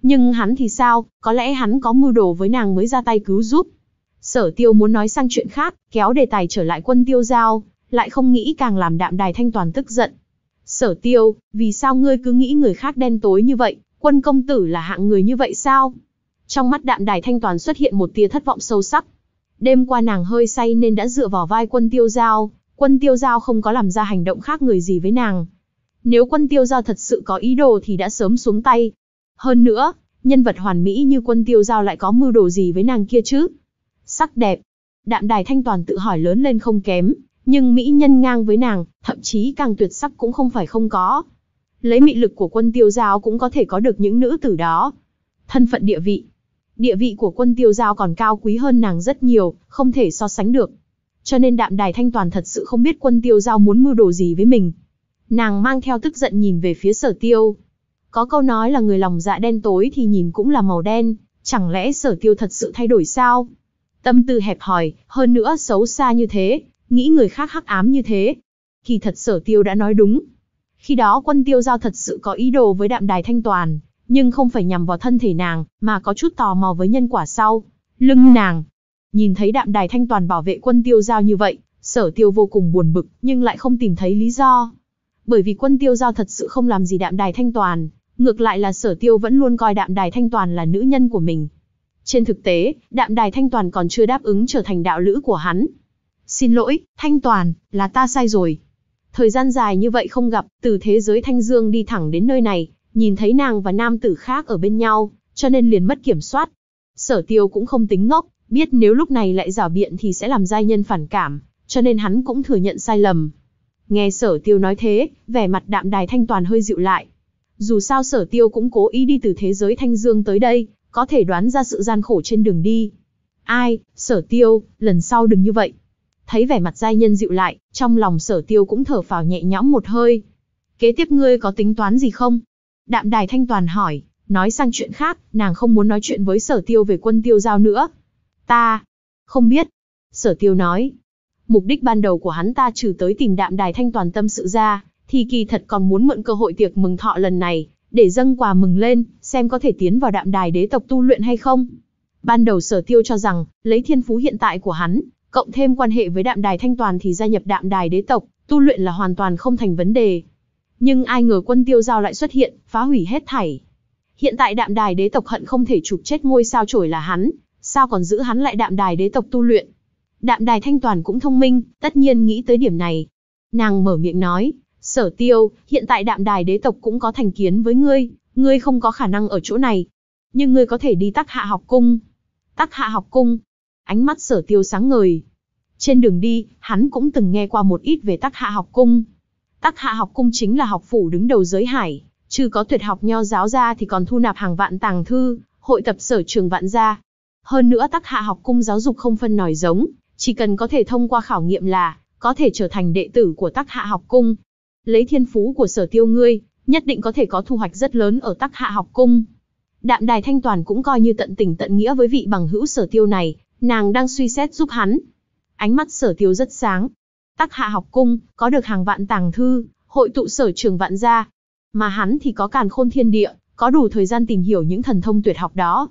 Nhưng hắn thì sao, có lẽ hắn có mưu đồ với nàng mới ra tay cứu giúp. Sở tiêu muốn nói sang chuyện khác, kéo đề tài trở lại quân tiêu giao, lại không nghĩ càng làm đạm đài thanh toàn tức giận. Sở tiêu, vì sao ngươi cứ nghĩ người khác đen tối như vậy, quân công tử là hạng người như vậy sao? Trong mắt đạm đài thanh toàn xuất hiện một tia thất vọng sâu sắc. Đêm qua nàng hơi say nên đã dựa vào vai quân tiêu giao, quân tiêu giao không có làm ra hành động khác người gì với nàng. Nếu quân tiêu giao thật sự có ý đồ thì đã sớm xuống tay. Hơn nữa, nhân vật hoàn mỹ như quân tiêu giao lại có mưu đồ gì với nàng kia chứ? Sắc đẹp. Đạm đài thanh toàn tự hỏi lớn lên không kém, nhưng mỹ nhân ngang với nàng, thậm chí càng tuyệt sắc cũng không phải không có. Lấy mị lực của quân tiêu giao cũng có thể có được những nữ tử đó. Thân phận địa vị, địa vị của quân tiêu giao còn cao quý hơn nàng rất nhiều, không thể so sánh được. Cho nên đạm đài thanh toàn thật sự không biết quân tiêu giao muốn mưu đồ gì với mình. Nàng mang theo tức giận nhìn về phía sở tiêu. Có câu nói là người lòng dạ đen tối thì nhìn cũng là màu đen, chẳng lẽ sở tiêu thật sự thay đổi sao? Tâm tư hẹp hòi, hơn nữa xấu xa như thế, nghĩ người khác hắc ám như thế. Kỳ thật sở tiêu đã nói đúng. Khi đó quân tiêu giao thật sự có ý đồ với đạm đài thanh toàn, nhưng không phải nhằm vào thân thể nàng, mà có chút tò mò với nhân quả sau. Lưng nàng, nhìn thấy đạm đài thanh toàn bảo vệ quân tiêu giao như vậy, sở tiêu vô cùng buồn bực, nhưng lại không tìm thấy lý do. Bởi vì quân tiêu giao thật sự không làm gì đạm đài thanh toàn, ngược lại là sở tiêu vẫn luôn coi đạm đài thanh toàn là nữ nhân của mình. Trên thực tế, đạm đài thanh toàn còn chưa đáp ứng trở thành đạo lữ của hắn. Xin lỗi, thanh toàn, là ta sai rồi. Thời gian dài như vậy không gặp, từ thế giới thanh dương đi thẳng đến nơi này, nhìn thấy nàng và nam tử khác ở bên nhau, cho nên liền mất kiểm soát. Sở tiêu cũng không tính ngốc, biết nếu lúc này lại giả biện thì sẽ làm giai nhân phản cảm, cho nên hắn cũng thừa nhận sai lầm. Nghe sở tiêu nói thế, vẻ mặt đạm đài thanh toàn hơi dịu lại. Dù sao sở tiêu cũng cố ý đi từ thế giới thanh dương tới đây, có thể đoán ra sự gian khổ trên đường đi. Ai, sở tiêu, lần sau đừng như vậy. Thấy vẻ mặt giai nhân dịu lại, trong lòng sở tiêu cũng thở phào nhẹ nhõm một hơi. Kế tiếp ngươi có tính toán gì không? đạm đài thanh toàn hỏi, nói sang chuyện khác, nàng không muốn nói chuyện với sở tiêu về quân tiêu giao nữa. Ta, không biết. Sở tiêu nói, mục đích ban đầu của hắn ta trừ tới tìm đạm đài thanh toàn tâm sự ra, thì kỳ thật còn muốn mượn cơ hội tiệc mừng thọ lần này, để dâng quà mừng lên, xem có thể tiến vào đạm đài đế tộc tu luyện hay không. Ban đầu sở tiêu cho rằng, lấy thiên phú hiện tại của hắn, cộng thêm quan hệ với đạm đài thanh toàn thì gia nhập đạm đài đế tộc, tu luyện là hoàn toàn không thành vấn đề. Nhưng ai ngờ quân tiêu giao lại xuất hiện, phá hủy hết thảy. Hiện tại đạm đài đế tộc hận không thể chụp chết ngôi sao trổi là hắn, sao còn giữ hắn lại đạm đài đế tộc tu luyện. Đạm đài thanh toàn cũng thông minh, tất nhiên nghĩ tới điểm này. Nàng mở miệng nói, sở tiêu, hiện tại đạm đài đế tộc cũng có thành kiến với ngươi, ngươi không có khả năng ở chỗ này. Nhưng ngươi có thể đi tắc hạ học cung. Tắc hạ học cung. Ánh mắt sở tiêu sáng ngời. Trên đường đi, hắn cũng từng nghe qua một ít về tắc hạ học cung. Tắc hạ học cung chính là học phủ đứng đầu giới hải, trừ có tuyệt học nho giáo ra thì còn thu nạp hàng vạn tàng thư, hội tập sở trường vạn gia. Hơn nữa tắc hạ học cung giáo dục không phân nòi giống, chỉ cần có thể thông qua khảo nghiệm là, có thể trở thành đệ tử của tắc hạ học cung. Lấy thiên phú của sở tiêu ngươi, nhất định có thể có thu hoạch rất lớn ở tắc hạ học cung. Đạm đài thanh toàn cũng coi như tận tình tận nghĩa với vị bằng hữu sở tiêu này, nàng đang suy xét giúp hắn. Ánh mắt sở tiêu rất sáng, Tắc Hạ học cung, có được hàng vạn tàng thư, hội tụ sở trường vạn gia. Mà hắn thì có càn khôn thiên địa, có đủ thời gian tìm hiểu những thần thông tuyệt học đó.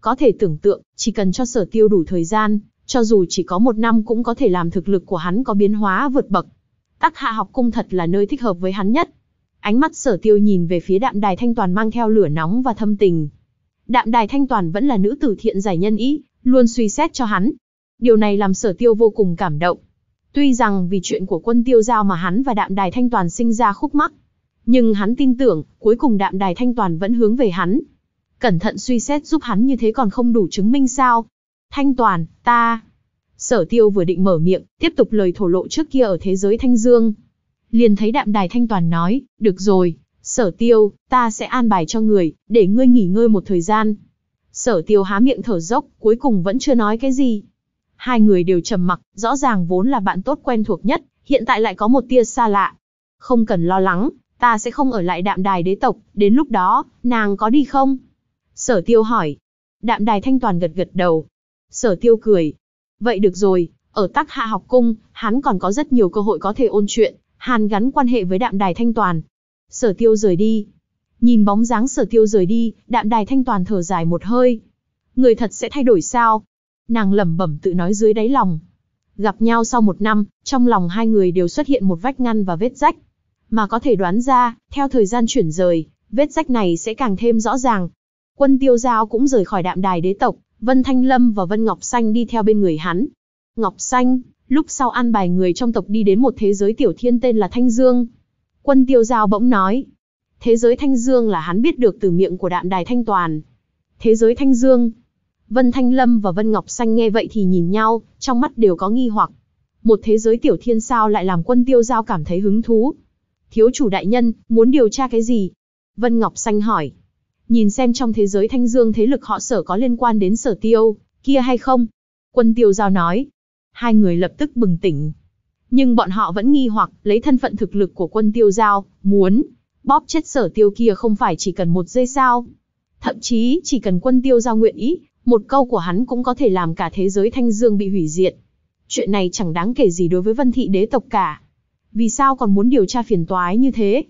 Có thể tưởng tượng, chỉ cần cho sở tiêu đủ thời gian, cho dù chỉ có một năm cũng có thể làm thực lực của hắn có biến hóa vượt bậc. Tắc hạ học cung thật là nơi thích hợp với hắn nhất. Ánh mắt sở tiêu nhìn về phía đạm đài thanh toàn mang theo lửa nóng và thâm tình. Đạm đài thanh toàn vẫn là nữ tử thiện giải nhân ý, luôn suy xét cho hắn. Điều này làm sở tiêu vô cùng cảm động. Tuy rằng vì chuyện của quân tiêu giao mà hắn và đạm đài thanh toàn sinh ra khúc mắc, nhưng hắn tin tưởng, cuối cùng đạm đài thanh toàn vẫn hướng về hắn. Cẩn thận suy xét giúp hắn như thế còn không đủ chứng minh sao. Thanh toàn, ta... Sở tiêu vừa định mở miệng, tiếp tục lời thổ lộ trước kia ở thế giới Thanh Dương. Liền thấy đạm đài Thanh Toàn nói, được rồi, sở tiêu, ta sẽ an bài cho người, để ngươi nghỉ ngơi một thời gian. Sở tiêu há miệng thở dốc, cuối cùng vẫn chưa nói cái gì. Hai người đều trầm mặc, rõ ràng vốn là bạn tốt quen thuộc nhất, hiện tại lại có một tia xa lạ. Không cần lo lắng, ta sẽ không ở lại đạm đài đế tộc, đến lúc đó, nàng có đi không? Sở tiêu hỏi. Đạm đài thanh toàn gật gật đầu. Sở tiêu cười. Vậy được rồi, ở tắc hạ học cung, hắn còn có rất nhiều cơ hội có thể ôn chuyện, hàn gắn quan hệ với đạm đài thanh toàn. Sở tiêu rời đi. Nhìn bóng dáng sở tiêu rời đi, đạm đài thanh toàn thở dài một hơi. Người thật sẽ thay đổi sao? Nàng lẩm bẩm tự nói dưới đáy lòng. Gặp nhau sau một năm, trong lòng hai người đều xuất hiện một vách ngăn và vết rách. Mà có thể đoán ra, theo thời gian chuyển rời, vết rách này sẽ càng thêm rõ ràng. Quân tiêu giao cũng rời khỏi đạm đài đế tộc, Vân Thanh Lâm và Vân Ngọc Xanh đi theo bên người hắn. Ngọc Xanh, lúc sau an bài người trong tộc đi đến một thế giới tiểu thiên tên là Thanh Dương. Quân tiêu giao bỗng nói, thế giới Thanh Dương là hắn biết được từ miệng của đạm đài Thanh Toàn. Thế giới Thanh Dương, Vân Thanh Lâm và Vân Ngọc Xanh nghe vậy thì nhìn nhau, trong mắt đều có nghi hoặc. Một thế giới tiểu thiên sao lại làm quân tiêu giao cảm thấy hứng thú. Thiếu chủ đại nhân, muốn điều tra cái gì? Vân Ngọc Xanh hỏi. Nhìn xem trong thế giới thanh dương thế lực họ sở có liên quan đến sở tiêu, kia hay không? Quân tiêu giao nói. Hai người lập tức bừng tỉnh. Nhưng bọn họ vẫn nghi hoặc lấy thân phận thực lực của quân tiêu giao, muốn bóp chết sở tiêu kia không phải chỉ cần một giây sao. Thậm chí chỉ cần quân tiêu giao nguyện ý, một câu của hắn cũng có thể làm cả thế giới Thanh Dương bị hủy diệt. Chuyện này chẳng đáng kể gì đối với Vân Thị đế tộc cả. Vì sao còn muốn điều tra phiền toái như thế?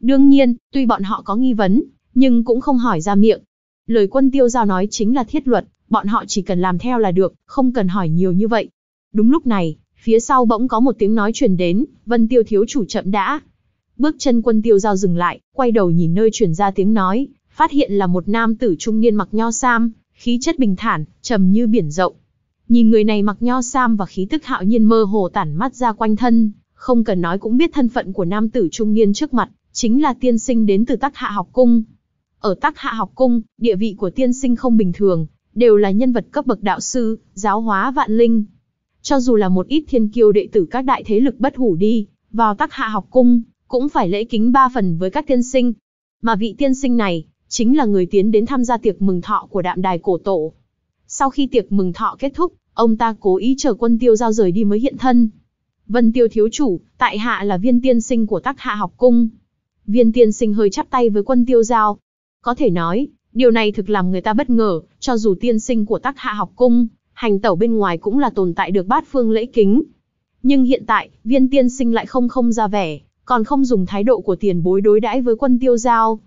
Đương nhiên, tuy bọn họ có nghi vấn, nhưng cũng không hỏi ra miệng. Lời quân tiêu giao nói chính là thiết luật, bọn họ chỉ cần làm theo là được, không cần hỏi nhiều như vậy. Đúng lúc này, phía sau bỗng có một tiếng nói truyền đến, Vân Tiêu thiếu chủ chậm đã. Bước chân quân tiêu giao dừng lại, quay đầu nhìn nơi truyền ra tiếng nói, phát hiện là một nam tử trung niên mặc nho sam, khí chất bình thản, trầm như biển rộng. Nhìn người này mặc nho sam và khí tức hạo nhiên mơ hồ tản mắt ra quanh thân, không cần nói cũng biết thân phận của nam tử trung niên trước mặt, chính là tiên sinh đến từ Tắc Hạ Học Cung. Ở Tắc Hạ Học Cung, địa vị của tiên sinh không bình thường, đều là nhân vật cấp bậc đạo sư, giáo hóa vạn linh. Cho dù là một ít thiên kiêu đệ tử các đại thế lực bất hủ đi, vào Tắc Hạ Học Cung, cũng phải lễ kính ba phần với các tiên sinh. Mà vị tiên sinh này, chính là người tiến đến tham gia tiệc mừng thọ của đạm đài cổ tổ. Sau khi tiệc mừng thọ kết thúc, ông ta cố ý chờ quân tiêu giao rời đi mới hiện thân. Vân tiêu thiếu chủ, tại hạ là viên tiên sinh của tác hạ học cung. Viên tiên sinh hơi chắp tay với quân tiêu giao. Có thể nói, điều này thực làm người ta bất ngờ, cho dù tiên sinh của tác hạ học cung, hành tẩu bên ngoài cũng là tồn tại được bát phương lễ kính. Nhưng hiện tại, viên tiên sinh lại không không ra vẻ, còn không dùng thái độ của tiền bối đối đãi với quân tiêu giao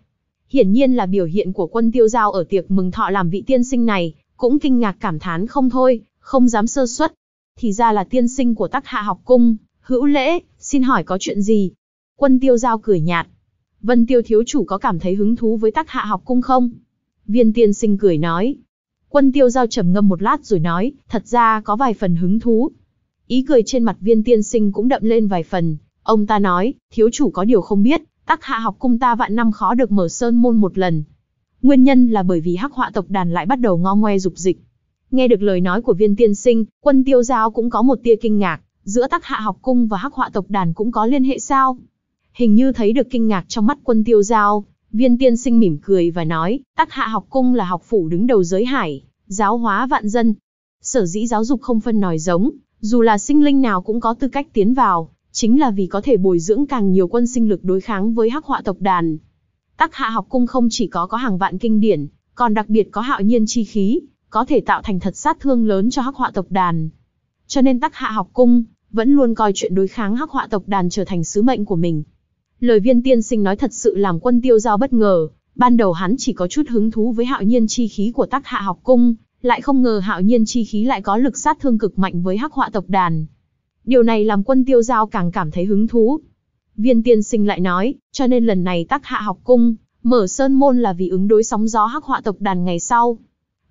hiển nhiên là biểu hiện của quân tiêu giao ở tiệc mừng thọ làm vị tiên sinh này, cũng kinh ngạc cảm thán không thôi, không dám sơ suất. Thì ra là tiên sinh của tắc hạ học cung, hữu lễ, xin hỏi có chuyện gì? Quân tiêu giao cười nhạt. Vân tiêu thiếu chủ có cảm thấy hứng thú với tắc hạ học cung không? Viên tiên sinh cười nói. Quân tiêu giao trầm ngâm một lát rồi nói, thật ra có vài phần hứng thú. Ý cười trên mặt viên tiên sinh cũng đậm lên vài phần. Ông ta nói, thiếu chủ có điều không biết, Tắc hạ học cung ta vạn năm khó được mở sơn môn một lần. Nguyên nhân là bởi vì hắc họa tộc đàn lại bắt đầu ngo ngoe dục dịch. Nghe được lời nói của viên tiên sinh, quân tiêu giao cũng có một tia kinh ngạc, giữa tắc hạ học cung và hắc họa tộc đàn cũng có liên hệ sao? Hình như thấy được kinh ngạc trong mắt quân tiêu giao, viên tiên sinh mỉm cười và nói, tắc hạ học cung là học phủ đứng đầu giới hải, giáo hóa vạn dân. Sở dĩ giáo dục không phân nòi giống, dù là sinh linh nào cũng có tư cách tiến vào, chính là vì có thể bồi dưỡng càng nhiều quân sinh lực đối kháng với hắc họa tộc đàn. Tắc hạ học cung không chỉ có có hàng vạn kinh điển, còn đặc biệt có hạo nhiên chi khí, có thể tạo thành thật sát thương lớn cho hắc họa tộc đàn. Cho nên tắc hạ học cung, vẫn luôn coi chuyện đối kháng hắc họa tộc đàn trở thành sứ mệnh của mình. Lời viên tiên sinh nói thật sự làm quân tiêu giao bất ngờ, ban đầu hắn chỉ có chút hứng thú với hạo nhiên chi khí của tắc hạ học cung, lại không ngờ hạo nhiên chi khí lại có lực sát thương cực mạnh với hắc họa tộc đàn. Điều này làm quân tiêu giao càng cảm thấy hứng thú. Viên tiên sinh lại nói, cho nên lần này tắc hạ học cung, mở sơn môn là vì ứng đối sóng gió hắc họa tộc đàn ngày sau.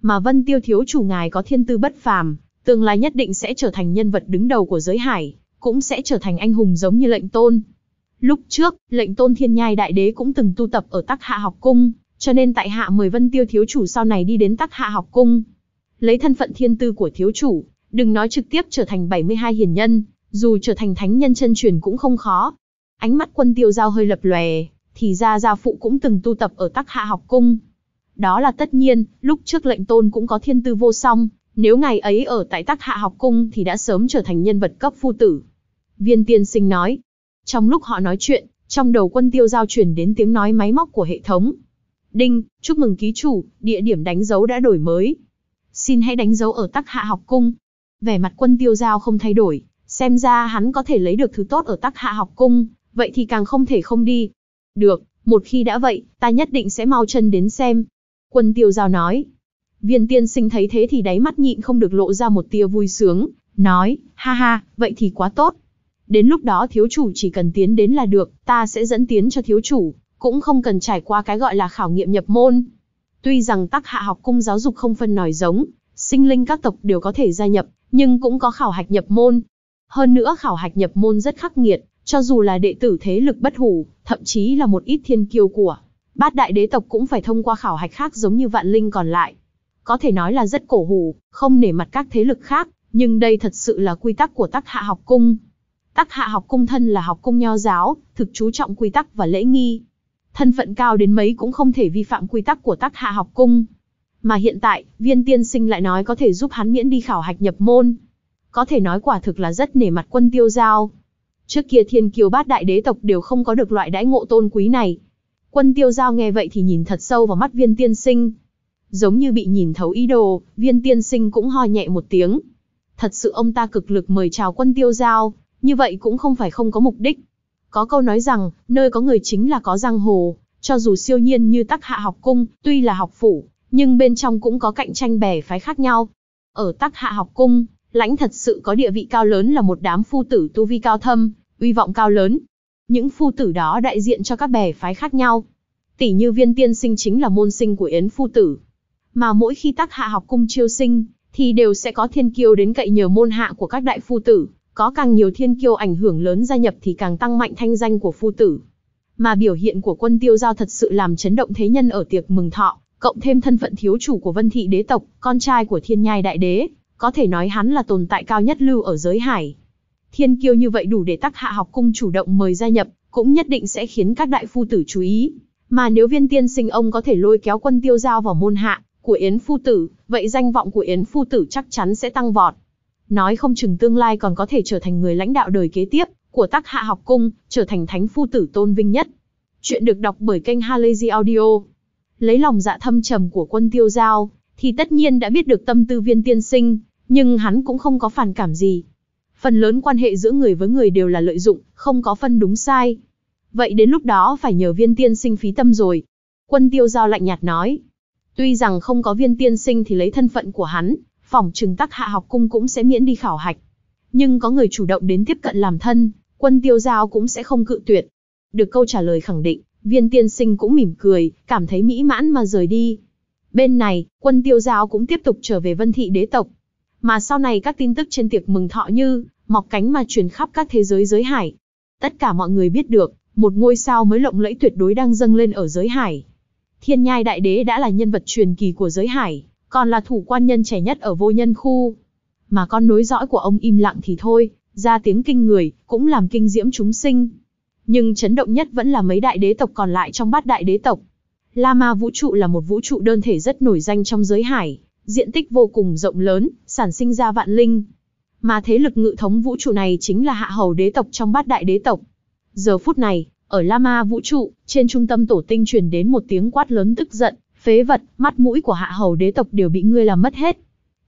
Mà vân tiêu thiếu chủ ngài có thiên tư bất phàm, tương lai nhất định sẽ trở thành nhân vật đứng đầu của giới hải, cũng sẽ trở thành anh hùng giống như lệnh tôn. Lúc trước, lệnh tôn thiên nhai đại đế cũng từng tu tập ở tắc hạ học cung, cho nên tại hạ mời vân tiêu thiếu chủ sau này đi đến tắc hạ học cung. Lấy thân phận thiên tư của thiếu chủ, Đừng nói trực tiếp trở thành 72 hiền nhân, dù trở thành thánh nhân chân truyền cũng không khó. Ánh mắt quân tiêu giao hơi lập lòe, thì ra gia phụ cũng từng tu tập ở tắc hạ học cung. Đó là tất nhiên, lúc trước lệnh tôn cũng có thiên tư vô song, nếu ngày ấy ở tại tắc hạ học cung thì đã sớm trở thành nhân vật cấp phu tử. Viên tiên sinh nói, trong lúc họ nói chuyện, trong đầu quân tiêu giao chuyển đến tiếng nói máy móc của hệ thống. Đinh, chúc mừng ký chủ, địa điểm đánh dấu đã đổi mới. Xin hãy đánh dấu ở tắc hạ học cung, Vẻ mặt quân tiêu giao không thay đổi, xem ra hắn có thể lấy được thứ tốt ở tắc hạ học cung, vậy thì càng không thể không đi. Được, một khi đã vậy, ta nhất định sẽ mau chân đến xem. Quân tiêu giao nói. Viên tiên sinh thấy thế thì đáy mắt nhịn không được lộ ra một tia vui sướng, nói, ha ha, vậy thì quá tốt. Đến lúc đó thiếu chủ chỉ cần tiến đến là được, ta sẽ dẫn tiến cho thiếu chủ, cũng không cần trải qua cái gọi là khảo nghiệm nhập môn. Tuy rằng tắc hạ học cung giáo dục không phân nòi giống, sinh linh các tộc đều có thể gia nhập, nhưng cũng có khảo hạch nhập môn. Hơn nữa khảo hạch nhập môn rất khắc nghiệt, cho dù là đệ tử thế lực bất hủ, thậm chí là một ít thiên kiêu của bát đại đế tộc cũng phải thông qua khảo hạch khác giống như vạn linh còn lại. Có thể nói là rất cổ hủ, không nể mặt các thế lực khác, nhưng đây thật sự là quy tắc của tắc hạ học cung. Tắc hạ học cung thân là học cung nho giáo, thực chú trọng quy tắc và lễ nghi. Thân phận cao đến mấy cũng không thể vi phạm quy tắc của tắc hạ học cung. Mà hiện tại, viên tiên sinh lại nói có thể giúp hắn miễn đi khảo hạch nhập môn. Có thể nói quả thực là rất nể mặt quân tiêu giao. Trước kia thiên kiều bát đại đế tộc đều không có được loại đãi ngộ tôn quý này. Quân tiêu giao nghe vậy thì nhìn thật sâu vào mắt viên tiên sinh. Giống như bị nhìn thấu ý đồ, viên tiên sinh cũng ho nhẹ một tiếng. Thật sự ông ta cực lực mời chào quân tiêu giao, như vậy cũng không phải không có mục đích. Có câu nói rằng, nơi có người chính là có giang hồ, cho dù siêu nhiên như tắc hạ học cung, tuy là học phủ, nhưng bên trong cũng có cạnh tranh bè phái khác nhau. Ở Tắc Hạ học cung, Lãnh thật sự có địa vị cao lớn là một đám phu tử tu vi cao thâm, uy vọng cao lớn. Những phu tử đó đại diện cho các bè phái khác nhau. Tỷ như viên tiên sinh chính là môn sinh của Yến phu tử. Mà mỗi khi Tắc Hạ học cung chiêu sinh, thì đều sẽ có thiên kiêu đến cậy nhờ môn hạ của các đại phu tử, có càng nhiều thiên kiêu ảnh hưởng lớn gia nhập thì càng tăng mạnh thanh danh của phu tử. Mà biểu hiện của quân tiêu giao thật sự làm chấn động thế nhân ở tiệc mừng thọ, cộng thêm thân phận thiếu chủ của Vân Thị đế tộc, con trai của Thiên Nhai đại đế, có thể nói hắn là tồn tại cao nhất lưu ở giới hải. Thiên kiêu như vậy đủ để Tắc Hạ học cung chủ động mời gia nhập, cũng nhất định sẽ khiến các đại phu tử chú ý. Mà nếu Viên Tiên Sinh ông có thể lôi kéo quân tiêu giao vào môn hạ của Yến phu tử, vậy danh vọng của Yến phu tử chắc chắn sẽ tăng vọt. Nói không chừng tương lai còn có thể trở thành người lãnh đạo đời kế tiếp của Tắc Hạ học cung, trở thành thánh phu tử tôn vinh nhất. Chuyện được đọc bởi kênh Halazy Audio lấy lòng dạ thâm trầm của quân tiêu giao, thì tất nhiên đã biết được tâm tư viên tiên sinh, nhưng hắn cũng không có phản cảm gì. Phần lớn quan hệ giữa người với người đều là lợi dụng, không có phân đúng sai. Vậy đến lúc đó phải nhờ viên tiên sinh phí tâm rồi. Quân tiêu giao lạnh nhạt nói. Tuy rằng không có viên tiên sinh thì lấy thân phận của hắn, phòng trừng tắc hạ học cung cũng sẽ miễn đi khảo hạch. Nhưng có người chủ động đến tiếp cận làm thân, quân tiêu giao cũng sẽ không cự tuyệt. Được câu trả lời khẳng định, Viên tiên sinh cũng mỉm cười, cảm thấy mỹ mãn mà rời đi. Bên này, quân tiêu giao cũng tiếp tục trở về vân thị đế tộc. Mà sau này các tin tức trên tiệc mừng thọ như, mọc cánh mà truyền khắp các thế giới giới hải. Tất cả mọi người biết được, một ngôi sao mới lộng lẫy tuyệt đối đang dâng lên ở giới hải. Thiên nhai đại đế đã là nhân vật truyền kỳ của giới hải, còn là thủ quan nhân trẻ nhất ở vô nhân khu. Mà con nối dõi của ông im lặng thì thôi, ra tiếng kinh người, cũng làm kinh diễm chúng sinh nhưng chấn động nhất vẫn là mấy đại đế tộc còn lại trong bát đại đế tộc. La Ma vũ trụ là một vũ trụ đơn thể rất nổi danh trong giới hải, diện tích vô cùng rộng lớn, sản sinh ra vạn linh. Mà thế lực ngự thống vũ trụ này chính là hạ hầu đế tộc trong bát đại đế tộc. Giờ phút này, ở La Ma vũ trụ, trên trung tâm tổ tinh truyền đến một tiếng quát lớn tức giận, phế vật, mắt mũi của hạ hầu đế tộc đều bị ngươi làm mất hết.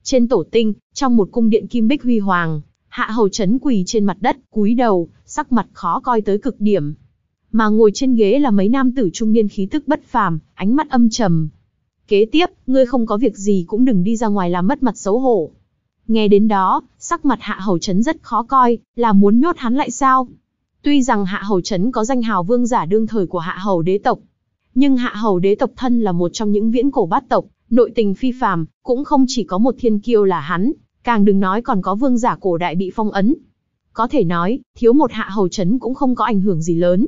Trên tổ tinh, trong một cung điện kim bích huy hoàng, hạ hầu chấn quỳ trên mặt đất, cúi đầu, sắc mặt khó coi tới cực điểm. Mà ngồi trên ghế là mấy nam tử trung niên khí tức bất phàm, ánh mắt âm trầm. Kế tiếp, ngươi không có việc gì cũng đừng đi ra ngoài làm mất mặt xấu hổ. Nghe đến đó, sắc mặt Hạ Hầu Trấn rất khó coi, là muốn nhốt hắn lại sao? Tuy rằng Hạ Hầu Trấn có danh hào vương giả đương thời của Hạ Hầu đế tộc, nhưng Hạ Hầu đế tộc thân là một trong những viễn cổ bát tộc, nội tình phi phàm, cũng không chỉ có một thiên kiêu là hắn, càng đừng nói còn có vương giả cổ đại bị phong ấn, có thể nói, thiếu một hạ hầu chấn cũng không có ảnh hưởng gì lớn.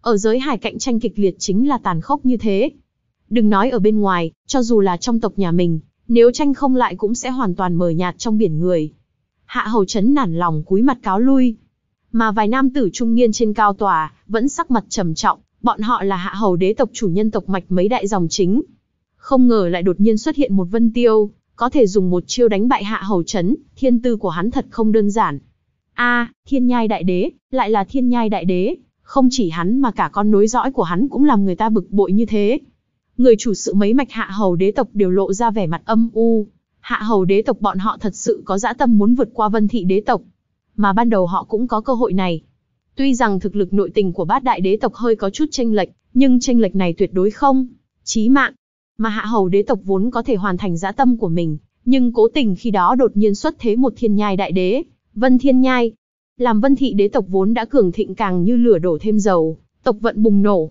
Ở giới hải cạnh tranh kịch liệt chính là tàn khốc như thế. Đừng nói ở bên ngoài, cho dù là trong tộc nhà mình, nếu tranh không lại cũng sẽ hoàn toàn mờ nhạt trong biển người. Hạ hầu chấn nản lòng cúi mặt cáo lui. Mà vài nam tử trung niên trên cao tòa, vẫn sắc mặt trầm trọng, bọn họ là hạ hầu đế tộc chủ nhân tộc mạch mấy đại dòng chính. Không ngờ lại đột nhiên xuất hiện một vân tiêu, có thể dùng một chiêu đánh bại hạ hầu chấn, thiên tư của hắn thật không đơn giản a thiên nhai đại đế, lại là thiên nhai đại đế, không chỉ hắn mà cả con nối dõi của hắn cũng làm người ta bực bội như thế. Người chủ sự mấy mạch hạ hầu đế tộc đều lộ ra vẻ mặt âm u, hạ hầu đế tộc bọn họ thật sự có dã tâm muốn vượt qua vân thị đế tộc. Mà ban đầu họ cũng có cơ hội này. Tuy rằng thực lực nội tình của bát đại đế tộc hơi có chút tranh lệch, nhưng tranh lệch này tuyệt đối không, chí mạng. Mà hạ hầu đế tộc vốn có thể hoàn thành dã tâm của mình, nhưng cố tình khi đó đột nhiên xuất thế một thiên nhai đại đế, Vân Thiên Nhai. Làm Vân Thị đế tộc vốn đã cường thịnh càng như lửa đổ thêm dầu, tộc vận bùng nổ.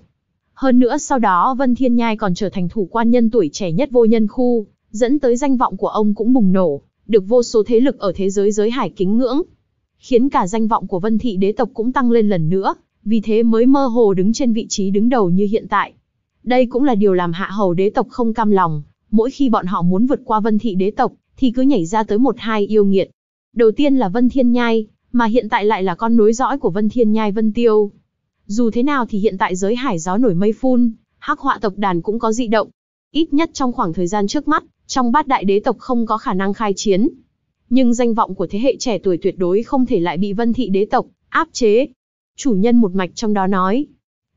Hơn nữa sau đó Vân Thiên Nhai còn trở thành thủ quan nhân tuổi trẻ nhất vô nhân khu, dẫn tới danh vọng của ông cũng bùng nổ, được vô số thế lực ở thế giới giới hải kính ngưỡng. Khiến cả danh vọng của Vân Thị đế tộc cũng tăng lên lần nữa, vì thế mới mơ hồ đứng trên vị trí đứng đầu như hiện tại. Đây cũng là điều làm hạ hầu đế tộc không cam lòng, mỗi khi bọn họ muốn vượt qua Vân Thị đế tộc, thì cứ nhảy ra tới một hai yêu nghiệt, đầu tiên là Vân Thiên Nhai, mà hiện tại lại là con nối dõi của Vân Thiên Nhai Vân Tiêu. Dù thế nào thì hiện tại giới hải gió nổi mây phun, hắc họa tộc đàn cũng có dị động. Ít nhất trong khoảng thời gian trước mắt, trong bát đại đế tộc không có khả năng khai chiến. Nhưng danh vọng của thế hệ trẻ tuổi tuyệt đối không thể lại bị vân thị đế tộc, áp chế. Chủ nhân một mạch trong đó nói.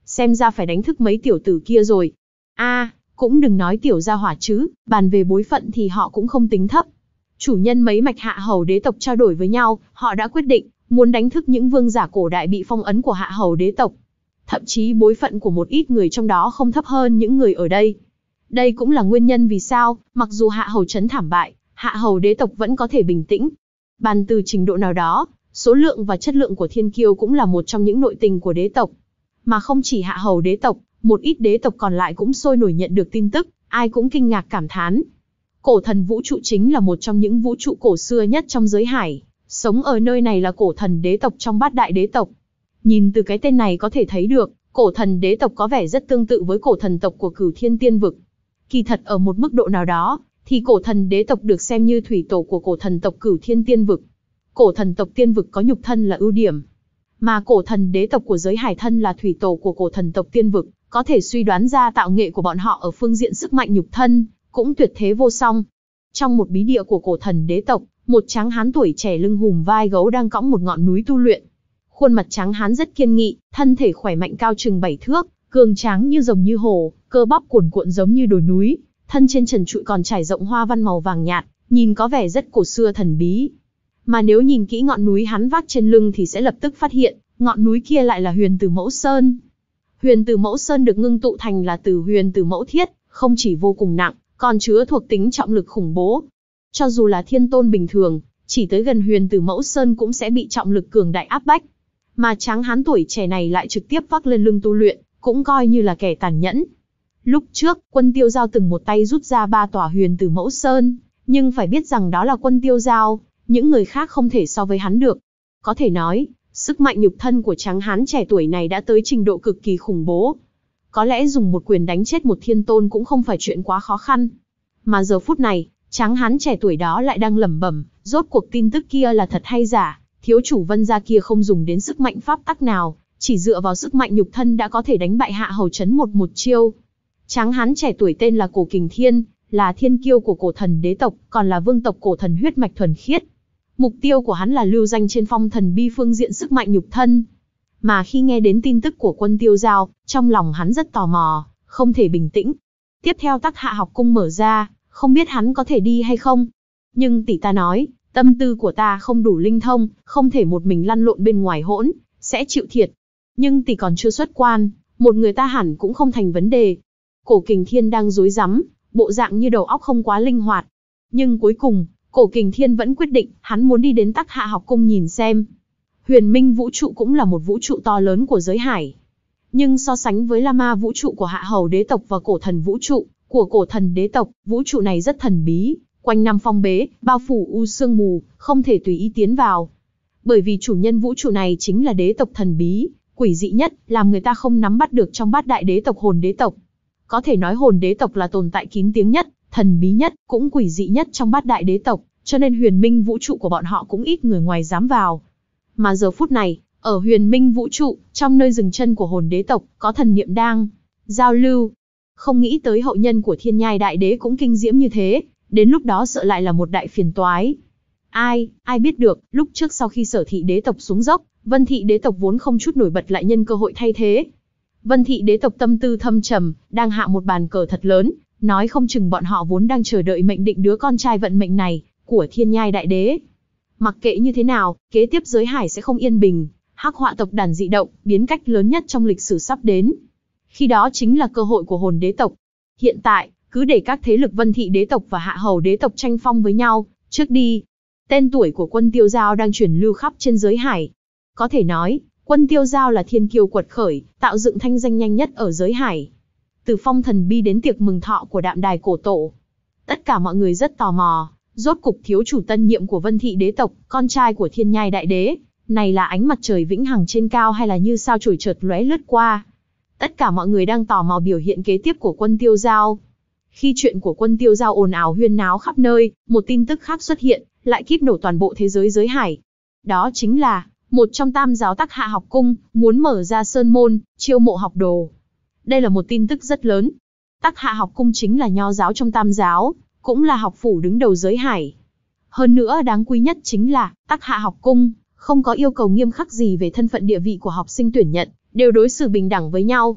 Xem ra phải đánh thức mấy tiểu tử kia rồi. a cũng đừng nói tiểu gia hỏa chứ, bàn về bối phận thì họ cũng không tính thấp chủ nhân mấy mạch hạ hầu đế tộc trao đổi với nhau, họ đã quyết định, muốn đánh thức những vương giả cổ đại bị phong ấn của hạ hầu đế tộc. Thậm chí bối phận của một ít người trong đó không thấp hơn những người ở đây. Đây cũng là nguyên nhân vì sao, mặc dù hạ hầu chấn thảm bại, hạ hầu đế tộc vẫn có thể bình tĩnh. Bàn từ trình độ nào đó, số lượng và chất lượng của thiên kiêu cũng là một trong những nội tình của đế tộc. Mà không chỉ hạ hầu đế tộc, một ít đế tộc còn lại cũng sôi nổi nhận được tin tức, ai cũng kinh ngạc cảm thán, Cổ thần vũ trụ chính là một trong những vũ trụ cổ xưa nhất trong giới hải, sống ở nơi này là cổ thần đế tộc trong bát đại đế tộc. Nhìn từ cái tên này có thể thấy được, cổ thần đế tộc có vẻ rất tương tự với cổ thần tộc của cửu thiên tiên vực. Kỳ thật ở một mức độ nào đó, thì cổ thần đế tộc được xem như thủy tổ của cổ thần tộc cửu thiên tiên vực. Cổ thần tộc tiên vực có nhục thân là ưu điểm, mà cổ thần đế tộc của giới hải thân là thủy tổ của cổ thần tộc tiên vực, có thể suy đoán ra tạo nghệ của bọn họ ở phương diện sức mạnh nhục thân, cũng tuyệt thế vô song. Trong một bí địa của cổ thần đế tộc, một tráng hán tuổi trẻ lưng hùm vai gấu đang cõng một ngọn núi tu luyện. Khuôn mặt tráng hán rất kiên nghị, thân thể khỏe mạnh cao chừng bảy thước, cường tráng như rồng như hồ, cơ bắp cuồn cuộn giống như đồi núi, thân trên trần trụi còn trải rộng hoa văn màu vàng nhạt, nhìn có vẻ rất cổ xưa thần bí. Mà nếu nhìn kỹ ngọn núi hắn vác trên lưng thì sẽ lập tức phát hiện, ngọn núi kia lại là huyền từ mẫu sơn. Huyền từ mẫu sơn được ngưng tụ thành là từ huyền từ mẫu thiết, không chỉ vô cùng nặng, còn chứa thuộc tính trọng lực khủng bố. Cho dù là thiên tôn bình thường, chỉ tới gần huyền từ mẫu sơn cũng sẽ bị trọng lực cường đại áp bách. Mà tráng hán tuổi trẻ này lại trực tiếp vác lên lưng tu luyện, cũng coi như là kẻ tàn nhẫn. Lúc trước, quân tiêu giao từng một tay rút ra ba tòa huyền từ mẫu sơn, nhưng phải biết rằng đó là quân tiêu giao, những người khác không thể so với hắn được. Có thể nói, sức mạnh nhục thân của tráng hán trẻ tuổi này đã tới trình độ cực kỳ khủng bố có lẽ dùng một quyền đánh chết một thiên tôn cũng không phải chuyện quá khó khăn. Mà giờ phút này, tráng hán trẻ tuổi đó lại đang lẩm bẩm, rốt cuộc tin tức kia là thật hay giả, thiếu chủ vân gia kia không dùng đến sức mạnh pháp tắc nào, chỉ dựa vào sức mạnh nhục thân đã có thể đánh bại hạ hầu chấn một một chiêu. Tráng hán trẻ tuổi tên là Cổ Kình Thiên, là thiên kiêu của cổ thần đế tộc, còn là vương tộc cổ thần huyết mạch thuần khiết. Mục tiêu của hắn là lưu danh trên phong thần bi phương diện sức mạnh nhục thân, mà khi nghe đến tin tức của quân tiêu giao, trong lòng hắn rất tò mò, không thể bình tĩnh. Tiếp theo tắc hạ học cung mở ra, không biết hắn có thể đi hay không. Nhưng tỷ ta nói, tâm tư của ta không đủ linh thông, không thể một mình lăn lộn bên ngoài hỗn, sẽ chịu thiệt. Nhưng tỷ còn chưa xuất quan, một người ta hẳn cũng không thành vấn đề. Cổ kình thiên đang dối rắm bộ dạng như đầu óc không quá linh hoạt. Nhưng cuối cùng, cổ kình thiên vẫn quyết định, hắn muốn đi đến tắc hạ học cung nhìn xem, Huyền Minh vũ trụ cũng là một vũ trụ to lớn của giới hải. Nhưng so sánh với La Ma vũ trụ của Hạ Hầu đế tộc và cổ thần vũ trụ của cổ thần đế tộc, vũ trụ này rất thần bí, quanh năm phong bế, bao phủ u sương mù, không thể tùy ý tiến vào. Bởi vì chủ nhân vũ trụ này chính là đế tộc thần bí, quỷ dị nhất, làm người ta không nắm bắt được trong bát đại đế tộc hồn đế tộc. Có thể nói hồn đế tộc là tồn tại kín tiếng nhất, thần bí nhất, cũng quỷ dị nhất trong bát đại đế tộc, cho nên huyền minh vũ trụ của bọn họ cũng ít người ngoài dám vào, mà giờ phút này, ở huyền minh vũ trụ, trong nơi dừng chân của hồn đế tộc, có thần niệm đang giao lưu. Không nghĩ tới hậu nhân của thiên nhai đại đế cũng kinh diễm như thế, đến lúc đó sợ lại là một đại phiền toái. Ai, ai biết được, lúc trước sau khi sở thị đế tộc xuống dốc, vân thị đế tộc vốn không chút nổi bật lại nhân cơ hội thay thế. Vân thị đế tộc tâm tư thâm trầm, đang hạ một bàn cờ thật lớn, nói không chừng bọn họ vốn đang chờ đợi mệnh định đứa con trai vận mệnh này, của thiên nhai đại đế. Mặc kệ như thế nào, kế tiếp giới hải sẽ không yên bình, hắc họa tộc đàn dị động, biến cách lớn nhất trong lịch sử sắp đến. Khi đó chính là cơ hội của hồn đế tộc. Hiện tại, cứ để các thế lực vân thị đế tộc và hạ hầu đế tộc tranh phong với nhau, trước đi. Tên tuổi của quân tiêu giao đang chuyển lưu khắp trên giới hải. Có thể nói, quân tiêu giao là thiên kiêu quật khởi, tạo dựng thanh danh nhanh nhất ở giới hải. Từ phong thần bi đến tiệc mừng thọ của đạm đài cổ tổ. Tất cả mọi người rất tò mò, Rốt cục thiếu chủ tân nhiệm của Vân Thị đế tộc, con trai của Thiên Nhai đại đế, này là ánh mặt trời vĩnh hằng trên cao hay là như sao chổi chợt lóe lướt qua? Tất cả mọi người đang tò mò biểu hiện kế tiếp của quân Tiêu Giao. Khi chuyện của quân Tiêu Giao ồn ào huyên náo khắp nơi, một tin tức khác xuất hiện, lại kíp nổ toàn bộ thế giới giới hải. Đó chính là, một trong tam giáo tắc hạ học cung, muốn mở ra sơn môn, chiêu mộ học đồ. Đây là một tin tức rất lớn. Tắc hạ học cung chính là nho giáo trong tam giáo, cũng là học phủ đứng đầu giới hải. Hơn nữa đáng quý nhất chính là, tắc hạ học cung, không có yêu cầu nghiêm khắc gì về thân phận địa vị của học sinh tuyển nhận, đều đối xử bình đẳng với nhau.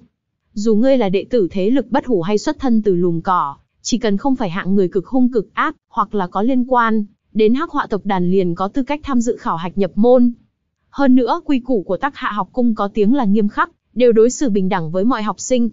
Dù ngươi là đệ tử thế lực bất hủ hay xuất thân từ lùm cỏ, chỉ cần không phải hạng người cực hung cực ác, hoặc là có liên quan, đến hắc họa tộc đàn liền có tư cách tham dự khảo hạch nhập môn. Hơn nữa, quy củ của tắc hạ học cung có tiếng là nghiêm khắc, đều đối xử bình đẳng với mọi học sinh.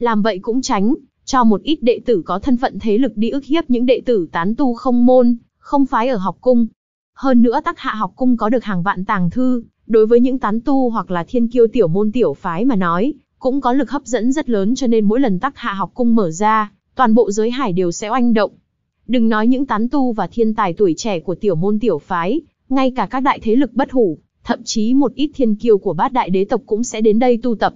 Làm vậy cũng tránh, cho một ít đệ tử có thân phận thế lực đi ức hiếp những đệ tử tán tu không môn, không phái ở học cung. Hơn nữa tắc hạ học cung có được hàng vạn tàng thư, đối với những tán tu hoặc là thiên kiêu tiểu môn tiểu phái mà nói, cũng có lực hấp dẫn rất lớn cho nên mỗi lần tắc hạ học cung mở ra, toàn bộ giới hải đều sẽ oanh động. Đừng nói những tán tu và thiên tài tuổi trẻ của tiểu môn tiểu phái, ngay cả các đại thế lực bất hủ, thậm chí một ít thiên kiêu của bát đại đế tộc cũng sẽ đến đây tu tập.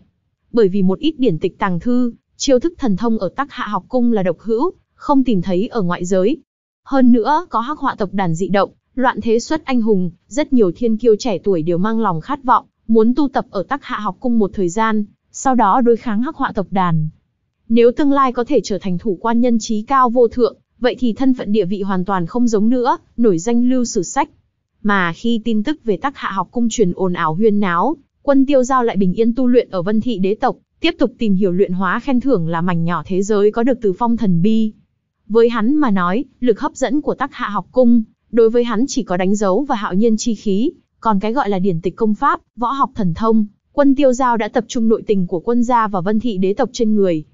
Bởi vì một ít điển tịch tàng thư, Chiêu thức thần thông ở Tắc Hạ học cung là độc hữu, không tìm thấy ở ngoại giới. Hơn nữa, có hắc họa tộc đàn dị động, loạn thế xuất anh hùng, rất nhiều thiên kiêu trẻ tuổi đều mang lòng khát vọng, muốn tu tập ở Tắc Hạ học cung một thời gian, sau đó đối kháng hắc họa tộc đàn. Nếu tương lai có thể trở thành thủ quan nhân trí cao vô thượng, vậy thì thân phận địa vị hoàn toàn không giống nữa, nổi danh lưu sử sách. Mà khi tin tức về Tắc Hạ học cung truyền ồn ào huyên náo, quân tiêu giao lại bình yên tu luyện ở Vân Thị đế tộc, Tiếp tục tìm hiểu luyện hóa khen thưởng là mảnh nhỏ thế giới có được từ phong thần bi. Với hắn mà nói, lực hấp dẫn của tắc hạ học cung, đối với hắn chỉ có đánh dấu và hạo nhiên chi khí, còn cái gọi là điển tịch công pháp, võ học thần thông, quân tiêu giao đã tập trung nội tình của quân gia và vân thị đế tộc trên người.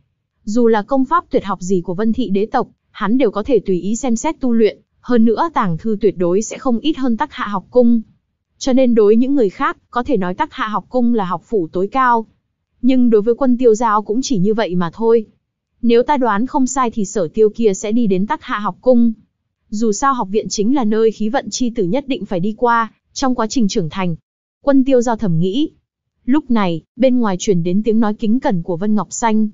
Dù là công pháp tuyệt học gì của vân thị đế tộc, hắn đều có thể tùy ý xem xét tu luyện, hơn nữa tàng thư tuyệt đối sẽ không ít hơn tắc hạ học cung. Cho nên đối những người khác, có thể nói tắc hạ học cung là học phủ tối cao, nhưng đối với quân tiêu giao cũng chỉ như vậy mà thôi. Nếu ta đoán không sai thì sở tiêu kia sẽ đi đến tắc hạ học cung. Dù sao học viện chính là nơi khí vận chi tử nhất định phải đi qua, trong quá trình trưởng thành. Quân tiêu giao thầm nghĩ. Lúc này, bên ngoài truyền đến tiếng nói kính cẩn của Vân Ngọc Xanh.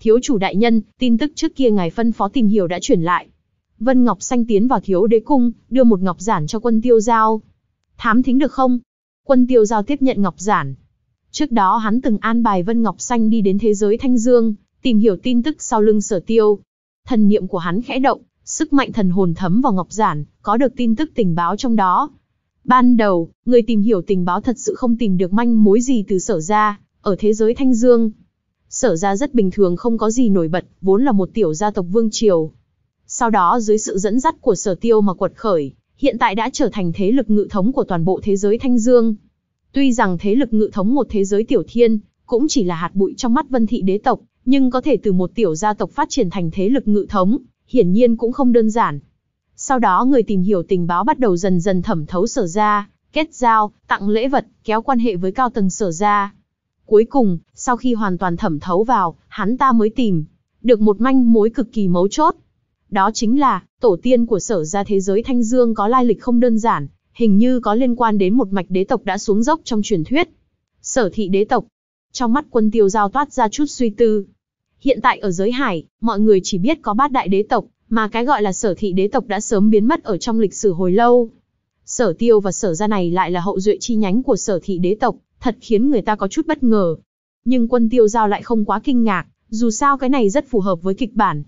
Thiếu chủ đại nhân, tin tức trước kia ngài phân phó tìm hiểu đã chuyển lại. Vân Ngọc Xanh tiến vào thiếu đế cung, đưa một ngọc giản cho quân tiêu giao. Thám thính được không? Quân tiêu giao tiếp nhận ngọc giản, Trước đó hắn từng an bài Vân Ngọc Xanh đi đến thế giới Thanh Dương, tìm hiểu tin tức sau lưng sở tiêu. Thần niệm của hắn khẽ động, sức mạnh thần hồn thấm vào ngọc giản, có được tin tức tình báo trong đó. Ban đầu, người tìm hiểu tình báo thật sự không tìm được manh mối gì từ sở ra, ở thế giới Thanh Dương. Sở ra rất bình thường không có gì nổi bật, vốn là một tiểu gia tộc Vương Triều. Sau đó dưới sự dẫn dắt của sở tiêu mà quật khởi, hiện tại đã trở thành thế lực ngự thống của toàn bộ thế giới Thanh Dương. Tuy rằng thế lực ngự thống một thế giới tiểu thiên, cũng chỉ là hạt bụi trong mắt vân thị đế tộc, nhưng có thể từ một tiểu gia tộc phát triển thành thế lực ngự thống, hiển nhiên cũng không đơn giản. Sau đó người tìm hiểu tình báo bắt đầu dần dần thẩm thấu sở ra, kết giao, tặng lễ vật, kéo quan hệ với cao tầng sở ra. Cuối cùng, sau khi hoàn toàn thẩm thấu vào, hắn ta mới tìm được một manh mối cực kỳ mấu chốt. Đó chính là, tổ tiên của sở ra thế giới Thanh Dương có lai lịch không đơn giản, hình như có liên quan đến một mạch đế tộc đã xuống dốc trong truyền thuyết. Sở thị đế tộc. Trong mắt quân tiêu giao toát ra chút suy tư. Hiện tại ở giới hải, mọi người chỉ biết có bát đại đế tộc, mà cái gọi là sở thị đế tộc đã sớm biến mất ở trong lịch sử hồi lâu. Sở tiêu và sở gia này lại là hậu duệ chi nhánh của sở thị đế tộc, thật khiến người ta có chút bất ngờ. Nhưng quân tiêu giao lại không quá kinh ngạc, dù sao cái này rất phù hợp với kịch bản.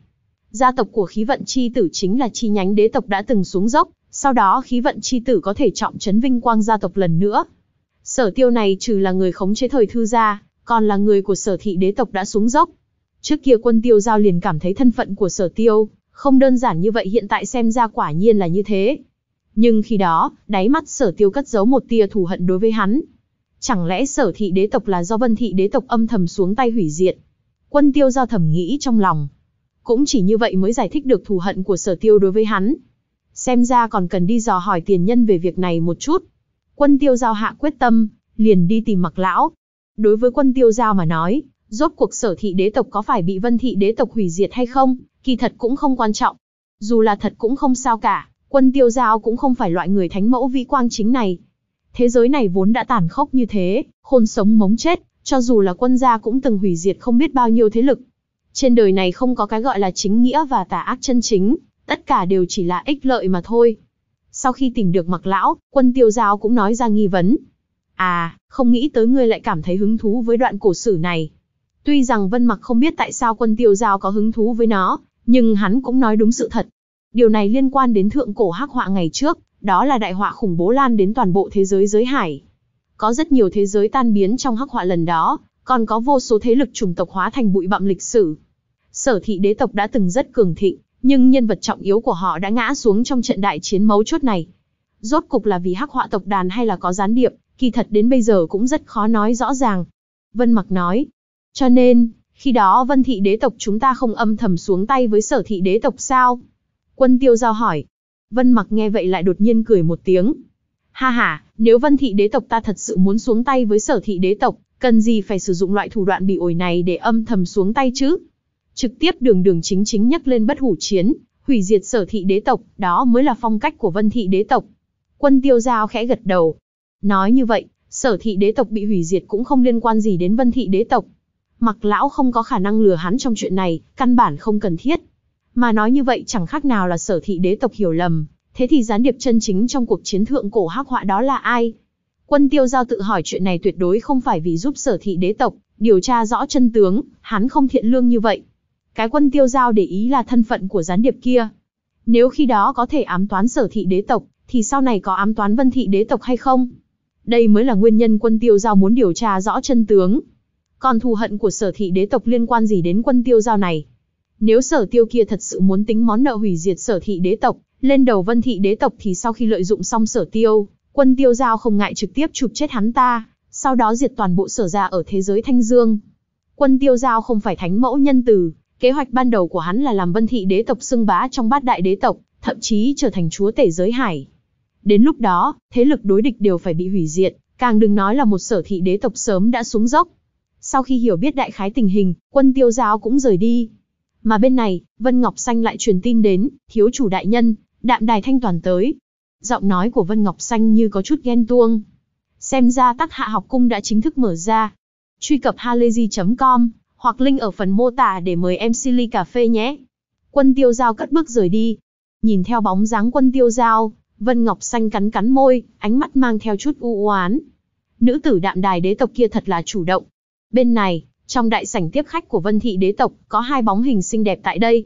Gia tộc của khí vận chi tử chính là chi nhánh đế tộc đã từng xuống dốc, sau đó khí vận chi tử có thể trọng trấn vinh quang gia tộc lần nữa. Sở tiêu này trừ là người khống chế thời thư gia, còn là người của sở thị đế tộc đã xuống dốc. Trước kia quân tiêu giao liền cảm thấy thân phận của sở tiêu, không đơn giản như vậy hiện tại xem ra quả nhiên là như thế. Nhưng khi đó, đáy mắt sở tiêu cất giấu một tia thù hận đối với hắn. Chẳng lẽ sở thị đế tộc là do vân thị đế tộc âm thầm xuống tay hủy diệt? Quân tiêu giao thầm nghĩ trong lòng. Cũng chỉ như vậy mới giải thích được thù hận của sở tiêu đối với hắn xem ra còn cần đi dò hỏi tiền nhân về việc này một chút. Quân tiêu giao hạ quyết tâm, liền đi tìm mặc lão. Đối với quân tiêu giao mà nói, rốt cuộc sở thị đế tộc có phải bị vân thị đế tộc hủy diệt hay không, kỳ thật cũng không quan trọng. Dù là thật cũng không sao cả, quân tiêu giao cũng không phải loại người thánh mẫu vĩ quang chính này. Thế giới này vốn đã tàn khốc như thế, khôn sống mống chết, cho dù là quân gia cũng từng hủy diệt không biết bao nhiêu thế lực. Trên đời này không có cái gọi là chính nghĩa và tà ác chân chính, tất cả đều chỉ là ích lợi mà thôi. Sau khi tìm được mặc lão, quân tiêu giao cũng nói ra nghi vấn. À, không nghĩ tới ngươi lại cảm thấy hứng thú với đoạn cổ sử này. Tuy rằng vân mặc không biết tại sao quân tiêu giao có hứng thú với nó, nhưng hắn cũng nói đúng sự thật. Điều này liên quan đến thượng cổ hắc họa ngày trước, đó là đại họa khủng bố lan đến toàn bộ thế giới giới hải. Có rất nhiều thế giới tan biến trong hắc họa lần đó, còn có vô số thế lực chủng tộc hóa thành bụi bặm lịch sử. Sở thị đế tộc đã từng rất cường thịnh, nhưng nhân vật trọng yếu của họ đã ngã xuống trong trận đại chiến mấu chốt này. Rốt cục là vì hắc họa tộc đàn hay là có gián điệp, kỳ thật đến bây giờ cũng rất khó nói rõ ràng. Vân Mặc nói, cho nên, khi đó Vân Thị Đế Tộc chúng ta không âm thầm xuống tay với Sở Thị Đế Tộc sao? Quân Tiêu Giao hỏi. Vân Mặc nghe vậy lại đột nhiên cười một tiếng. Ha ha, nếu Vân Thị Đế Tộc ta thật sự muốn xuống tay với Sở Thị Đế Tộc, cần gì phải sử dụng loại thủ đoạn bị ổi này để âm thầm xuống tay chứ? trực tiếp đường đường chính chính nhắc lên bất hủ chiến, hủy diệt sở thị đế tộc, đó mới là phong cách của vân thị đế tộc. Quân tiêu giao khẽ gật đầu. Nói như vậy, sở thị đế tộc bị hủy diệt cũng không liên quan gì đến vân thị đế tộc. Mặc lão không có khả năng lừa hắn trong chuyện này, căn bản không cần thiết. Mà nói như vậy chẳng khác nào là sở thị đế tộc hiểu lầm, thế thì gián điệp chân chính trong cuộc chiến thượng cổ hắc họa đó là ai? Quân tiêu giao tự hỏi chuyện này tuyệt đối không phải vì giúp sở thị đế tộc, điều tra rõ chân tướng, hắn không thiện lương như vậy. Cái quân tiêu giao để ý là thân phận của gián điệp kia. Nếu khi đó có thể ám toán sở thị đế tộc, thì sau này có ám toán vân thị đế tộc hay không? Đây mới là nguyên nhân quân tiêu giao muốn điều tra rõ chân tướng. Còn thù hận của sở thị đế tộc liên quan gì đến quân tiêu giao này? Nếu sở tiêu kia thật sự muốn tính món nợ hủy diệt sở thị đế tộc, lên đầu vân thị đế tộc thì sau khi lợi dụng xong sở tiêu, quân tiêu giao không ngại trực tiếp chụp chết hắn ta, sau đó diệt toàn bộ sở gia ở thế giới Thanh Dương. Quân tiêu giao không phải thánh mẫu nhân từ, Kế hoạch ban đầu của hắn là làm Vân Thị đế tộc xưng bá trong bát đại đế tộc, thậm chí trở thành chúa tể giới hải. Đến lúc đó, thế lực đối địch đều phải bị hủy diệt, càng đừng nói là một sở thị đế tộc sớm đã xuống dốc. Sau khi hiểu biết đại khái tình hình, quân tiêu giáo cũng rời đi. Mà bên này, Vân Ngọc Xanh lại truyền tin đến, thiếu chủ đại nhân, đạm đài thanh toàn tới. Giọng nói của Vân Ngọc Xanh như có chút ghen tuông. Xem ra tắc hạ học cung đã chính thức mở ra. Truy cập halayzi.com hoặc link ở phần mô tả để mời em Silly cà phê nhé. Quân tiêu giao cất bước rời đi. Nhìn theo bóng dáng quân tiêu giao, Vân Ngọc Xanh cắn cắn môi, ánh mắt mang theo chút u oán. Nữ tử đạm đài đế tộc kia thật là chủ động. Bên này, trong đại sảnh tiếp khách của Vân Thị đế tộc, có hai bóng hình xinh đẹp tại đây.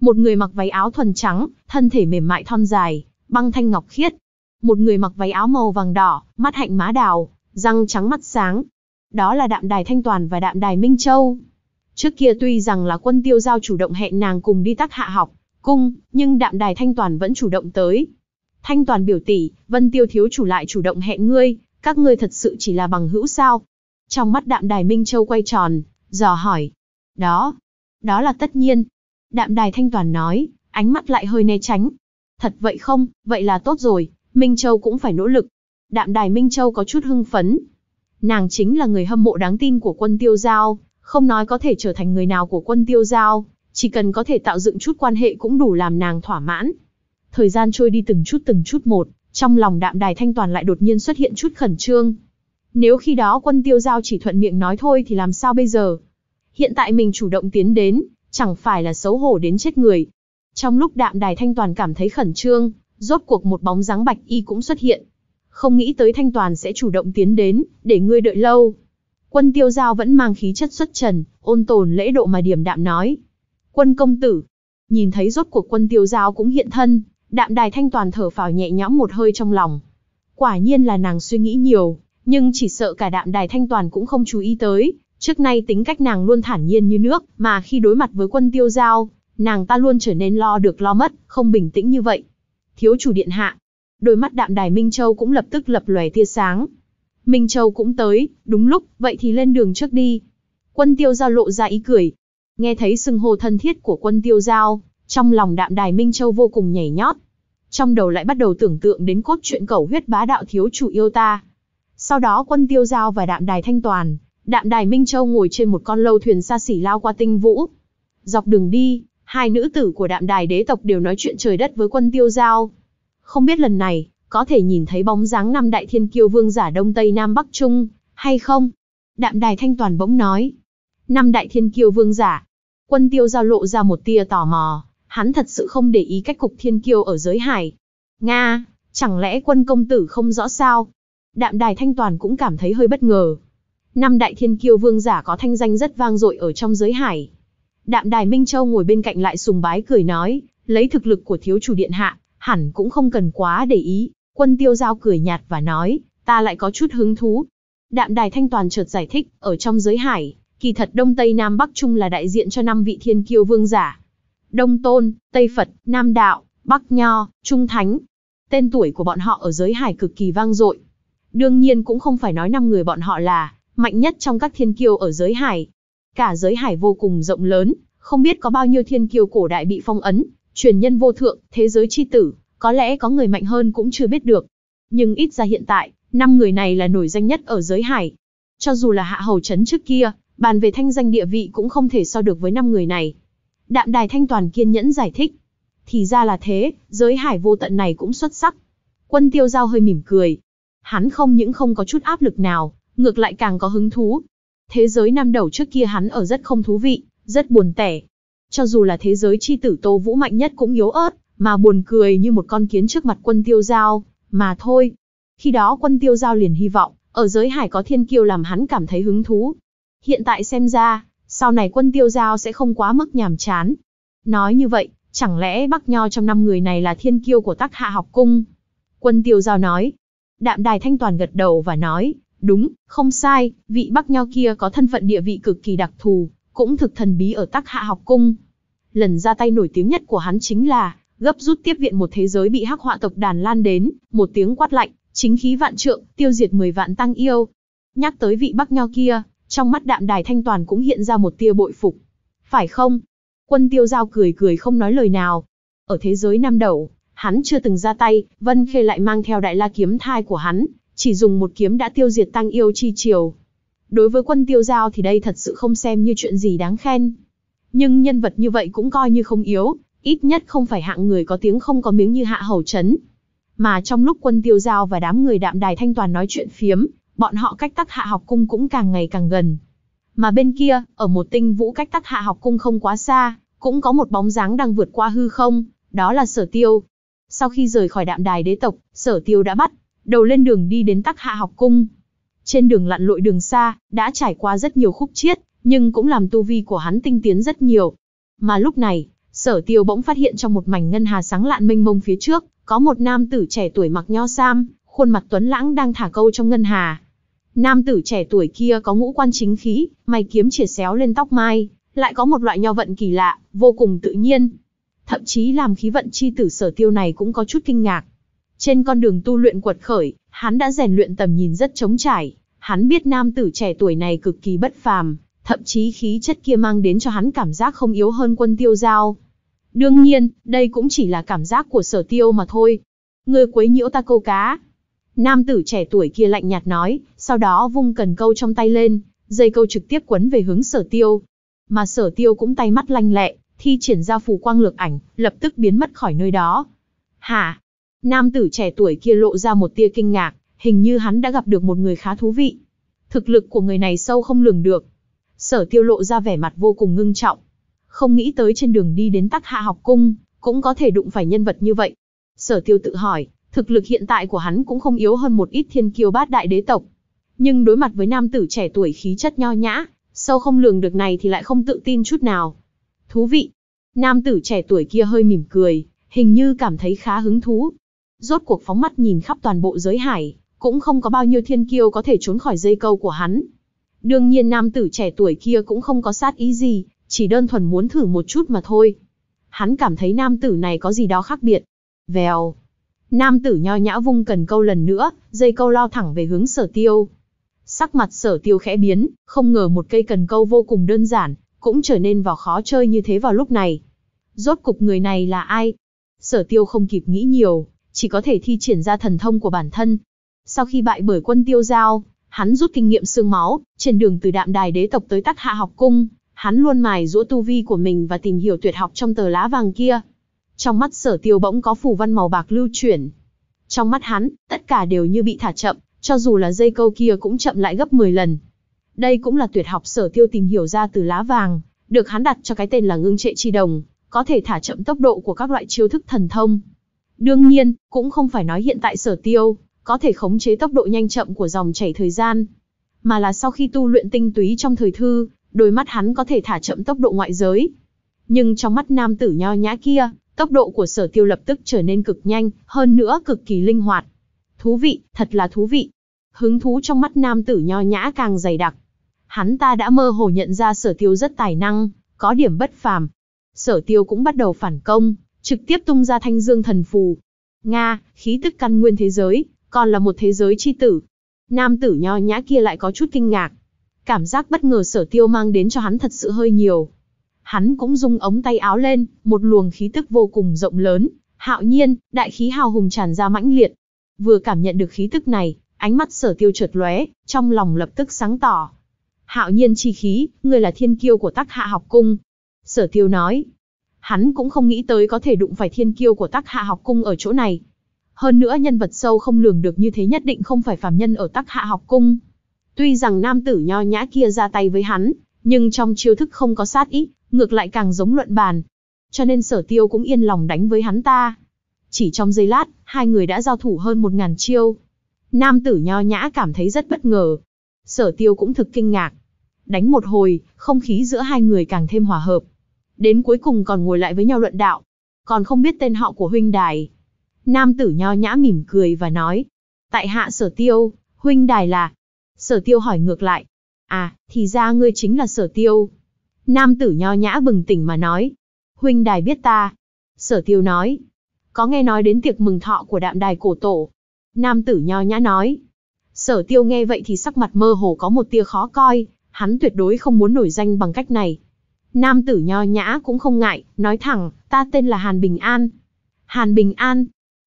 Một người mặc váy áo thuần trắng, thân thể mềm mại thon dài, băng thanh ngọc khiết. Một người mặc váy áo màu vàng đỏ, mắt hạnh má đào, răng trắng mắt sáng. Đó là đạm đài thanh toàn và đạm đài Minh Châu. Trước kia tuy rằng là quân tiêu giao chủ động hẹn nàng cùng đi tác hạ học, cung, nhưng đạm đài thanh toàn vẫn chủ động tới. Thanh toàn biểu tỷ, vân tiêu thiếu chủ lại chủ động hẹn ngươi, các ngươi thật sự chỉ là bằng hữu sao? Trong mắt đạm đài Minh Châu quay tròn, dò hỏi. Đó, đó là tất nhiên. Đạm đài thanh toàn nói, ánh mắt lại hơi né tránh. Thật vậy không, vậy là tốt rồi, Minh Châu cũng phải nỗ lực. Đạm đài Minh Châu có chút hưng phấn. Nàng chính là người hâm mộ đáng tin của quân tiêu giao, không nói có thể trở thành người nào của quân tiêu giao, chỉ cần có thể tạo dựng chút quan hệ cũng đủ làm nàng thỏa mãn. Thời gian trôi đi từng chút từng chút một, trong lòng đạm đài thanh toàn lại đột nhiên xuất hiện chút khẩn trương. Nếu khi đó quân tiêu giao chỉ thuận miệng nói thôi thì làm sao bây giờ? Hiện tại mình chủ động tiến đến, chẳng phải là xấu hổ đến chết người. Trong lúc đạm đài thanh toàn cảm thấy khẩn trương, rốt cuộc một bóng dáng bạch y cũng xuất hiện. Không nghĩ tới thanh toàn sẽ chủ động tiến đến, để ngươi đợi lâu. Quân tiêu giao vẫn mang khí chất xuất trần, ôn tồn lễ độ mà điểm đạm nói. Quân công tử, nhìn thấy rốt cuộc quân tiêu giao cũng hiện thân, đạm đài thanh toàn thở phào nhẹ nhõm một hơi trong lòng. Quả nhiên là nàng suy nghĩ nhiều, nhưng chỉ sợ cả đạm đài thanh toàn cũng không chú ý tới. Trước nay tính cách nàng luôn thản nhiên như nước, mà khi đối mặt với quân tiêu giao, nàng ta luôn trở nên lo được lo mất, không bình tĩnh như vậy. Thiếu chủ điện hạ, đôi mắt đạm đài Minh Châu cũng lập tức lập lòe tia sáng, Minh Châu cũng tới, đúng lúc, vậy thì lên đường trước đi. Quân tiêu giao lộ ra ý cười. Nghe thấy sừng hồ thân thiết của quân tiêu giao, trong lòng đạm đài Minh Châu vô cùng nhảy nhót. Trong đầu lại bắt đầu tưởng tượng đến cốt truyện cẩu huyết bá đạo thiếu chủ yêu ta. Sau đó quân tiêu giao và đạm đài thanh toàn, đạm đài Minh Châu ngồi trên một con lâu thuyền xa xỉ lao qua tinh vũ. Dọc đường đi, hai nữ tử của đạm đài đế tộc đều nói chuyện trời đất với quân tiêu giao. Không biết lần này, có thể nhìn thấy bóng dáng năm đại thiên kiêu vương giả Đông Tây Nam Bắc Trung, hay không? Đạm đài thanh toàn bỗng nói. Năm đại thiên kiêu vương giả. Quân tiêu giao lộ ra một tia tò mò, hắn thật sự không để ý cách cục thiên kiêu ở giới hải. Nga, chẳng lẽ quân công tử không rõ sao? Đạm đài thanh toàn cũng cảm thấy hơi bất ngờ. Năm đại thiên kiêu vương giả có thanh danh rất vang dội ở trong giới hải. Đạm đài Minh Châu ngồi bên cạnh lại sùng bái cười nói, lấy thực lực của thiếu chủ điện hạ, hẳn cũng không cần quá để ý. Quân tiêu giao cười nhạt và nói, ta lại có chút hứng thú. Đạm đài thanh toàn chợt giải thích, ở trong giới hải, kỳ thật Đông Tây Nam Bắc Trung là đại diện cho năm vị thiên kiêu vương giả. Đông Tôn, Tây Phật, Nam Đạo, Bắc Nho, Trung Thánh. Tên tuổi của bọn họ ở giới hải cực kỳ vang dội. Đương nhiên cũng không phải nói năm người bọn họ là mạnh nhất trong các thiên kiêu ở giới hải. Cả giới hải vô cùng rộng lớn, không biết có bao nhiêu thiên kiêu cổ đại bị phong ấn, truyền nhân vô thượng, thế giới chi tử, có lẽ có người mạnh hơn cũng chưa biết được. Nhưng ít ra hiện tại, năm người này là nổi danh nhất ở giới hải. Cho dù là hạ hầu chấn trước kia, bàn về thanh danh địa vị cũng không thể so được với năm người này. Đạm đài thanh toàn kiên nhẫn giải thích. Thì ra là thế, giới hải vô tận này cũng xuất sắc. Quân tiêu giao hơi mỉm cười. Hắn không những không có chút áp lực nào, ngược lại càng có hứng thú. Thế giới năm đầu trước kia hắn ở rất không thú vị, rất buồn tẻ. Cho dù là thế giới chi tử tô vũ mạnh nhất cũng yếu ớt, mà buồn cười như một con kiến trước mặt quân tiêu giao, mà thôi. Khi đó quân tiêu giao liền hy vọng, ở giới hải có thiên kiêu làm hắn cảm thấy hứng thú. Hiện tại xem ra, sau này quân tiêu giao sẽ không quá mức nhàm chán. Nói như vậy, chẳng lẽ Bắc Nho trong năm người này là thiên kiêu của tác hạ học cung? Quân tiêu giao nói. Đạm đài thanh toàn gật đầu và nói, đúng, không sai, vị Bắc Nho kia có thân phận địa vị cực kỳ đặc thù, cũng thực thần bí ở tác hạ học cung. Lần ra tay nổi tiếng nhất của hắn chính là, gấp rút tiếp viện một thế giới bị hắc họa tộc đàn lan đến, một tiếng quát lạnh, chính khí vạn trượng, tiêu diệt 10 vạn tăng yêu. Nhắc tới vị Bắc Nho kia, trong mắt đạm đài thanh toàn cũng hiện ra một tia bội phục. Phải không? Quân tiêu giao cười cười không nói lời nào. Ở thế giới năm đầu, hắn chưa từng ra tay, Vân Khê lại mang theo đại la kiếm thai của hắn, chỉ dùng một kiếm đã tiêu diệt tăng yêu chi chiều Đối với quân tiêu giao thì đây thật sự không xem như chuyện gì đáng khen. Nhưng nhân vật như vậy cũng coi như không yếu, ít nhất không phải hạng người có tiếng không có miếng như hạ hầu chấn. Mà trong lúc quân tiêu giao và đám người đạm đài thanh toàn nói chuyện phiếm, bọn họ cách tắc hạ học cung cũng càng ngày càng gần. Mà bên kia, ở một tinh vũ cách tắc hạ học cung không quá xa, cũng có một bóng dáng đang vượt qua hư không, đó là sở tiêu. Sau khi rời khỏi đạm đài đế tộc, sở tiêu đã bắt, đầu lên đường đi đến tắc hạ học cung. Trên đường lặn lội đường xa, đã trải qua rất nhiều khúc chiết, nhưng cũng làm tu vi của hắn tinh tiến rất nhiều. Mà lúc này, Sở Tiêu bỗng phát hiện trong một mảnh ngân hà sáng lạn mênh mông phía trước, có một nam tử trẻ tuổi mặc nho sam, khuôn mặt tuấn lãng đang thả câu trong ngân hà. Nam tử trẻ tuổi kia có ngũ quan chính khí, mày kiếm chìa xéo lên tóc mai, lại có một loại nho vận kỳ lạ, vô cùng tự nhiên. Thậm chí làm khí vận chi tử sở tiêu này cũng có chút kinh ngạc. Trên con đường tu luyện quật khởi, hắn đã rèn luyện tầm nhìn rất trống trải. Hắn biết nam tử trẻ tuổi này cực kỳ bất phàm, thậm chí khí chất kia mang đến cho hắn cảm giác không yếu hơn quân tiêu giao. Đương nhiên, đây cũng chỉ là cảm giác của sở tiêu mà thôi. Ngươi quấy nhiễu ta câu cá. Nam tử trẻ tuổi kia lạnh nhạt nói, sau đó vung cần câu trong tay lên, dây câu trực tiếp quấn về hướng sở tiêu. Mà sở tiêu cũng tay mắt lanh lẹ, thi triển ra phù quang lược ảnh, lập tức biến mất khỏi nơi đó. Hả? Nam tử trẻ tuổi kia lộ ra một tia kinh ngạc, hình như hắn đã gặp được một người khá thú vị. Thực lực của người này sâu không lường được. Sở tiêu lộ ra vẻ mặt vô cùng ngưng trọng, không nghĩ tới trên đường đi đến tắc hạ học cung, cũng có thể đụng phải nhân vật như vậy. Sở tiêu tự hỏi, thực lực hiện tại của hắn cũng không yếu hơn một ít thiên kiêu bát đại đế tộc. Nhưng đối mặt với nam tử trẻ tuổi khí chất nho nhã, sâu không lường được này thì lại không tự tin chút nào. Thú vị! Nam tử trẻ tuổi kia hơi mỉm cười, hình như cảm thấy khá hứng thú. Rốt cuộc phóng mắt nhìn khắp toàn bộ giới hải, cũng không có bao nhiêu thiên kiêu có thể trốn khỏi dây câu của hắn. Đương nhiên nam tử trẻ tuổi kia cũng không có sát ý gì, chỉ đơn thuần muốn thử một chút mà thôi. Hắn cảm thấy nam tử này có gì đó khác biệt. Vèo. Nam tử nho nhã vung cần câu lần nữa, dây câu lao thẳng về hướng sở tiêu. Sắc mặt sở tiêu khẽ biến, không ngờ một cây cần câu vô cùng đơn giản, cũng trở nên vào khó chơi như thế vào lúc này. Rốt cục người này là ai? Sở tiêu không kịp nghĩ nhiều, chỉ có thể thi triển ra thần thông của bản thân. Sau khi bại bởi quân tiêu giao, hắn rút kinh nghiệm xương máu, trên đường từ đạm đài đế tộc tới tắc hạ học cung, hắn luôn mài giũa tu vi của mình và tìm hiểu tuyệt học trong tờ lá vàng kia. Trong mắt sở tiêu bỗng có phù văn màu bạc lưu chuyển. Trong mắt hắn, tất cả đều như bị thả chậm, cho dù là dây câu kia cũng chậm lại gấp 10 lần. Đây cũng là tuyệt học sở tiêu tìm hiểu ra từ lá vàng, được hắn đặt cho cái tên là ngưng trệ chi đồng, có thể thả chậm tốc độ của các loại chiêu thức thần thông. Đương nhiên, cũng không phải nói hiện tại sở tiêu, có thể khống chế tốc độ nhanh chậm của dòng chảy thời gian, mà là sau khi tu luyện tinh túy trong thời thư, đôi mắt hắn có thể thả chậm tốc độ ngoại giới. Nhưng trong mắt nam tử nho nhã kia, tốc độ của sở tiêu lập tức trở nên cực nhanh, hơn nữa cực kỳ linh hoạt. Thú vị, thật là thú vị. Hứng thú trong mắt nam tử nho nhã càng dày đặc. Hắn ta đã mơ hồ nhận ra sở tiêu rất tài năng, có điểm bất phàm. Sở tiêu cũng bắt đầu phản công, trực tiếp tung ra thanh dương thần phù. Nga, khí tức căn nguyên thế giới, còn là một thế giới chi tử. Nam tử nho nhã kia lại có chút kinh ngạc, Cảm giác bất ngờ sở tiêu mang đến cho hắn thật sự hơi nhiều. Hắn cũng rung ống tay áo lên, một luồng khí tức vô cùng rộng lớn, hạo nhiên, đại khí hào hùng tràn ra mãnh liệt. Vừa cảm nhận được khí tức này, ánh mắt sở tiêu chợt lóe, trong lòng lập tức sáng tỏ. Hạo nhiên chi khí, ngươi là thiên kiêu của tắc hạ học cung. Sở tiêu nói, hắn cũng không nghĩ tới có thể đụng phải thiên kiêu của tắc hạ học cung ở chỗ này. Hơn nữa nhân vật sâu không lường được như thế nhất định không phải phàm nhân ở tắc hạ học cung. Tuy rằng nam tử nho nhã kia ra tay với hắn, nhưng trong chiêu thức không có sát ý, ngược lại càng giống luận bàn. Cho nên sở tiêu cũng yên lòng đánh với hắn ta. Chỉ trong giây lát, hai người đã giao thủ hơn một ngàn chiêu. Nam tử nho nhã cảm thấy rất bất ngờ. Sở tiêu cũng thực kinh ngạc. Đánh một hồi, không khí giữa hai người càng thêm hòa hợp. Đến cuối cùng còn ngồi lại với nhau luận đạo. Còn không biết tên họ của huynh đài. Nam tử nho nhã mỉm cười và nói. Tại hạ sở tiêu, huynh đài là, Sở tiêu hỏi ngược lại. À, thì ra ngươi chính là sở tiêu. Nam tử nho nhã bừng tỉnh mà nói. Huynh đài biết ta. Sở tiêu nói. Có nghe nói đến tiệc mừng thọ của đạm đài cổ tổ. Nam tử nho nhã nói. Sở tiêu nghe vậy thì sắc mặt mơ hồ có một tia khó coi, hắn tuyệt đối không muốn nổi danh bằng cách này. Nam tử nho nhã cũng không ngại, nói thẳng, ta tên là Hàn Bình An. Hàn Bình An.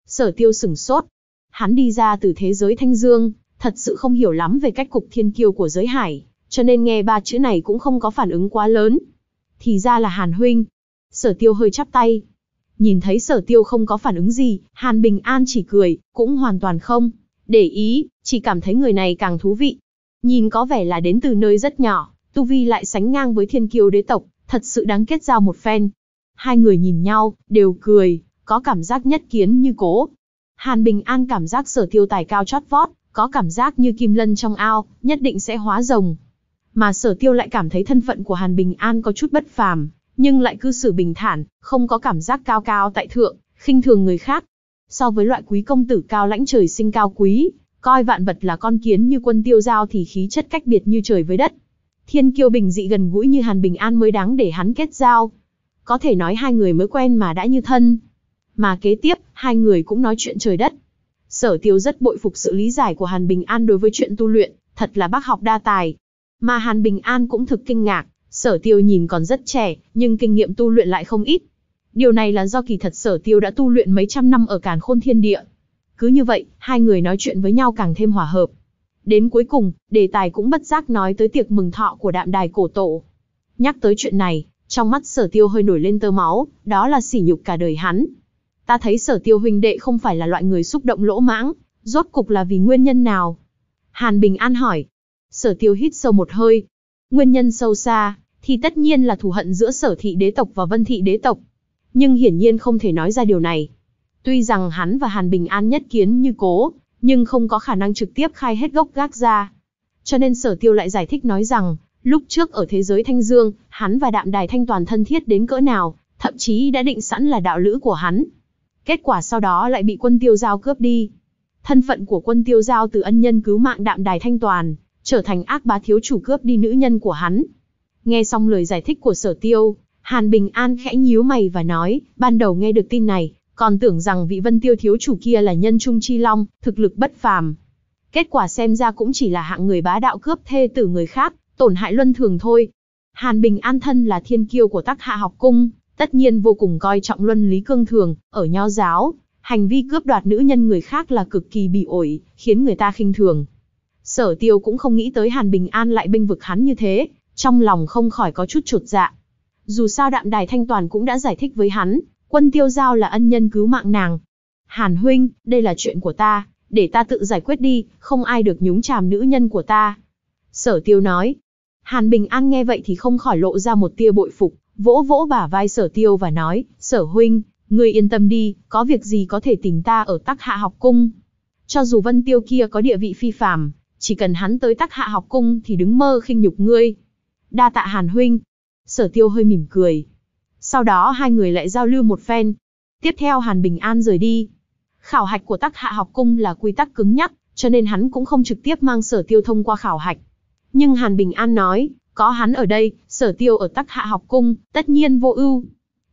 Sở tiêu sửng sốt. Hắn đi ra từ thế giới thanh dương, thật sự không hiểu lắm về cách cục thiên kiêu của giới hải, cho nên nghe ba chữ này cũng không có phản ứng quá lớn. Thì ra là Hàn Huynh. Sở tiêu hơi chắp tay. Nhìn thấy sở tiêu không có phản ứng gì, Hàn Bình An chỉ cười, cũng hoàn toàn không. Để ý, chỉ cảm thấy người này càng thú vị. Nhìn có vẻ là đến từ nơi rất nhỏ, Tu Vi lại sánh ngang với thiên kiêu đế tộc, thật sự đáng kết giao một phen. Hai người nhìn nhau, đều cười, có cảm giác nhất kiến như cố, Hàn Bình An cảm giác sở tiêu tài cao chót vót, có cảm giác như kim lân trong ao, nhất định sẽ hóa rồng. Mà sở tiêu lại cảm thấy thân phận của Hàn Bình An có chút bất phàm, nhưng lại cư xử bình thản, không có cảm giác cao cao tại thượng, khinh thường người khác. So với loại quý công tử cao lãnh trời sinh cao quý, coi vạn vật là con kiến như quân tiêu giao thì khí chất cách biệt như trời với đất. Thiên kiêu bình dị gần gũi như Hàn Bình An mới đáng để hắn kết giao. Có thể nói hai người mới quen mà đã như thân, mà kế tiếp, hai người cũng nói chuyện trời đất. Sở Tiêu rất bội phục sự lý giải của Hàn Bình An đối với chuyện tu luyện, thật là bác học đa tài. Mà Hàn Bình An cũng thực kinh ngạc, Sở Tiêu nhìn còn rất trẻ, nhưng kinh nghiệm tu luyện lại không ít. Điều này là do kỳ thật Sở Tiêu đã tu luyện mấy trăm năm ở Càn Khôn Thiên Địa. Cứ như vậy, hai người nói chuyện với nhau càng thêm hòa hợp. Đến cuối cùng, đề tài cũng bất giác nói tới tiệc mừng thọ của đạm đài cổ tổ. Nhắc tới chuyện này, trong mắt Sở Tiêu hơi nổi lên tơ máu, đó là sỉ nhục cả đời hắn, Ta thấy sở tiêu huynh đệ không phải là loại người xúc động lỗ mãng, rốt cục là vì nguyên nhân nào? Hàn Bình An hỏi. Sở tiêu hít sâu một hơi. Nguyên nhân sâu xa, thì tất nhiên là thù hận giữa sở thị đế tộc và vân thị đế tộc. Nhưng hiển nhiên không thể nói ra điều này. Tuy rằng hắn và Hàn Bình An nhất kiến như cố, nhưng không có khả năng trực tiếp khai hết gốc gác ra. Cho nên sở tiêu lại giải thích nói rằng, lúc trước ở thế giới Thanh Dương, hắn và đạm đài thanh toàn thân thiết đến cỡ nào, thậm chí đã định sẵn là đạo lữ của hắn. Kết quả sau đó lại bị quân tiêu giao cướp đi. Thân phận của quân tiêu giao từ ân nhân cứu mạng đạm đài thanh toàn, trở thành ác bá thiếu chủ cướp đi nữ nhân của hắn. Nghe xong lời giải thích của sở tiêu, Hàn Bình An khẽ nhíu mày và nói, ban đầu nghe được tin này, còn tưởng rằng vị vân tiêu thiếu chủ kia là nhân trung chi long, thực lực bất phàm. Kết quả xem ra cũng chỉ là hạng người bá đạo cướp thê từ người khác, tổn hại luân thường thôi. Hàn Bình An thân là thiên kiêu của tắc hạ học cung, Tất nhiên vô cùng coi trọng luân lý cương thường, ở nho giáo, hành vi cướp đoạt nữ nhân người khác là cực kỳ bị ổi, khiến người ta khinh thường. Sở tiêu cũng không nghĩ tới Hàn Bình An lại bênh vực hắn như thế, trong lòng không khỏi có chút trột dạ. Dù sao đạm đài thanh toàn cũng đã giải thích với hắn, quân tiêu giao là ân nhân cứu mạng nàng. Hàn huynh, đây là chuyện của ta, để ta tự giải quyết đi, không ai được nhúng chàm nữ nhân của ta. Sở tiêu nói. Hàn Bình An nghe vậy thì không khỏi lộ ra một tia bội phục, vỗ vỗ bả vai sở tiêu và nói, sở huynh, ngươi yên tâm đi, có việc gì có thể tìm ta ở tắc hạ học cung. Cho dù vân tiêu kia có địa vị phi phàm, chỉ cần hắn tới tắc hạ học cung thì đứng mơ khinh nhục ngươi. Đa tạ hàn huynh. Sở tiêu hơi mỉm cười. Sau đó hai người lại giao lưu một phen. Tiếp theo hàn bình an rời đi. Khảo hạch của tắc hạ học cung là quy tắc cứng nhắc, cho nên hắn cũng không trực tiếp mang sở tiêu thông qua khảo hạch. Nhưng Hàn Bình An nói, có hắn ở đây, sở tiêu ở tắc hạ học cung, tất nhiên vô ưu.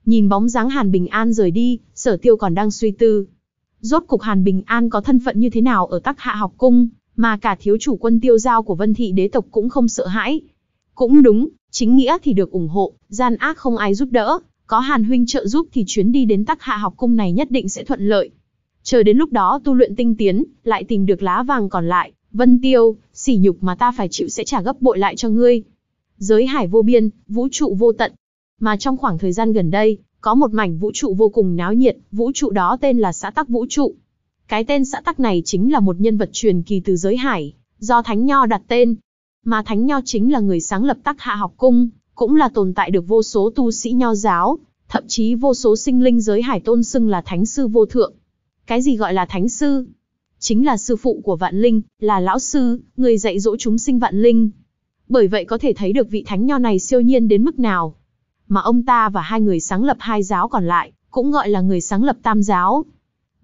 Nhìn bóng dáng Hàn Bình An rời đi, sở tiêu còn đang suy tư. Rốt cục Hàn Bình An có thân phận như thế nào ở tắc hạ học cung, mà cả thiếu chủ quân tiêu giao của vân thị đế tộc cũng không sợ hãi. Cũng đúng, chính nghĩa thì được ủng hộ, gian ác không ai giúp đỡ, có Hàn Huynh trợ giúp thì chuyến đi đến tắc hạ học cung này nhất định sẽ thuận lợi. Chờ đến lúc đó tu luyện tinh tiến, lại tìm được lá vàng còn lại, Vân Tiêu, sỉ nhục mà ta phải chịu sẽ trả gấp bội lại cho ngươi giới hải vô biên, vũ trụ vô tận. Mà trong khoảng thời gian gần đây, có một mảnh vũ trụ vô cùng náo nhiệt, vũ trụ đó tên là xã tắc vũ trụ. Cái tên xã tắc này chính là một nhân vật truyền kỳ từ giới hải, do Thánh Nho đặt tên. Mà Thánh Nho chính là người sáng lập tắc hạ học cung, cũng là tồn tại được vô số tu sĩ nho giáo, thậm chí vô số sinh linh giới hải tôn xưng là Thánh Sư Vô Thượng. Cái gì gọi là Thánh Sư? Chính là sư phụ của vạn linh, là lão sư, người dạy dỗ chúng sinh vạn linh, bởi vậy có thể thấy được vị thánh nho này siêu nhiên đến mức nào. Mà ông ta và hai người sáng lập hai giáo còn lại, cũng gọi là người sáng lập tam giáo.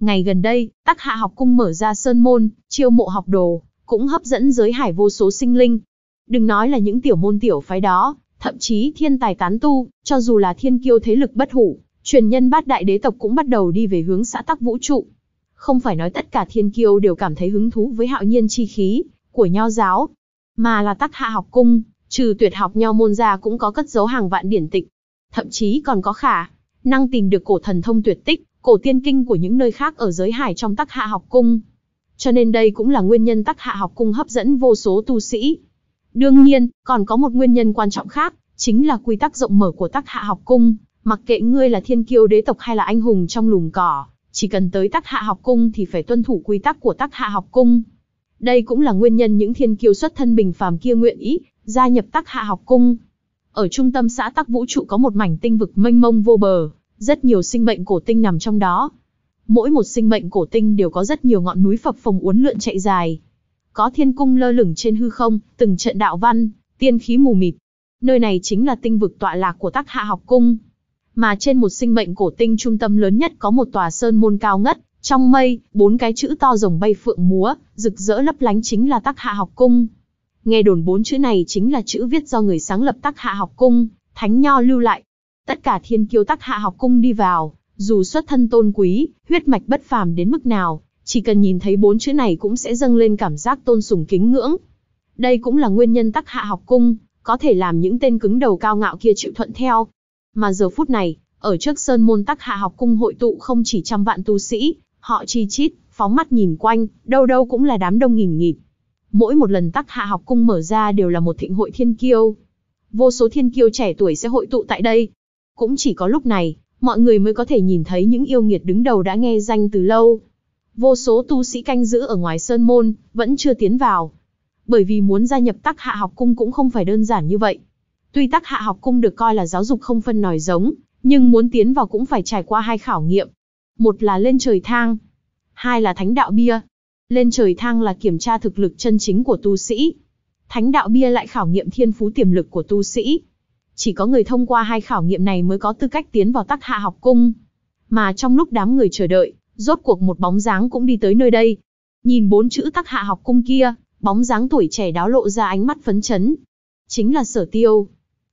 Ngày gần đây, Tắc Hạ học cung mở ra sơn môn, chiêu mộ học đồ, cũng hấp dẫn giới hải vô số sinh linh. Đừng nói là những tiểu môn tiểu phái đó, thậm chí thiên tài tán tu, cho dù là thiên kiêu thế lực bất hủ, truyền nhân bát đại đế tộc cũng bắt đầu đi về hướng xã tắc vũ trụ. Không phải nói tất cả thiên kiêu đều cảm thấy hứng thú với hạo nhiên chi khí của nho giáo, mà là tắc hạ học cung, trừ tuyệt học nho môn ra cũng có cất dấu hàng vạn điển tịch. Thậm chí còn có khả, năng tìm được cổ thần thông tuyệt tích, cổ tiên kinh của những nơi khác ở giới hải trong tắc hạ học cung. Cho nên đây cũng là nguyên nhân tắc hạ học cung hấp dẫn vô số tu sĩ. Đương nhiên, còn có một nguyên nhân quan trọng khác, chính là quy tắc rộng mở của tắc hạ học cung. Mặc kệ ngươi là thiên kiêu đế tộc hay là anh hùng trong lùm cỏ, chỉ cần tới tắc hạ học cung thì phải tuân thủ quy tắc của tắc hạ học cung. Đây cũng là nguyên nhân những thiên kiêu xuất thân bình phàm kia nguyện ý gia nhập Tắc Hạ học cung. Ở trung tâm xã Tắc Vũ trụ có một mảnh tinh vực mênh mông vô bờ, rất nhiều sinh mệnh cổ tinh nằm trong đó. Mỗi một sinh mệnh cổ tinh đều có rất nhiều ngọn núi phập phồng uốn lượn chạy dài. Có thiên cung lơ lửng trên hư không, từng trận đạo văn, tiên khí mù mịt. Nơi này chính là tinh vực tọa lạc của Tắc Hạ học cung. Mà trên một sinh mệnh cổ tinh trung tâm lớn nhất có một tòa sơn môn cao ngất, trong mây, bốn cái chữ to rồng bay phượng múa, rực rỡ lấp lánh chính là Tắc Hạ Học Cung. Nghe đồn bốn chữ này chính là chữ viết do người sáng lập Tắc Hạ Học Cung, Thánh Nho lưu lại. Tất cả thiên kiêu Tắc Hạ Học Cung đi vào, dù xuất thân tôn quý, huyết mạch bất phàm đến mức nào, chỉ cần nhìn thấy bốn chữ này cũng sẽ dâng lên cảm giác tôn sùng kính ngưỡng. Đây cũng là nguyên nhân Tắc Hạ Học Cung có thể làm những tên cứng đầu cao ngạo kia chịu thuận theo. Mà giờ phút này, ở trước sơn môn Tắc Hạ Học Cung hội tụ không chỉ trăm vạn tu sĩ, Họ chi chít, phóng mắt nhìn quanh, đâu đâu cũng là đám đông nghìn nghịt. Mỗi một lần tắc hạ học cung mở ra đều là một thịnh hội thiên kiêu. Vô số thiên kiêu trẻ tuổi sẽ hội tụ tại đây. Cũng chỉ có lúc này, mọi người mới có thể nhìn thấy những yêu nghiệt đứng đầu đã nghe danh từ lâu. Vô số tu sĩ canh giữ ở ngoài sơn môn, vẫn chưa tiến vào. Bởi vì muốn gia nhập tắc hạ học cung cũng không phải đơn giản như vậy. Tuy tắc hạ học cung được coi là giáo dục không phân nòi giống, nhưng muốn tiến vào cũng phải trải qua hai khảo nghiệm một là lên trời thang, hai là thánh đạo bia. Lên trời thang là kiểm tra thực lực chân chính của tu sĩ. Thánh đạo bia lại khảo nghiệm thiên phú tiềm lực của tu sĩ. Chỉ có người thông qua hai khảo nghiệm này mới có tư cách tiến vào tắc hạ học cung. Mà trong lúc đám người chờ đợi, rốt cuộc một bóng dáng cũng đi tới nơi đây. Nhìn bốn chữ tắc hạ học cung kia, bóng dáng tuổi trẻ đáo lộ ra ánh mắt phấn chấn. Chính là sở tiêu.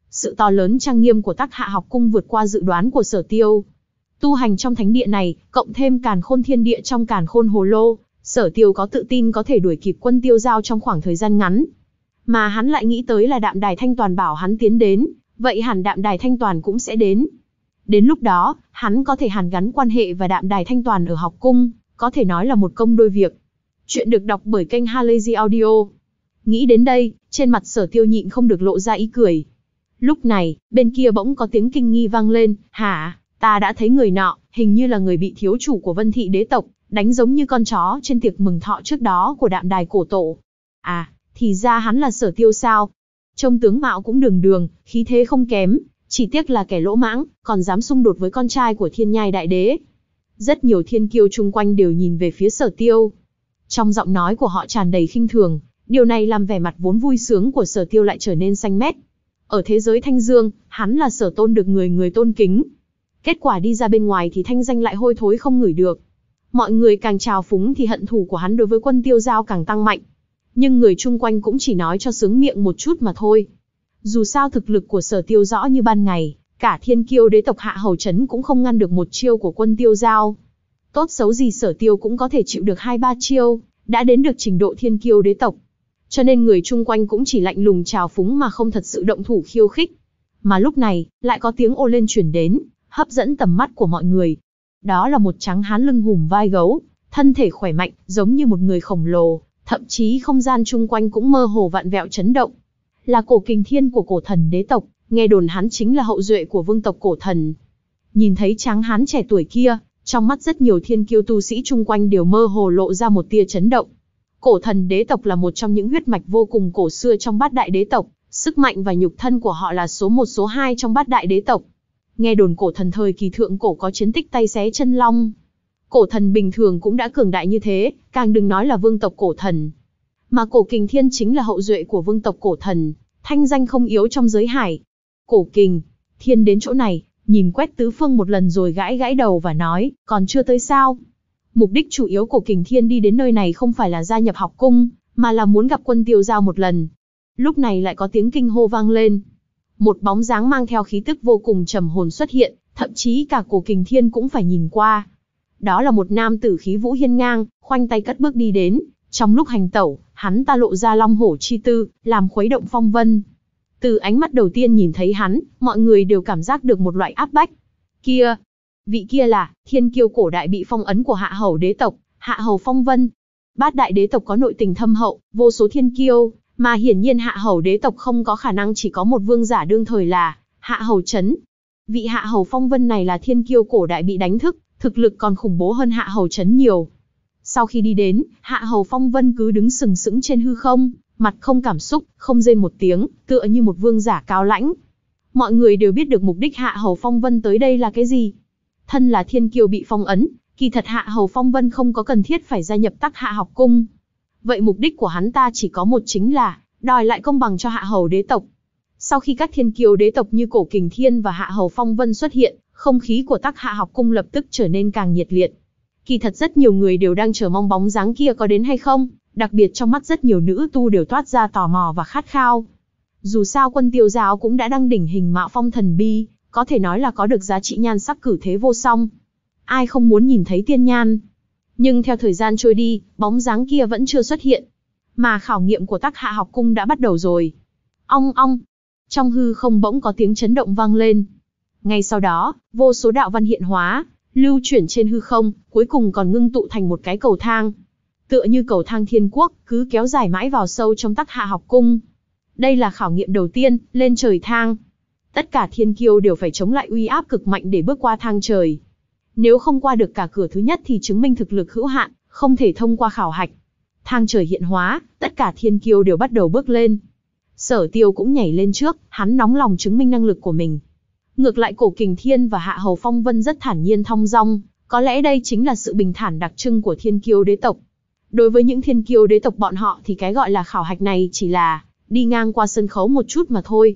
Sự to lớn trang nghiêm của tắc hạ học cung vượt qua dự đoán của sở tiêu. Tu hành trong thánh địa này, cộng thêm càn khôn thiên địa trong càn khôn hồ lô, sở tiêu có tự tin có thể đuổi kịp quân tiêu giao trong khoảng thời gian ngắn. Mà hắn lại nghĩ tới là đạm đài thanh toàn bảo hắn tiến đến, vậy hẳn đạm đài thanh toàn cũng sẽ đến. Đến lúc đó, hắn có thể hàn gắn quan hệ và đạm đài thanh toàn ở học cung, có thể nói là một công đôi việc. Chuyện được đọc bởi kênh Halazy Audio. Nghĩ đến đây, trên mặt sở tiêu nhịn không được lộ ra ý cười. Lúc này, bên kia bỗng có tiếng kinh nghi vang lên, hả? Ta đã thấy người nọ, hình như là người bị thiếu chủ của vân thị đế tộc, đánh giống như con chó trên tiệc mừng thọ trước đó của đạm đài cổ tổ. À, thì ra hắn là sở tiêu sao. Trông tướng mạo cũng đường đường, khí thế không kém, chỉ tiếc là kẻ lỗ mãng, còn dám xung đột với con trai của thiên nhai đại đế. Rất nhiều thiên kiêu chung quanh đều nhìn về phía sở tiêu. Trong giọng nói của họ tràn đầy khinh thường, điều này làm vẻ mặt vốn vui sướng của sở tiêu lại trở nên xanh mét. Ở thế giới thanh dương, hắn là sở tôn được người người tôn kính, Kết quả đi ra bên ngoài thì thanh danh lại hôi thối không ngửi được. Mọi người càng trào phúng thì hận thù của hắn đối với quân tiêu giao càng tăng mạnh. Nhưng người chung quanh cũng chỉ nói cho sướng miệng một chút mà thôi. Dù sao thực lực của sở tiêu rõ như ban ngày, cả thiên kiêu đế tộc hạ hầu chấn cũng không ngăn được một chiêu của quân tiêu giao. Tốt xấu gì sở tiêu cũng có thể chịu được hai ba chiêu, đã đến được trình độ thiên kiêu đế tộc. Cho nên người chung quanh cũng chỉ lạnh lùng trào phúng mà không thật sự động thủ khiêu khích. Mà lúc này, lại có tiếng ô lên chuyển đến, hấp dẫn tầm mắt của mọi người. Đó là một trắng hán lưng hùm vai gấu, thân thể khỏe mạnh, giống như một người khổng lồ, thậm chí không gian chung quanh cũng mơ hồ vạn vẹo chấn động. Là cổ kinh thiên của cổ thần đế tộc, nghe đồn hắn chính là hậu duệ của vương tộc cổ thần. Nhìn thấy tráng hán trẻ tuổi kia, trong mắt rất nhiều thiên kiêu tu sĩ chung quanh đều mơ hồ lộ ra một tia chấn động. Cổ thần đế tộc là một trong những huyết mạch vô cùng cổ xưa trong bát đại đế tộc, sức mạnh và nhục thân của họ là số một số hai trong bát đại đế tộc nghe đồn cổ thần thời kỳ thượng cổ có chiến tích tay xé chân long. Cổ thần bình thường cũng đã cường đại như thế, càng đừng nói là vương tộc cổ thần. Mà cổ kình thiên chính là hậu duệ của vương tộc cổ thần, thanh danh không yếu trong giới hải. Cổ kình, thiên đến chỗ này, nhìn quét tứ phương một lần rồi gãi gãi đầu và nói, còn chưa tới sao. Mục đích chủ yếu của kình thiên đi đến nơi này không phải là gia nhập học cung, mà là muốn gặp quân tiêu giao một lần. Lúc này lại có tiếng kinh hô vang lên, một bóng dáng mang theo khí tức vô cùng trầm hồn xuất hiện, thậm chí cả cổ kình thiên cũng phải nhìn qua. Đó là một nam tử khí vũ hiên ngang, khoanh tay cất bước đi đến, trong lúc hành tẩu, hắn ta lộ ra long hổ chi tư, làm khuấy động phong vân. Từ ánh mắt đầu tiên nhìn thấy hắn, mọi người đều cảm giác được một loại áp bách. Kia, vị kia là, thiên kiêu cổ đại bị phong ấn của hạ hầu đế tộc, hạ hầu phong vân. Bát đại đế tộc có nội tình thâm hậu, vô số thiên kiêu, mà hiển nhiên hạ hầu đế tộc không có khả năng chỉ có một vương giả đương thời là hạ hầu chấn. Vị hạ hầu phong vân này là thiên kiêu cổ đại bị đánh thức, thực lực còn khủng bố hơn hạ hầu chấn nhiều. Sau khi đi đến, hạ hầu phong vân cứ đứng sừng sững trên hư không, mặt không cảm xúc, không rên một tiếng, tựa như một vương giả cao lãnh. Mọi người đều biết được mục đích hạ hầu phong vân tới đây là cái gì. Thân là thiên kiêu bị phong ấn, kỳ thật hạ hầu phong vân không có cần thiết phải gia nhập tắc hạ học cung, Vậy mục đích của hắn ta chỉ có một chính là đòi lại công bằng cho hạ hầu đế tộc. Sau khi các thiên kiều đế tộc như Cổ Kình Thiên và Hạ Hầu Phong Vân xuất hiện, không khí của Tắc Hạ học cung lập tức trở nên càng nhiệt liệt. Kỳ thật rất nhiều người đều đang chờ mong bóng dáng kia có đến hay không, đặc biệt trong mắt rất nhiều nữ tu đều toát ra tò mò và khát khao. Dù sao quân tiêu giáo cũng đã đăng đỉnh hình mạo phong thần bi, có thể nói là có được giá trị nhan sắc cử thế vô song. Ai không muốn nhìn thấy tiên nhan, nhưng theo thời gian trôi đi, bóng dáng kia vẫn chưa xuất hiện. Mà khảo nghiệm của tác hạ học cung đã bắt đầu rồi. Ong ong. Trong hư không bỗng có tiếng chấn động vang lên. Ngay sau đó, vô số đạo văn hiện hóa, lưu chuyển trên hư không, cuối cùng còn ngưng tụ thành một cái cầu thang. Tựa như cầu thang thiên quốc, cứ kéo dài mãi vào sâu trong tắc hạ học cung. Đây là khảo nghiệm đầu tiên, lên trời thang. Tất cả thiên kiêu đều phải chống lại uy áp cực mạnh để bước qua thang trời. Nếu không qua được cả cửa thứ nhất thì chứng minh thực lực hữu hạn, không thể thông qua khảo hạch. Thang trời hiện hóa, tất cả thiên kiêu đều bắt đầu bước lên. Sở tiêu cũng nhảy lên trước, hắn nóng lòng chứng minh năng lực của mình. Ngược lại cổ kình thiên và hạ hầu phong vân rất thản nhiên thong dong, có lẽ đây chính là sự bình thản đặc trưng của thiên kiêu đế tộc. Đối với những thiên kiêu đế tộc bọn họ thì cái gọi là khảo hạch này chỉ là đi ngang qua sân khấu một chút mà thôi.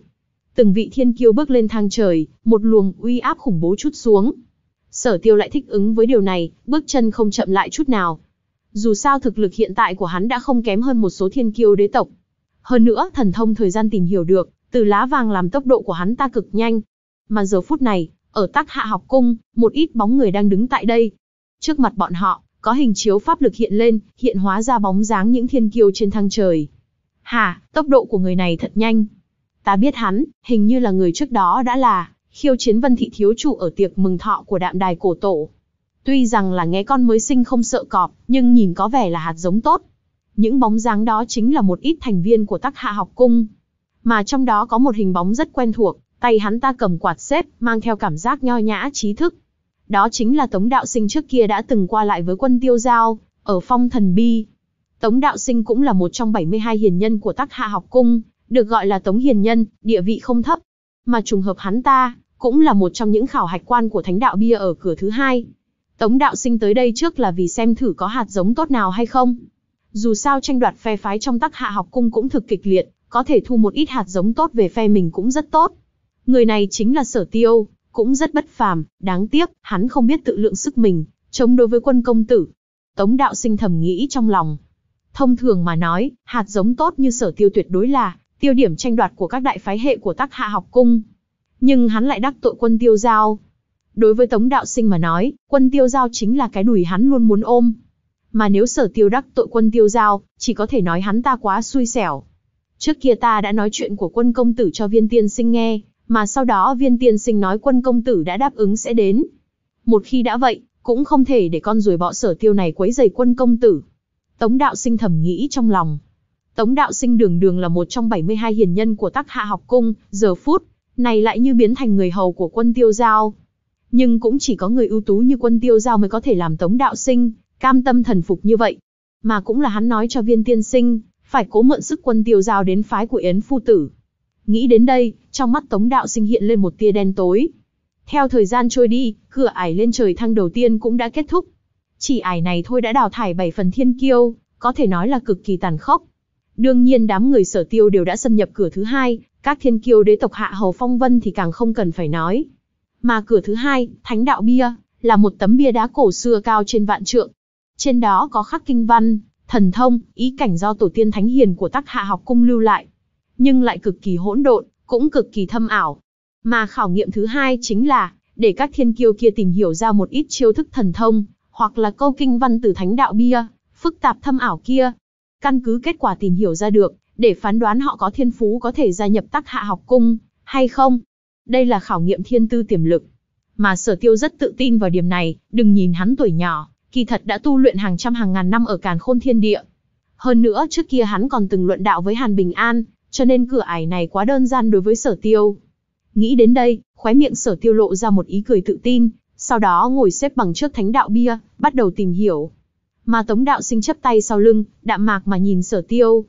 Từng vị thiên kiêu bước lên thang trời, một luồng uy áp khủng bố chút xuống, Sở tiêu lại thích ứng với điều này, bước chân không chậm lại chút nào. Dù sao thực lực hiện tại của hắn đã không kém hơn một số thiên kiêu đế tộc. Hơn nữa, thần thông thời gian tìm hiểu được, từ lá vàng làm tốc độ của hắn ta cực nhanh. Mà giờ phút này, ở tác hạ học cung, một ít bóng người đang đứng tại đây. Trước mặt bọn họ, có hình chiếu pháp lực hiện lên, hiện hóa ra bóng dáng những thiên kiêu trên thang trời. Hà, tốc độ của người này thật nhanh. Ta biết hắn, hình như là người trước đó đã là khiêu chiến Vân Thị Thiếu Chủ ở tiệc mừng thọ của đạm đài cổ tổ. Tuy rằng là nghe con mới sinh không sợ cọp, nhưng nhìn có vẻ là hạt giống tốt. Những bóng dáng đó chính là một ít thành viên của tắc hạ học cung. Mà trong đó có một hình bóng rất quen thuộc, tay hắn ta cầm quạt xếp, mang theo cảm giác nho nhã trí thức. Đó chính là Tống Đạo Sinh trước kia đã từng qua lại với quân tiêu giao, ở phong thần bi. Tống Đạo Sinh cũng là một trong 72 hiền nhân của tắc hạ học cung, được gọi là Tống Hiền Nhân, địa vị không thấp. Mà trùng hợp hắn ta, cũng là một trong những khảo hạch quan của thánh đạo bia ở cửa thứ hai. Tống đạo sinh tới đây trước là vì xem thử có hạt giống tốt nào hay không. Dù sao tranh đoạt phe phái trong tắc hạ học cung cũng thực kịch liệt, có thể thu một ít hạt giống tốt về phe mình cũng rất tốt. Người này chính là sở tiêu, cũng rất bất phàm, đáng tiếc, hắn không biết tự lượng sức mình, chống đối với quân công tử. Tống đạo sinh thầm nghĩ trong lòng. Thông thường mà nói, hạt giống tốt như sở tiêu tuyệt đối là, tiêu điểm tranh đoạt của các đại phái hệ của tắc hạ học cung nhưng hắn lại đắc tội quân tiêu giao. Đối với Tống Đạo Sinh mà nói, quân tiêu giao chính là cái đùi hắn luôn muốn ôm. Mà nếu sở tiêu đắc tội quân tiêu giao, chỉ có thể nói hắn ta quá xui xẻo. Trước kia ta đã nói chuyện của quân công tử cho viên tiên sinh nghe, mà sau đó viên tiên sinh nói quân công tử đã đáp ứng sẽ đến. Một khi đã vậy, cũng không thể để con ruồi bọ sở tiêu này quấy dày quân công tử. Tống đạo sinh thầm nghĩ trong lòng. Tống đạo sinh đường đường là một trong 72 hiền nhân của tắc hạ học cung, giờ phút, này lại như biến thành người hầu của quân tiêu giao. Nhưng cũng chỉ có người ưu tú như quân tiêu giao mới có thể làm tống đạo sinh, cam tâm thần phục như vậy. Mà cũng là hắn nói cho viên tiên sinh, phải cố mượn sức quân tiêu giao đến phái của Yến Phu Tử. Nghĩ đến đây, trong mắt tống đạo sinh hiện lên một tia đen tối. Theo thời gian trôi đi, cửa ải lên trời thăng đầu tiên cũng đã kết thúc. Chỉ ải này thôi đã đào thải bảy phần thiên kiêu, có thể nói là cực kỳ tàn khốc. Đương nhiên đám người sở tiêu đều đã xâm nhập cửa thứ hai, các thiên kiêu đế tộc hạ hầu phong vân thì càng không cần phải nói. Mà cửa thứ hai, Thánh Đạo Bia, là một tấm bia đá cổ xưa cao trên vạn trượng. Trên đó có khắc kinh văn, thần thông, ý cảnh do tổ tiên thánh hiền của tắc hạ học cung lưu lại. Nhưng lại cực kỳ hỗn độn, cũng cực kỳ thâm ảo. Mà khảo nghiệm thứ hai chính là, để các thiên kiêu kia tìm hiểu ra một ít chiêu thức thần thông, hoặc là câu kinh văn từ thánh đạo bia, phức tạp thâm ảo kia. Căn cứ kết quả tìm hiểu ra được, để phán đoán họ có thiên phú có thể gia nhập tắc hạ học cung, hay không. Đây là khảo nghiệm thiên tư tiềm lực. Mà sở tiêu rất tự tin vào điểm này, đừng nhìn hắn tuổi nhỏ, kỳ thật đã tu luyện hàng trăm hàng ngàn năm ở càn khôn thiên địa. Hơn nữa trước kia hắn còn từng luận đạo với Hàn Bình An, cho nên cửa ải này quá đơn giản đối với sở tiêu. Nghĩ đến đây, khóe miệng sở tiêu lộ ra một ý cười tự tin, sau đó ngồi xếp bằng trước thánh đạo bia, bắt đầu tìm hiểu. Mà tống đạo sinh chấp tay sau lưng, đạm mạc mà nhìn sở tiêu,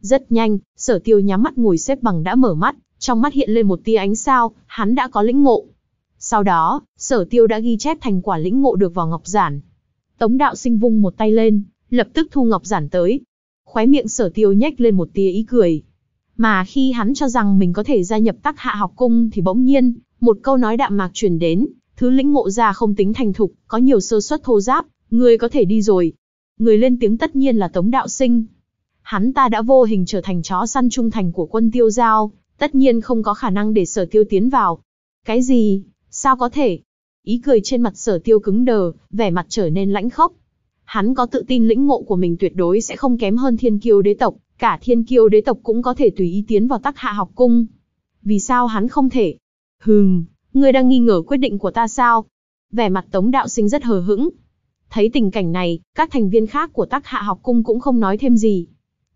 rất nhanh, sở tiêu nhắm mắt ngồi xếp bằng đã mở mắt, trong mắt hiện lên một tia ánh sao, hắn đã có lĩnh ngộ. Sau đó, sở tiêu đã ghi chép thành quả lĩnh ngộ được vào ngọc giản. Tống đạo sinh vung một tay lên, lập tức thu ngọc giản tới. Khóe miệng sở tiêu nhếch lên một tia ý cười. Mà khi hắn cho rằng mình có thể gia nhập tắc hạ học cung thì bỗng nhiên, một câu nói đạm mạc truyền đến, thứ lĩnh ngộ ra không tính thành thục, có nhiều sơ suất thô giáp, người có thể đi rồi. Người lên tiếng tất nhiên là Tống Đạo Sinh, hắn ta đã vô hình trở thành chó săn trung thành của quân tiêu giao, tất nhiên không có khả năng để sở tiêu tiến vào. Cái gì? Sao có thể? Ý cười trên mặt sở tiêu cứng đờ, vẻ mặt trở nên lãnh khốc. Hắn có tự tin lĩnh ngộ của mình tuyệt đối sẽ không kém hơn thiên kiêu đế tộc, cả thiên kiêu đế tộc cũng có thể tùy ý tiến vào tắc hạ học cung. Vì sao hắn không thể? Hừm, ngươi đang nghi ngờ quyết định của ta sao? Vẻ mặt tống đạo sinh rất hờ hững. Thấy tình cảnh này, các thành viên khác của tắc hạ học cung cũng không nói thêm gì,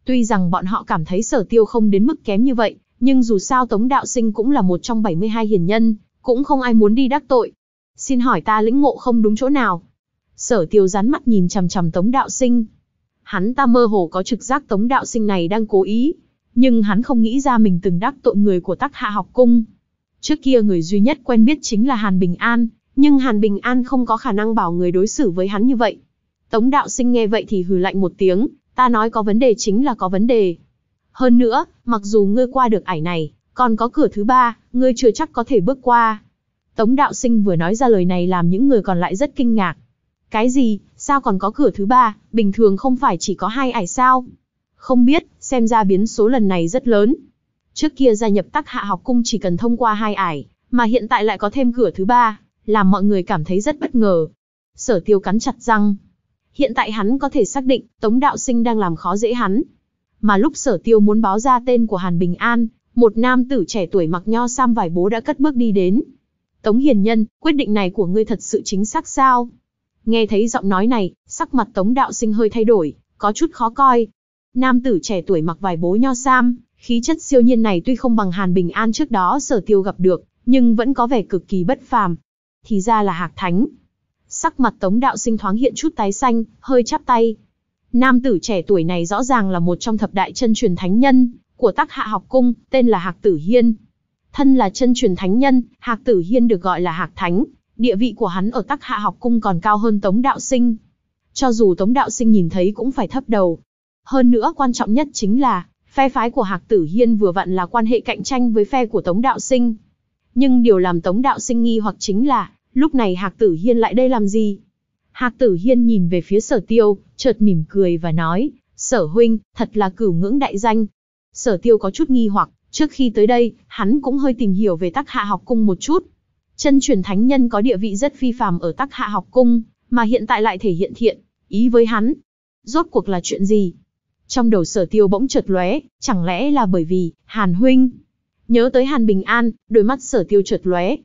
Tuy rằng bọn họ cảm thấy sở tiêu không đến mức kém như vậy, nhưng dù sao Tống Đạo Sinh cũng là một trong 72 hiền nhân, cũng không ai muốn đi đắc tội. Xin hỏi ta lĩnh ngộ không đúng chỗ nào? Sở tiêu rán mắt nhìn chằm chằm Tống Đạo Sinh. Hắn ta mơ hồ có trực giác Tống Đạo Sinh này đang cố ý, nhưng hắn không nghĩ ra mình từng đắc tội người của tắc hạ học cung. Trước kia người duy nhất quen biết chính là Hàn Bình An, nhưng Hàn Bình An không có khả năng bảo người đối xử với hắn như vậy. Tống Đạo Sinh nghe vậy thì hừ lạnh một tiếng, Ta nói có vấn đề chính là có vấn đề. Hơn nữa, mặc dù ngươi qua được ải này, còn có cửa thứ ba, ngươi chưa chắc có thể bước qua. Tống đạo sinh vừa nói ra lời này làm những người còn lại rất kinh ngạc. Cái gì, sao còn có cửa thứ ba, bình thường không phải chỉ có hai ải sao? Không biết, xem ra biến số lần này rất lớn. Trước kia gia nhập tắc hạ học cung chỉ cần thông qua hai ải, mà hiện tại lại có thêm cửa thứ ba, làm mọi người cảm thấy rất bất ngờ. Sở tiêu cắn chặt răng, hiện tại hắn có thể xác định Tống Đạo Sinh đang làm khó dễ hắn. Mà lúc sở tiêu muốn báo ra tên của Hàn Bình An, một nam tử trẻ tuổi mặc nho sam vải bố đã cất bước đi đến. Tống Hiền Nhân, quyết định này của ngươi thật sự chính xác sao? Nghe thấy giọng nói này, sắc mặt Tống Đạo Sinh hơi thay đổi, có chút khó coi. Nam tử trẻ tuổi mặc vải bố nho sam, khí chất siêu nhiên này tuy không bằng Hàn Bình An trước đó sở tiêu gặp được, nhưng vẫn có vẻ cực kỳ bất phàm. Thì ra là Hạc Thánh, Sắc mặt Tống Đạo Sinh thoáng hiện chút tái xanh, hơi chắp tay. Nam tử trẻ tuổi này rõ ràng là một trong thập đại chân truyền thánh nhân của Tắc Hạ học cung, tên là Hạc Tử Hiên. Thân là chân truyền thánh nhân, Hạc Tử Hiên được gọi là Hạc Thánh, địa vị của hắn ở Tắc Hạ học cung còn cao hơn Tống Đạo Sinh. Cho dù Tống Đạo Sinh nhìn thấy cũng phải thấp đầu. Hơn nữa quan trọng nhất chính là, phe phái của Hạc Tử Hiên vừa vặn là quan hệ cạnh tranh với phe của Tống Đạo Sinh. Nhưng điều làm Tống Đạo Sinh nghi hoặc chính là, lúc này Hạc Tử Hiên lại đây làm gì? Hạc Tử Hiên nhìn về phía sở tiêu, chợt mỉm cười và nói, sở huynh, thật là cửu ngưỡng đại danh. Sở tiêu có chút nghi hoặc, trước khi tới đây, hắn cũng hơi tìm hiểu về tắc hạ học cung một chút. Chân truyền thánh nhân có địa vị rất phi phàm ở tắc hạ học cung, mà hiện tại lại thể hiện thiện, ý với hắn. Rốt cuộc là chuyện gì? Trong đầu sở tiêu bỗng chợt lóe, chẳng lẽ là bởi vì, Hàn huynh. Nhớ tới Hàn Bình An, đôi mắt sở tiêu chợt lóe,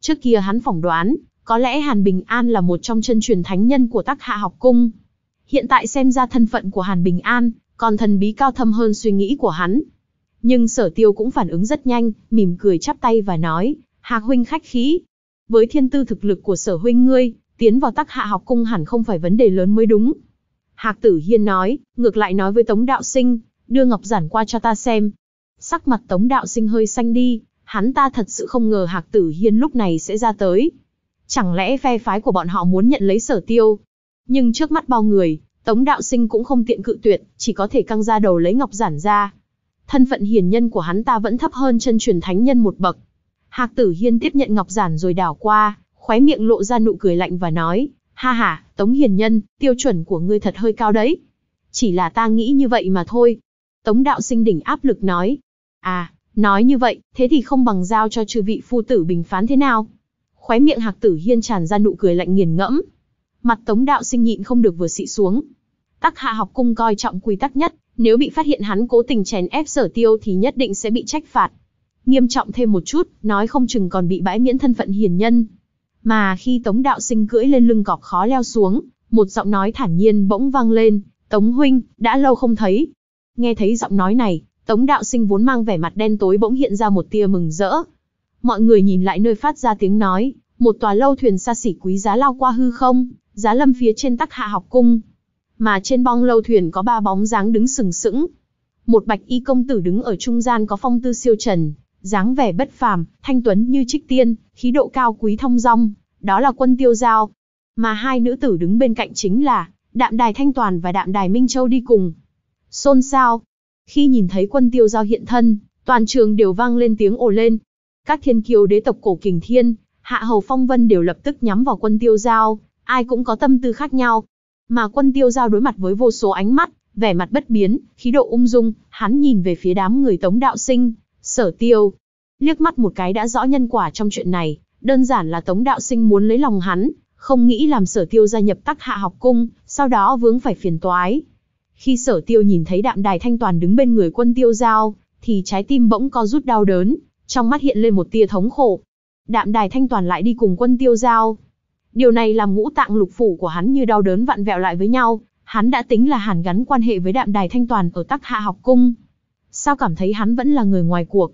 Trước kia hắn phỏng đoán, có lẽ Hàn Bình An là một trong chân truyền thánh nhân của Tắc Hạ học cung. Hiện tại xem ra thân phận của Hàn Bình An, còn thần bí cao thâm hơn suy nghĩ của hắn. Nhưng sở tiêu cũng phản ứng rất nhanh, mỉm cười chắp tay và nói, Hạc huynh khách khí. Với thiên tư thực lực của sở huynh ngươi, tiến vào tắc hạ học cung hẳn không phải vấn đề lớn mới đúng. Hạc tử hiên nói, ngược lại nói với Tống Đạo Sinh, đưa Ngọc Giản qua cho ta xem. Sắc mặt Tống Đạo Sinh hơi xanh đi, hắn ta thật sự không ngờ Hạc Tử Hiên lúc này sẽ ra tới. Chẳng lẽ phe phái của bọn họ muốn nhận lấy sở tiêu? Nhưng trước mắt bao người, Tống Đạo Sinh cũng không tiện cự tuyệt, chỉ có thể căng ra đầu lấy ngọc giản ra. Thân phận hiền nhân của hắn ta vẫn thấp hơn chân truyền thánh nhân một bậc. Hạc Tử Hiên tiếp nhận ngọc giản rồi đảo qua, khóe miệng lộ ra nụ cười lạnh và nói, ha ha, Tống Hiền Nhân, tiêu chuẩn của ngươi thật hơi cao đấy. Chỉ là ta nghĩ như vậy mà thôi. Tống Đạo Sinh đỉnh áp lực nói, à, Nói như vậy, thế thì không bằng giao cho chư vị phu tử bình phán thế nào? Khóe miệng Hạc Tử Hiên tràn ra nụ cười lạnh nghiền ngẫm. Mặt Tống Đạo Sinh nhịn không được vừa xị xuống. Tắc Hạ học cung coi trọng quy tắc nhất, nếu bị phát hiện hắn cố tình chèn ép Sở Tiêu thì nhất định sẽ bị trách phạt. Nghiêm trọng thêm một chút, nói không chừng còn bị bãi miễn thân phận hiền nhân. Mà khi Tống Đạo Sinh cưỡi lên lưng cọp khó leo xuống, một giọng nói thản nhiên bỗng vang lên, "Tống huynh, đã lâu không thấy." Nghe thấy giọng nói này, Tống đạo sinh vốn mang vẻ mặt đen tối bỗng hiện ra một tia mừng rỡ. Mọi người nhìn lại nơi phát ra tiếng nói, một tòa lâu thuyền xa xỉ quý giá lao qua hư không, giá lâm phía trên tắc hạ học cung. Mà trên bong lâu thuyền có ba bóng dáng đứng sừng sững. Một bạch y công tử đứng ở trung gian có phong tư siêu trần, dáng vẻ bất phàm, thanh tuấn như trích tiên, khí độ cao quý thông dong, đó là quân tiêu giao. Mà hai nữ tử đứng bên cạnh chính là đạm đài thanh toàn và đạm đài Minh Châu đi cùng. Xôn xao, khi nhìn thấy quân tiêu giao hiện thân, toàn trường đều vang lên tiếng ồ lên. Các thiên kiều đế tộc cổ kình thiên, hạ hầu phong vân đều lập tức nhắm vào quân tiêu giao, ai cũng có tâm tư khác nhau. Mà quân tiêu giao đối mặt với vô số ánh mắt, vẻ mặt bất biến, khí độ ung dung, hắn nhìn về phía đám người tống đạo sinh, sở tiêu. Liếc mắt một cái đã rõ nhân quả trong chuyện này, đơn giản là tống đạo sinh muốn lấy lòng hắn, không nghĩ làm sở tiêu gia nhập tắc hạ học cung, sau đó vướng phải phiền toái, khi sở tiêu nhìn thấy đạm đài thanh toàn đứng bên người quân tiêu giao, thì trái tim bỗng co rút đau đớn, trong mắt hiện lên một tia thống khổ. Đạm đài thanh toàn lại đi cùng quân tiêu giao. Điều này làm ngũ tạng lục phủ của hắn như đau đớn vặn vẹo lại với nhau, hắn đã tính là hàn gắn quan hệ với đạm đài thanh toàn ở tắc hạ học cung. Sao cảm thấy hắn vẫn là người ngoài cuộc?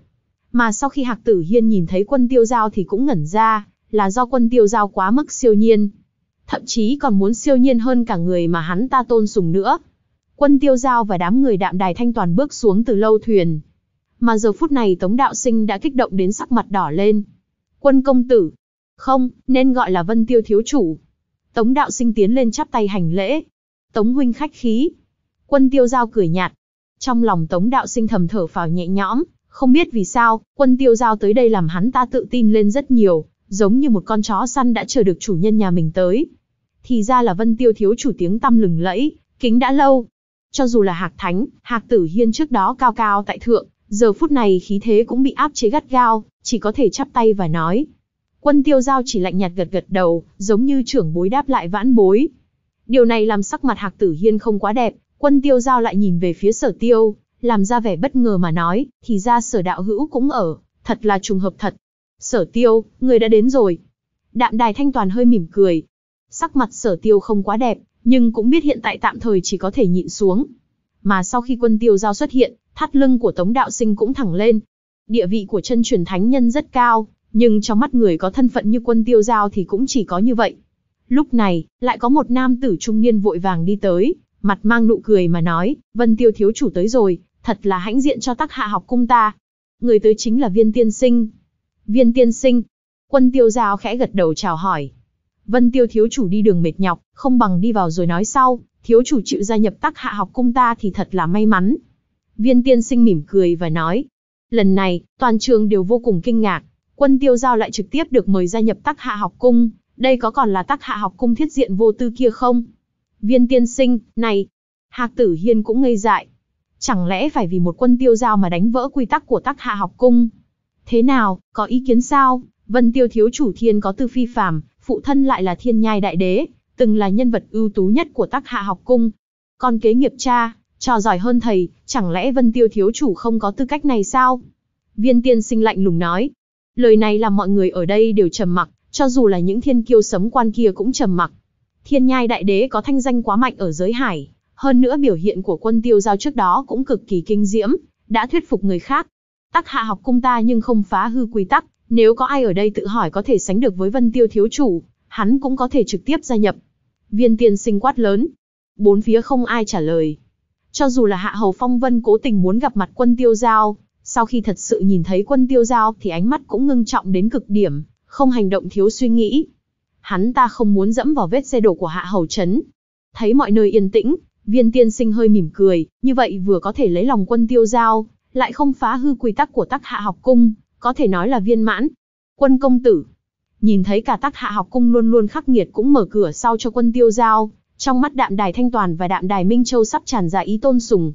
Mà sau khi Hạc Tử Hiên nhìn thấy quân tiêu giao thì cũng ngẩn ra, là do quân tiêu giao quá mức siêu nhiên. Thậm chí còn muốn siêu nhiên hơn cả người mà hắn ta tôn sùng nữa. Quân tiêu giao và đám người đạm đài thanh toàn bước xuống từ lâu thuyền. Mà giờ phút này Tống Đạo Sinh đã kích động đến sắc mặt đỏ lên. Quân công tử. Không, nên gọi là vân tiêu thiếu chủ. Tống Đạo Sinh tiến lên chắp tay hành lễ. Tống huynh khách khí. Quân tiêu giao cười nhạt. Trong lòng Tống Đạo Sinh thầm thở phào nhẹ nhõm. Không biết vì sao, quân tiêu giao tới đây làm hắn ta tự tin lên rất nhiều, giống như một con chó săn đã chờ được chủ nhân nhà mình tới. Thì ra là Vân Tiêu thiếu chủ tiếng tăm lừng lẫy, kính đã lâu, cho dù là Hạc Thánh, Hạc Tử Hiên trước đó cao cao tại thượng, giờ phút này khí thế cũng bị áp chế gắt gao, chỉ có thể chắp tay và nói. Quân tiêu giao chỉ lạnh nhạt gật gật đầu, giống như trưởng bối đáp lại vãn bối. Điều này làm sắc mặt Hạc Tử Hiên không quá đẹp, quân tiêu giao lại nhìn về phía sở tiêu, làm ra vẻ bất ngờ mà nói, thì ra sở đạo hữu cũng ở, thật là trùng hợp thật. Sở tiêu, người đã đến rồi. Đạm đài thanh toàn hơi mỉm cười. Sắc mặt sở tiêu không quá đẹp, nhưng cũng biết hiện tại tạm thời chỉ có thể nhịn xuống. Mà sau khi quân tiêu giao xuất hiện, thắt lưng của Tống Đạo Sinh cũng thẳng lên. Địa vị của chân truyền thánh nhân rất cao, nhưng trong mắt người có thân phận như quân tiêu giao thì cũng chỉ có như vậy. Lúc này, lại có một nam tử trung niên vội vàng đi tới, mặt mang nụ cười mà nói, Vân Tiêu Thiếu Chủ tới rồi, thật là hãnh diện cho tắc hạ học cung ta. Người tới chính là viên tiên sinh. Viên tiên sinh. Quân tiêu giao khẽ gật đầu chào hỏi. Vân Tiêu thiếu chủ đi đường mệt nhọc, không bằng đi vào rồi nói sau, thiếu chủ chịu gia nhập tắc hạ học cung ta thì thật là may mắn. Viên tiên sinh mỉm cười và nói, lần này, toàn trường đều vô cùng kinh ngạc, quân tiêu giao lại trực tiếp được mời gia nhập tắc hạ học cung, đây có còn là tắc hạ học cung thiết diện vô tư kia không? Viên tiên sinh, này, Hạc tử hiên cũng ngây dại. Chẳng lẽ phải vì một quân tiêu giao mà đánh vỡ quy tắc của tắc hạ học cung? Thế nào, có ý kiến sao? Vân tiêu thiếu chủ thiên có tư phi phàm, phụ thân lại là thiên nhai đại đế, từng là nhân vật ưu tú nhất của tác hạ học cung. Con kế nghiệp cha, trò giỏi hơn thầy, chẳng lẽ Vân Tiêu thiếu chủ không có tư cách này sao? Viên tiên sinh lạnh lùng nói. Lời này làm mọi người ở đây đều trầm mặc, cho dù là những thiên kiêu sấm quan kia cũng trầm mặc. Thiên nhai đại đế có thanh danh quá mạnh ở giới hải, hơn nữa biểu hiện của quân tiêu giao trước đó cũng cực kỳ kinh diễm, đã thuyết phục người khác. Tắc hạ học cung ta nhưng không phá hư quy tắc, nếu có ai ở đây tự hỏi có thể sánh được với Vân Tiêu thiếu chủ, hắn cũng có thể trực tiếp gia nhập. Viên tiên sinh quát lớn. Bốn phía không ai trả lời. Cho dù là Hạ Hầu Phong Vân cố tình muốn gặp mặt quân tiêu giao, sau khi thật sự nhìn thấy quân tiêu giao thì ánh mắt cũng ngưng trọng đến cực điểm, không hành động thiếu suy nghĩ. Hắn ta không muốn dẫm vào vết xe đổ của Hạ Hầu Trấn. Thấy mọi nơi yên tĩnh, viên tiên sinh hơi mỉm cười, như vậy vừa có thể lấy lòng quân tiêu giao, lại không phá hư quy tắc của tắc hạ học cung, có thể nói là viên mãn. Quân công tử, nhìn thấy cả tắc hạ học cung luôn luôn khắc nghiệt cũng mở cửa sau cho quân tiêu giao, trong mắt đạm đài thanh toàn và đạm đài Minh Châu sắp tràn ra ý tôn sùng.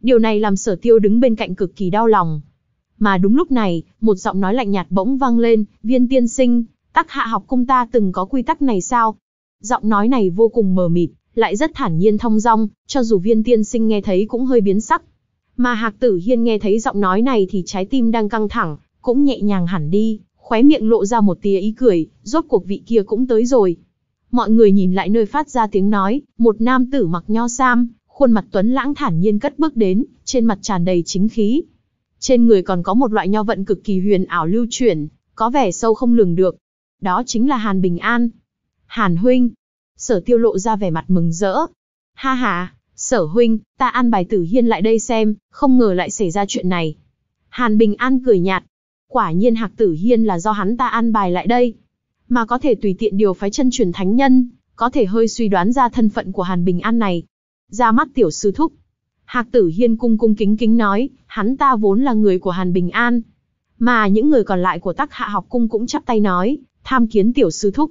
Điều này làm sở tiêu đứng bên cạnh cực kỳ đau lòng. Mà đúng lúc này, một giọng nói lạnh nhạt bỗng vang lên, viên tiên sinh, tắc hạ học cung ta từng có quy tắc này sao? Giọng nói này vô cùng mờ mịt, lại rất thản nhiên thông dong, cho dù viên tiên sinh nghe thấy cũng hơi biến sắc. Mà Hạc Tử Hiên nghe thấy giọng nói này thì trái tim đang căng thẳng, cũng nhẹ nhàng hẳn đi, khóe miệng lộ ra một tia ý cười, rốt cuộc vị kia cũng tới rồi. Mọi người nhìn lại nơi phát ra tiếng nói, một nam tử mặc nho sam, khuôn mặt tuấn lãng thản nhiên cất bước đến, trên mặt tràn đầy chính khí. Trên người còn có một loại nho vận cực kỳ huyền ảo lưu chuyển, có vẻ sâu không lường được. Đó chính là Hàn Bình An. Hàn Huynh. Sở tiêu lộ ra vẻ mặt mừng rỡ. Ha ha, sở huynh, ta an bài tử hiên lại đây xem, không ngờ lại xảy ra chuyện này. Hàn Bình An cười nhạt, Quả nhiên Hạc Tử Hiên là do hắn ta an bài lại đây. Mà có thể tùy tiện điều phái chân truyền thánh nhân, có thể hơi suy đoán ra thân phận của Hàn Bình An này. Ra mắt tiểu sư thúc. Hạc Tử Hiên cung cung kính kính nói, hắn ta vốn là người của Hàn Bình An. Mà những người còn lại của tắc hạ học cung cũng chắp tay nói, tham kiến tiểu sư thúc.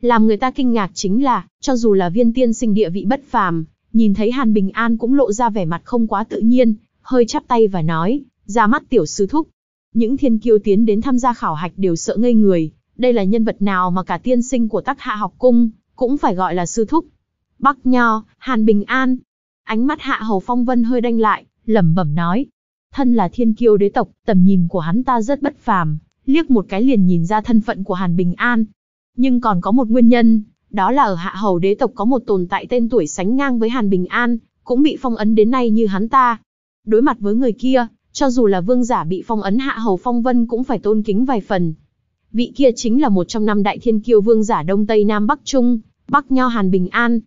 Làm người ta kinh ngạc chính là, cho dù là viên tiên sinh địa vị bất phàm, nhìn thấy Hàn Bình An cũng lộ ra vẻ mặt không quá tự nhiên, hơi chắp tay và nói, ra mắt tiểu sư thúc, những thiên kiêu tiến đến tham gia khảo hạch đều sợ ngây người, đây là nhân vật nào mà cả tiên sinh của tắc hạ học cung, cũng phải gọi là sư thúc. Bắc Nho, Hàn Bình An. Ánh mắt hạ hầu phong vân hơi đanh lại, lẩm bẩm nói. Thân là thiên kiêu đế tộc, tầm nhìn của hắn ta rất bất phàm, liếc một cái liền nhìn ra thân phận của Hàn Bình An. Nhưng còn có một nguyên nhân, đó là ở hạ hầu đế tộc có một tồn tại tên tuổi sánh ngang với Hàn Bình An, cũng bị phong ấn đến nay như hắn ta. Đối mặt với người kia, cho dù là vương giả bị phong ấn hạ hầu phong vân cũng phải tôn kính vài phần. Vị kia chính là một trong năm đại thiên kiêu vương giả Đông Tây Nam Bắc Trung, Bắc Nho Hàn Bình An.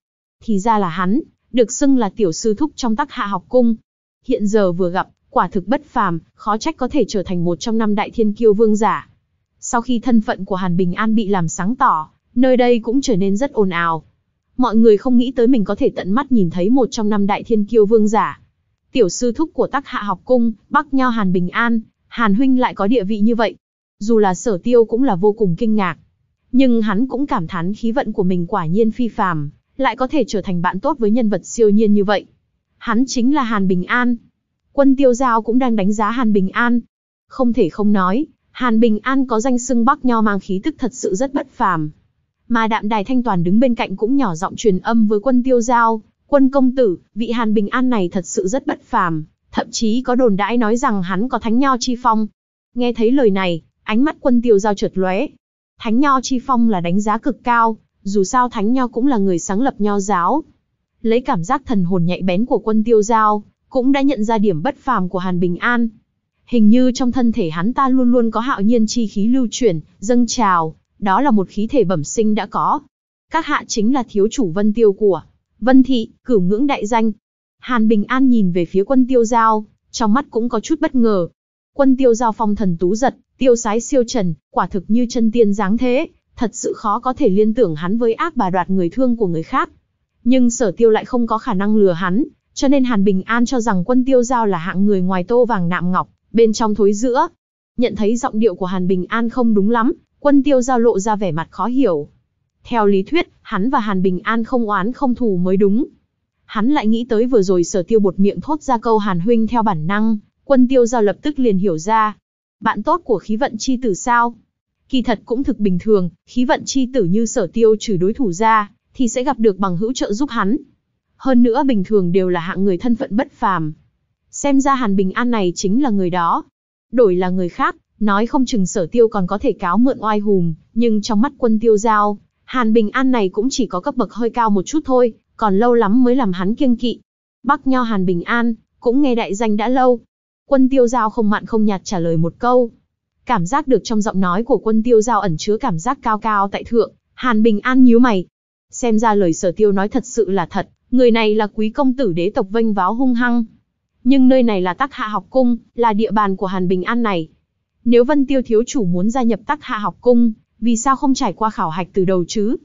Thì ra là hắn, được xưng là tiểu sư thúc trong tắc hạ học cung. Hiện giờ vừa gặp, quả thực bất phàm, khó trách có thể trở thành một trong năm đại thiên kiêu vương giả. Sau khi thân phận của Hàn Bình An bị làm sáng tỏ, nơi đây cũng trở nên rất ồn ào. Mọi người không nghĩ tới mình có thể tận mắt nhìn thấy một trong năm đại thiên kiêu vương giả tiểu sư thúc của tắc hạ học cung, Bắc Nho Hàn Bình An, Hàn Huynh lại có địa vị như vậy. Dù là sở tiêu cũng là vô cùng kinh ngạc. Nhưng hắn cũng cảm thán khí vận của mình quả nhiên phi phàm, lại có thể trở thành bạn tốt với nhân vật siêu nhiên như vậy. Hắn chính là Hàn Bình An. Quân tiêu giao cũng đang đánh giá Hàn Bình An. Không thể không nói, Hàn Bình An có danh xưng Bắc Nho mang khí tức thật sự rất bất phàm. Mà đạm đài thanh toàn đứng bên cạnh cũng nhỏ giọng truyền âm với quân tiêu giao, Quân công tử, vị Hàn Bình An này thật sự rất bất phàm, thậm chí có đồn đãi nói rằng hắn có thánh nho chi phong. Nghe thấy lời này, ánh mắt quân tiêu giao trượt lóe. Thánh nho chi phong là đánh giá cực cao, dù sao thánh nho cũng là người sáng lập nho giáo. Lấy cảm giác thần hồn nhạy bén của quân tiêu giao, cũng đã nhận ra điểm bất phàm của Hàn Bình An. Hình như trong thân thể hắn ta luôn luôn có hạo nhiên chi khí lưu chuyển, dâng trào, đó là một khí thể bẩm sinh đã có. Các hạ chính là thiếu chủ vân tiêu của Vân Thị, cửu ngưỡng đại danh. Hàn Bình An nhìn về phía quân tiêu giao, trong mắt cũng có chút bất ngờ. Quân tiêu giao phong thần tú giật, tiêu sái siêu trần, quả thực như chân tiên dáng thế, thật sự khó có thể liên tưởng hắn với ác bà đoạt người thương của người khác. Nhưng sở tiêu lại không có khả năng lừa hắn, cho nên Hàn Bình An cho rằng quân tiêu giao là hạng người ngoài tô vàng nạm ngọc, bên trong thối giữa. Nhận thấy giọng điệu của Hàn Bình An không đúng lắm, quân tiêu giao lộ ra vẻ mặt khó hiểu. Theo lý thuyết, hắn và Hàn Bình An không oán không thù mới đúng. Hắn lại nghĩ tới vừa rồi sở tiêu bột miệng thốt ra câu Hàn Huynh theo bản năng, quân tiêu giao lập tức liền hiểu ra. Bạn tốt của khí vận chi tử sao? Kỳ thật cũng thực bình thường, khí vận chi tử như sở tiêu trừ đối thủ ra, thì sẽ gặp được bằng hữu trợ giúp hắn. Hơn nữa bình thường đều là hạng người thân phận bất phàm. Xem ra Hàn Bình An này chính là người đó. Đổi là người khác, nói không chừng sở tiêu còn có thể cáo mượn oai hùm, nhưng trong mắt quân tiêu giao, Hàn Bình An này cũng chỉ có cấp bậc hơi cao một chút thôi, còn lâu lắm mới làm hắn kiêng kỵ. Bắc Nho Hàn Bình An, cũng nghe đại danh đã lâu. Quân tiêu giao không mặn không nhạt trả lời một câu. Cảm giác được trong giọng nói của quân tiêu giao ẩn chứa cảm giác cao cao tại thượng, Hàn Bình An nhíu mày. Xem ra lời sở tiêu nói thật sự là thật, người này là quý công tử đế tộc vênh váo hung hăng. Nhưng nơi này là tắc hạ học cung, là địa bàn của Hàn Bình An này. Nếu Vân Tiêu Thiếu Chủ muốn gia nhập tắc hạ học cung, vì sao không trải qua khảo hạch từ đầu chứ?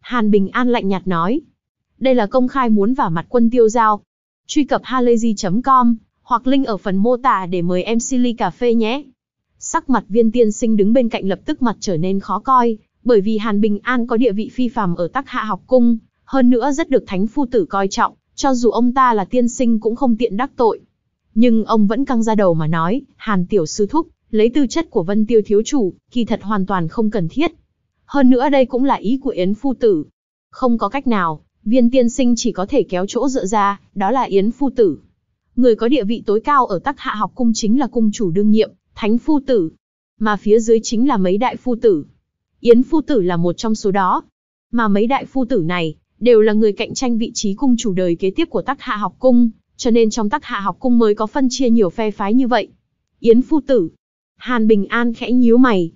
Hàn Bình An lạnh nhạt nói. Đây là công khai muốn vào mặt quân tiêu giao. Truy cập halayzi.com hoặc link ở phần mô tả để mời em Silly Cà Phê nhé. Sắc mặt viên tiên sinh đứng bên cạnh lập tức mặt trở nên khó coi, bởi vì Hàn Bình An có địa vị phi phàm ở tắc hạ học cung, hơn nữa rất được thánh phu tử coi trọng, cho dù ông ta là tiên sinh cũng không tiện đắc tội. Nhưng ông vẫn căng ra đầu mà nói, Hàn tiểu sư thúc, lấy tư chất của Vân Tiêu thiếu chủ, kỳ thật hoàn toàn không cần thiết. Hơn nữa đây cũng là ý của Yến Phu Tử. Không có cách nào, viên tiên sinh chỉ có thể kéo chỗ dựa ra, đó là Yến Phu Tử. Người có địa vị tối cao ở tắc hạ học cung chính là cung chủ đương nhiệm, Thánh Phu Tử. Mà phía dưới chính là mấy đại phu tử. Yến Phu Tử là một trong số đó. Mà mấy đại phu tử này, đều là người cạnh tranh vị trí cung chủ đời kế tiếp của tắc hạ học cung, cho nên trong tắc hạ học cung mới có phân chia nhiều phe phái như vậy. Yến Phu Tử, Hàn Bình An khẽ nhíu mày.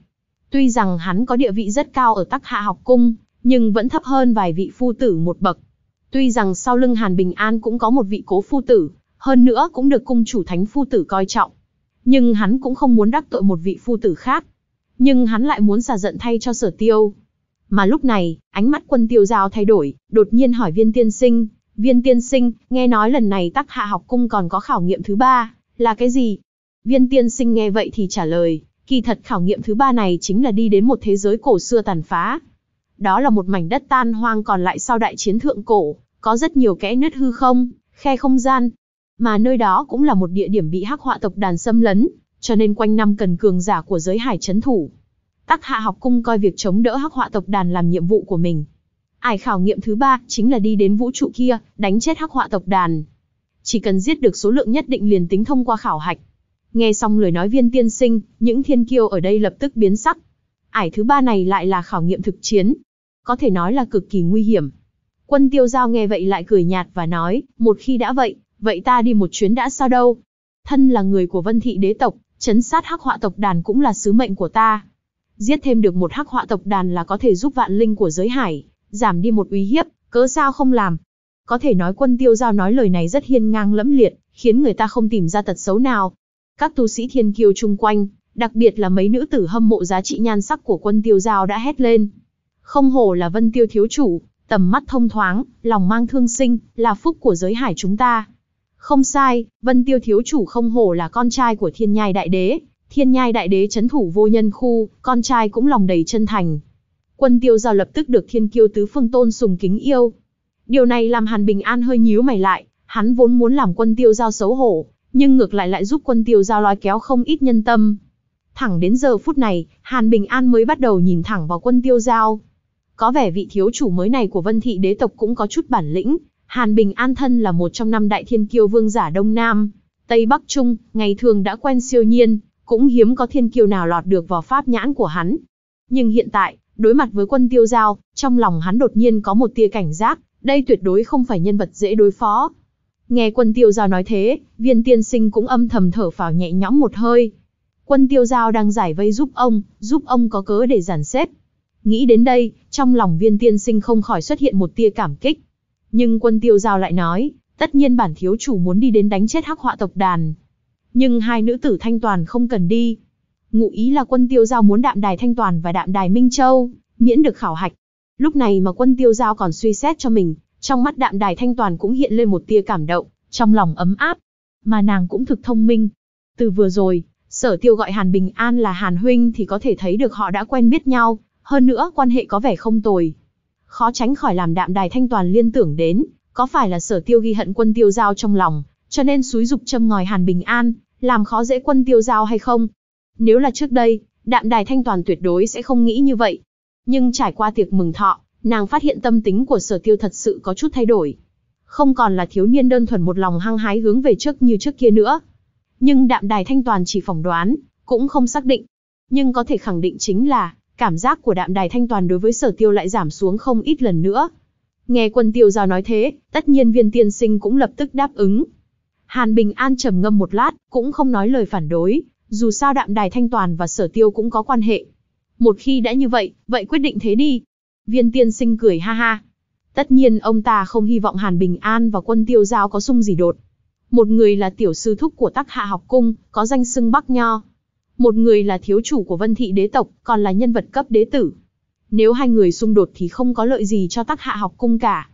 Tuy rằng hắn có địa vị rất cao ở tắc hạ học cung, nhưng vẫn thấp hơn vài vị phu tử một bậc. Tuy rằng sau lưng Hàn Bình An cũng có một vị cố phu tử, hơn nữa cũng được cung chủ thánh phu tử coi trọng. Nhưng hắn cũng không muốn đắc tội một vị phu tử khác. Nhưng hắn lại muốn xả giận thay cho sở tiêu. Mà lúc này, ánh mắt quân tiêu giao thay đổi, đột nhiên hỏi viên tiên sinh. Viên tiên sinh, nghe nói lần này tắc hạ học cung còn có khảo nghiệm thứ ba, là cái gì, Viên tiên sinh nghe vậy thì trả lời, kỳ thật khảo nghiệm thứ ba này chính là đi đến một thế giới cổ xưa tàn phá. Đó là một mảnh đất tan hoang còn lại sau đại chiến thượng cổ, có rất nhiều kẽ nứt hư không, khe không gian. Mà nơi đó cũng là một địa điểm bị hắc họa tộc đàn xâm lấn, cho nên quanh năm cần cường giả của giới hải chấn thủ. Tắc hạ học cung coi việc chống đỡ hắc họa tộc đàn làm nhiệm vụ của mình. Ải khảo nghiệm thứ ba chính là đi đến vũ trụ kia, đánh chết hắc họa tộc đàn. Chỉ cần giết được số lượng nhất định liền tính thông qua khảo hạch. Nghe xong lời nói viên tiên sinh, những thiên kiêu ở đây lập tức biến sắc. Ải thứ ba này lại là khảo nghiệm thực chiến. Có thể nói là cực kỳ nguy hiểm. Quân tiêu giao nghe vậy lại cười nhạt và nói, một khi đã vậy, vậy ta đi một chuyến đã sao đâu. Thân là người của vân thị đế tộc, chấn sát hắc họa tộc đàn cũng là sứ mệnh của ta. Giết thêm được một hắc họa tộc đàn là có thể giúp vạn linh của giới hải, giảm đi một uy hiếp, cớ sao không làm. Có thể nói quân tiêu giao nói lời này rất hiên ngang lẫm liệt, khiến người ta không tìm ra tật xấu nào. Các tu sĩ thiên kiêu chung quanh, đặc biệt là mấy nữ tử hâm mộ giá trị nhan sắc của quân tiêu giao đã hét lên. Không hổ là vân tiêu thiếu chủ, tầm mắt thông thoáng, lòng mang thương sinh, là phúc của giới hải chúng ta. Không sai, vân tiêu thiếu chủ không hổ là con trai của thiên nhai đại đế, thiên nhai đại đế chấn thủ vô nhân khu, con trai cũng lòng đầy chân thành. Quân tiêu giao lập tức được thiên kiêu tứ phương tôn sùng kính yêu. Điều này làm Hàn Bình An hơi nhíu mày lại, hắn vốn muốn làm quân tiêu giao xấu hổ, nhưng ngược lại lại giúp quân tiêu giao lói kéo không ít nhân tâm. Thẳng đến giờ phút này, Hàn Bình An mới bắt đầu nhìn thẳng vào quân tiêu giao. Có vẻ vị thiếu chủ mới này của vân thị đế tộc cũng có chút bản lĩnh, Hàn Bình An thân là một trong năm đại thiên kiêu vương giả Đông Nam, Tây Bắc Trung, ngày thường đã quen siêu nhiên, cũng hiếm có thiên kiêu nào lọt được vào pháp nhãn của hắn. Nhưng hiện tại, đối mặt với quân tiêu giao, trong lòng hắn đột nhiên có một tia cảnh giác, đây tuyệt đối không phải nhân vật dễ đối phó, Nghe quân tiêu giao nói thế, viên tiên sinh cũng âm thầm thở phào nhẹ nhõm một hơi. Quân tiêu giao đang giải vây giúp ông, giúp ông có cớ để giản xếp. Nghĩ đến đây, trong lòng viên tiên sinh không khỏi xuất hiện một tia cảm kích. Nhưng quân tiêu giao lại nói, tất nhiên bản thiếu chủ muốn đi đến đánh chết hắc họa tộc đàn. Nhưng hai nữ tử thanh toàn không cần đi. Ngụ ý là quân tiêu giao muốn đạm đài thanh toàn và đạm đài Minh Châu, miễn được khảo hạch. Lúc này mà quân tiêu giao còn suy xét cho mình, trong mắt đạm đài thanh toàn cũng hiện lên một tia cảm động, trong lòng ấm áp. Mà nàng cũng thực thông minh. Từ vừa rồi, sở tiêu gọi Hàn Bình An là Hàn Huynh thì có thể thấy được họ đã quen biết nhau, hơn nữa quan hệ có vẻ không tồi. Khó tránh khỏi làm đạm đài thanh toàn liên tưởng đến, có phải là sở tiêu ghi hận quân tiêu giao trong lòng, cho nên xúi dục châm ngòi Hàn Bình An, làm khó dễ quân tiêu giao hay không? Nếu là trước đây, đạm đài thanh toàn tuyệt đối sẽ không nghĩ như vậy. Nhưng trải qua tiệc mừng thọ, nàng phát hiện tâm tính của sở tiêu thật sự có chút thay đổi. Không còn là thiếu niên đơn thuần một lòng hăng hái hướng về trước như trước kia nữa. Nhưng đạm đài thanh toàn chỉ phỏng đoán, cũng không xác định. Nhưng có thể khẳng định chính là, cảm giác của đạm đài thanh toàn đối với sở tiêu lại giảm xuống không ít lần nữa. Nghe quân tiêu giao nói thế, tất nhiên viên tiên sinh cũng lập tức đáp ứng. Hàn Bình An trầm ngâm một lát, cũng không nói lời phản đối, dù sao đạm đài thanh toàn và sở tiêu cũng có quan hệ. Một khi đã như vậy, vậy quyết định thế đi, Viên tiên sinh cười ha ha. Tất nhiên ông ta không hy vọng Hàn Bình An và quân tiêu giao có xung gì đột. Một người là tiểu sư thúc của tắc hạ học cung, có danh xưng Bắc Nho. Một người là thiếu chủ của vân thị đế tộc, còn là nhân vật cấp đế tử. Nếu hai người xung đột thì không có lợi gì cho tắc hạ học cung cả.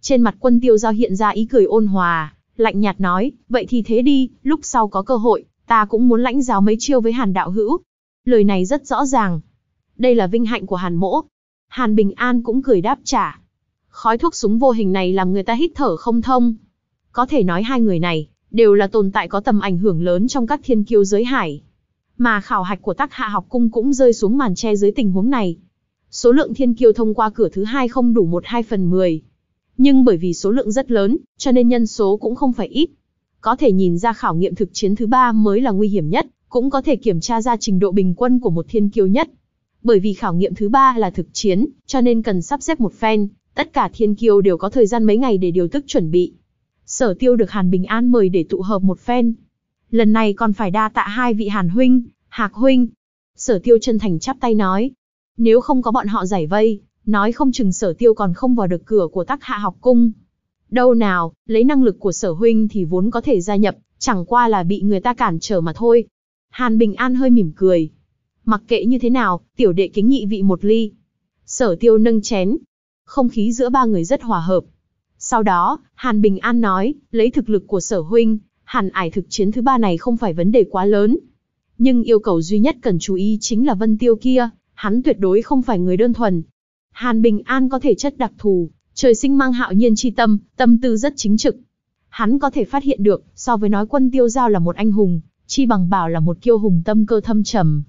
Trên mặt quân tiêu giao hiện ra ý cười ôn hòa, lạnh nhạt nói, vậy thì thế đi, lúc sau có cơ hội, ta cũng muốn lãnh giáo mấy chiêu với hàn đạo hữu. Lời này rất rõ ràng. Đây là vinh hạnh của hàn mỗ, Hàn Bình An cũng cười đáp trả. Khói thuốc súng vô hình này làm người ta hít thở không thông. Có thể nói hai người này đều là tồn tại có tầm ảnh hưởng lớn trong các thiên kiêu giới hải. Mà khảo hạch của Tác Hạ học cung cũng rơi xuống màn che dưới tình huống này. Số lượng thiên kiêu thông qua cửa thứ hai không đủ một hai phần mười. Nhưng bởi vì số lượng rất lớn, cho nên nhân số cũng không phải ít. Có thể nhìn ra khảo nghiệm thực chiến thứ ba mới là nguy hiểm nhất, cũng có thể kiểm tra ra trình độ bình quân của một thiên kiêu nhất bởi vì khảo nghiệm thứ ba là thực chiến, cho nên cần sắp xếp một phen, tất cả thiên kiêu đều có thời gian mấy ngày để điều tức chuẩn bị. Sở tiêu được Hàn Bình An mời để tụ hợp một phen. Lần này còn phải đa tạ hai vị Hàn Huynh, Hạc Huynh. Sở tiêu chân thành chắp tay nói. Nếu không có bọn họ giải vây, nói không chừng sở tiêu còn không vào được cửa của tắc hạ học cung. Đâu nào, lấy năng lực của sở huynh thì vốn có thể gia nhập, chẳng qua là bị người ta cản trở mà thôi. Hàn Bình An hơi mỉm cười, Mặc kệ như thế nào, tiểu đệ kính nhị vị một ly. Sở tiêu nâng chén. Không khí giữa ba người rất hòa hợp. Sau đó, Hàn Bình An nói, lấy thực lực của sở huynh, Hàn ải thực chiến thứ ba này không phải vấn đề quá lớn. Nhưng yêu cầu duy nhất cần chú ý chính là Vân Tiêu kia, hắn tuyệt đối không phải người đơn thuần. Hàn Bình An có thể chất đặc thù, trời sinh mang hạo nhiên chi tâm, tâm tư rất chính trực. Hắn có thể phát hiện được, so với nói quân tiêu giao là một anh hùng, chi bằng bảo là một kiêu hùng tâm cơ thâm trầm,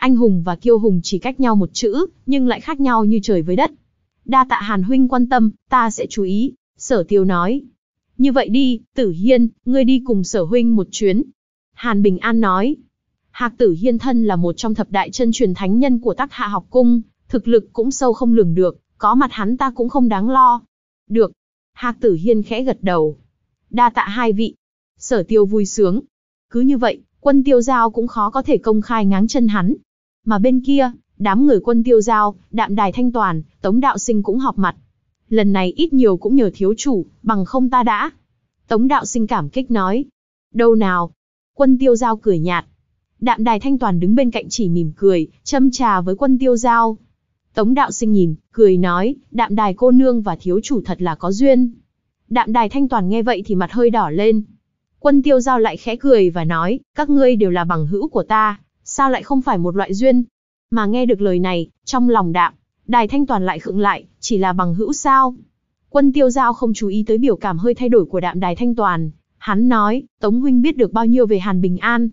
anh hùng và kiêu hùng chỉ cách nhau một chữ, nhưng lại khác nhau như trời với đất. Đa tạ Hàn Huynh quan tâm, ta sẽ chú ý, sở tiêu nói. Như vậy đi, Tử Hiên, ngươi đi cùng sở huynh một chuyến. Hàn Bình An nói. Hạc Tử Hiên thân là một trong thập đại chân truyền thánh nhân của tác hạ học cung, thực lực cũng sâu không lường được, có mặt hắn ta cũng không đáng lo. Được. Hạc Tử Hiên khẽ gật đầu. Đa tạ hai vị. Sở tiêu vui sướng. Cứ như vậy, quân tiêu giao cũng khó có thể công khai ngáng chân hắn, mà bên kia, đám người quân tiêu giao, đạm đài thanh toàn, tống đạo sinh cũng họp mặt. Lần này ít nhiều cũng nhờ thiếu chủ, bằng không ta đã. Tống đạo sinh cảm kích nói. Đâu nào? Quân tiêu giao cười nhạt. Đạm đài thanh toàn đứng bên cạnh chỉ mỉm cười, châm trà với quân tiêu giao. Tống đạo sinh nhìn, cười nói, đạm đài cô nương và thiếu chủ thật là có duyên. Đạm đài thanh toàn nghe vậy thì mặt hơi đỏ lên. Quân tiêu giao lại khẽ cười và nói, các ngươi đều là bằng hữu của ta, sao lại không phải một loại duyên? Mà nghe được lời này, trong lòng đạm, đài thanh toàn lại khựng lại, chỉ là bằng hữu sao? Quân tiêu giao không chú ý tới biểu cảm hơi thay đổi của đạm đài thanh toàn. Hắn nói, Tống Huynh biết được bao nhiêu về Hàn Bình An.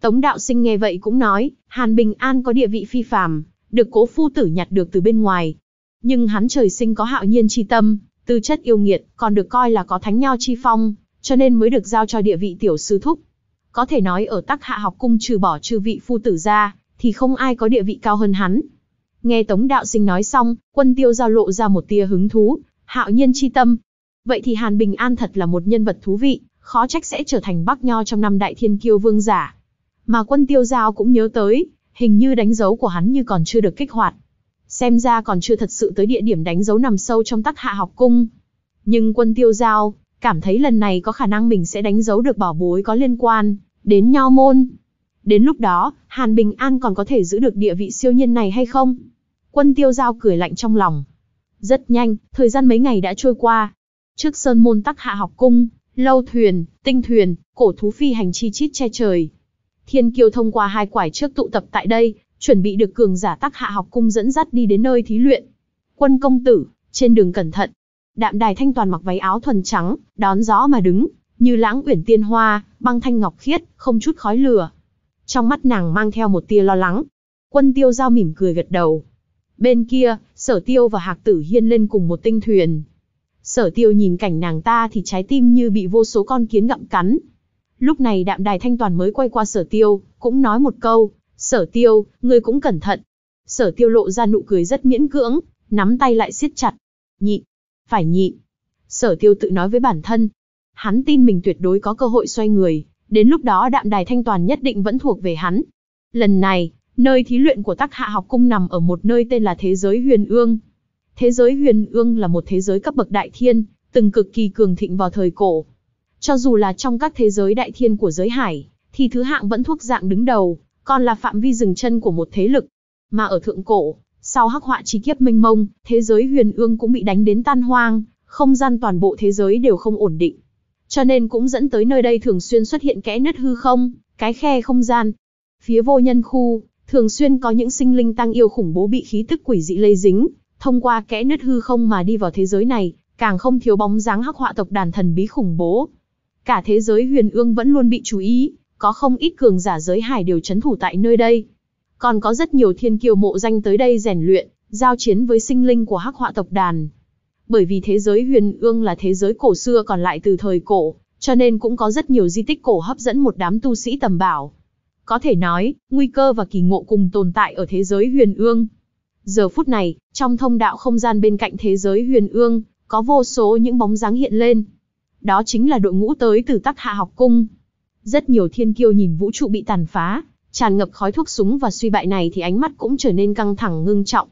Tống Đạo Sinh nghe vậy cũng nói, Hàn Bình An có địa vị phi phàm, được cố phu tử nhặt được từ bên ngoài. Nhưng hắn trời sinh có hạo nhiên chi tâm, tư chất yêu nghiệt, còn được coi là có thánh nhau chi phong, cho nên mới được giao cho địa vị tiểu sư thúc. Có thể nói ở tắc hạ học cung trừ bỏ trừ vị phu tử ra, thì không ai có địa vị cao hơn hắn. Nghe Tống Đạo Sinh nói xong, quân tiêu giao lộ ra một tia hứng thú, hạo nhiên chi tâm. Vậy thì Hàn Bình An thật là một nhân vật thú vị, khó trách sẽ trở thành bác nho trong năm đại thiên kiêu vương giả. Mà quân tiêu giao cũng nhớ tới, hình như đánh dấu của hắn như còn chưa được kích hoạt. Xem ra còn chưa thật sự tới địa điểm đánh dấu nằm sâu trong tắc hạ học cung. Nhưng quân tiêu giao, cảm thấy lần này có khả năng mình sẽ đánh dấu được bảo bối có liên quan đến nho môn. Đến lúc đó, Hàn Bình An còn có thể giữ được địa vị siêu nhân này hay không? Quân tiêu giao cười lạnh trong lòng. Rất nhanh, thời gian mấy ngày đã trôi qua. Trước sơn môn tắc hạ học cung, lâu thuyền, tinh thuyền, cổ thú phi hành chi chít che trời. Thiên kiêu thông qua hai quải trước tụ tập tại đây, chuẩn bị được cường giả tắc hạ học cung dẫn dắt đi đến nơi thí luyện. Quân công tử, trên đường cẩn thận, Đạm đài thanh toàn mặc váy áo thuần trắng, đón gió mà đứng, như lãng uyển tiên hoa, băng thanh ngọc khiết, không chút khói lửa. Trong mắt nàng mang theo một tia lo lắng. Quân tiêu giao mỉm cười gật đầu. Bên kia, sở tiêu và hạc tử hiên lên cùng một tinh thuyền. Sở tiêu nhìn cảnh nàng ta thì trái tim như bị vô số con kiến gặm cắn. Lúc này đạm đài thanh toàn mới quay qua sở tiêu, cũng nói một câu, sở tiêu, ngươi cũng cẩn thận. Sở tiêu lộ ra nụ cười rất miễn cưỡng, nắm tay lại siết chặt. Nhị, phải nhịn. Sở tiêu tự nói với bản thân. Hắn tin mình tuyệt đối có cơ hội xoay người, đến lúc đó đạm đài thanh toàn nhất định vẫn thuộc về hắn. Lần này, nơi thí luyện của tắc hạ học cung nằm ở một nơi tên là Thế giới huyền ương. Thế giới huyền ương là một thế giới cấp bậc đại thiên, từng cực kỳ cường thịnh vào thời cổ. Cho dù là trong các thế giới đại thiên của giới hải, thì thứ hạng vẫn thuộc dạng đứng đầu, còn là phạm vi dừng chân của một thế lực. Mà ở thượng cổ, sau hắc họa chi kiếp mênh mông, thế giới huyền ương cũng bị đánh đến tan hoang, không gian toàn bộ thế giới đều không ổn định. Cho nên cũng dẫn tới nơi đây thường xuyên xuất hiện kẽ nứt hư không, cái khe không gian. Phía vô nhân khu, thường xuyên có những sinh linh tăng yêu khủng bố bị khí tức quỷ dị lây dính, thông qua kẽ nứt hư không mà đi vào thế giới này, càng không thiếu bóng dáng hắc họa tộc đàn thần bí khủng bố. Cả thế giới huyền ương vẫn luôn bị chú ý, có không ít cường giả giới hải đều chấn thủ tại nơi đây. Còn có rất nhiều thiên kiêu mộ danh tới đây rèn luyện, giao chiến với sinh linh của hắc họa tộc đàn. Bởi vì thế giới huyền ương là thế giới cổ xưa còn lại từ thời cổ, cho nên cũng có rất nhiều di tích cổ hấp dẫn một đám tu sĩ tầm bảo. Có thể nói, nguy cơ và kỳ ngộ cùng tồn tại ở thế giới huyền ương. Giờ phút này, trong thông đạo không gian bên cạnh thế giới huyền ương, có vô số những bóng dáng hiện lên. Đó chính là đội ngũ tới từ tắc hạ học cung. Rất nhiều thiên kiêu nhìn vũ trụ bị tàn phá, Tràn ngập khói thuốc súng và suy bại này thì ánh mắt cũng trở nên căng thẳng ngưng trọng.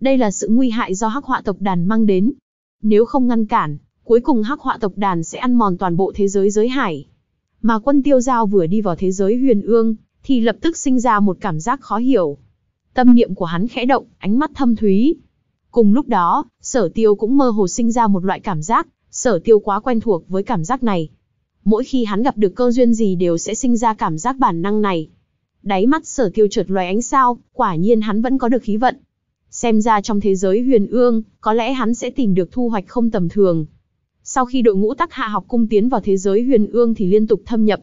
Đây là sự nguy hại do hắc họa tộc đàn mang đến. Nếu không ngăn cản, cuối cùng hắc họa tộc đàn sẽ ăn mòn toàn bộ thế giới giới hải. Mà quân tiêu giao vừa đi vào thế giới huyền ương, thì lập tức sinh ra một cảm giác khó hiểu. Tâm niệm của hắn khẽ động, ánh mắt thâm thúy. Cùng lúc đó, sở tiêu cũng mơ hồ sinh ra một loại cảm giác, sở tiêu quá quen thuộc với cảm giác này. Mỗi khi hắn gặp được cơ duyên gì đều sẽ sinh ra cảm giác bản năng này. Đáy mắt sở kiêu trượt loài ánh sao, quả nhiên hắn vẫn có được khí vận. Xem ra trong thế giới huyền ương, có lẽ hắn sẽ tìm được thu hoạch không tầm thường. Sau khi đội ngũ tắc hạ học cung tiến vào thế giới huyền ương thì liên tục thâm nhập.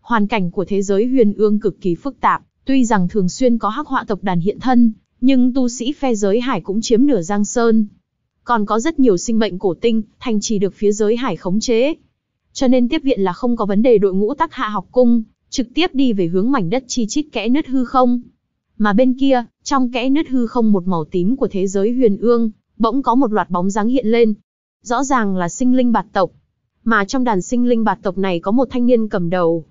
Hoàn cảnh của thế giới huyền ương cực kỳ phức tạp, tuy rằng thường xuyên có hắc họa tộc đàn hiện thân, nhưng tu sĩ phe giới hải cũng chiếm nửa giang sơn. Còn có rất nhiều sinh mệnh cổ tinh, thành trì được phía giới hải khống chế. Cho nên tiếp viện là không có vấn đề đội ngũ tắc hạ học cung, trực tiếp đi về hướng mảnh đất chi chít kẽ nứt hư không. Mà bên kia, trong kẽ nứt hư không một màu tím của thế giới huyền ương, bỗng có một loạt bóng dáng hiện lên. Rõ ràng là sinh linh bạt tộc. Mà trong đàn sinh linh bạt tộc này có một thanh niên cầm đầu.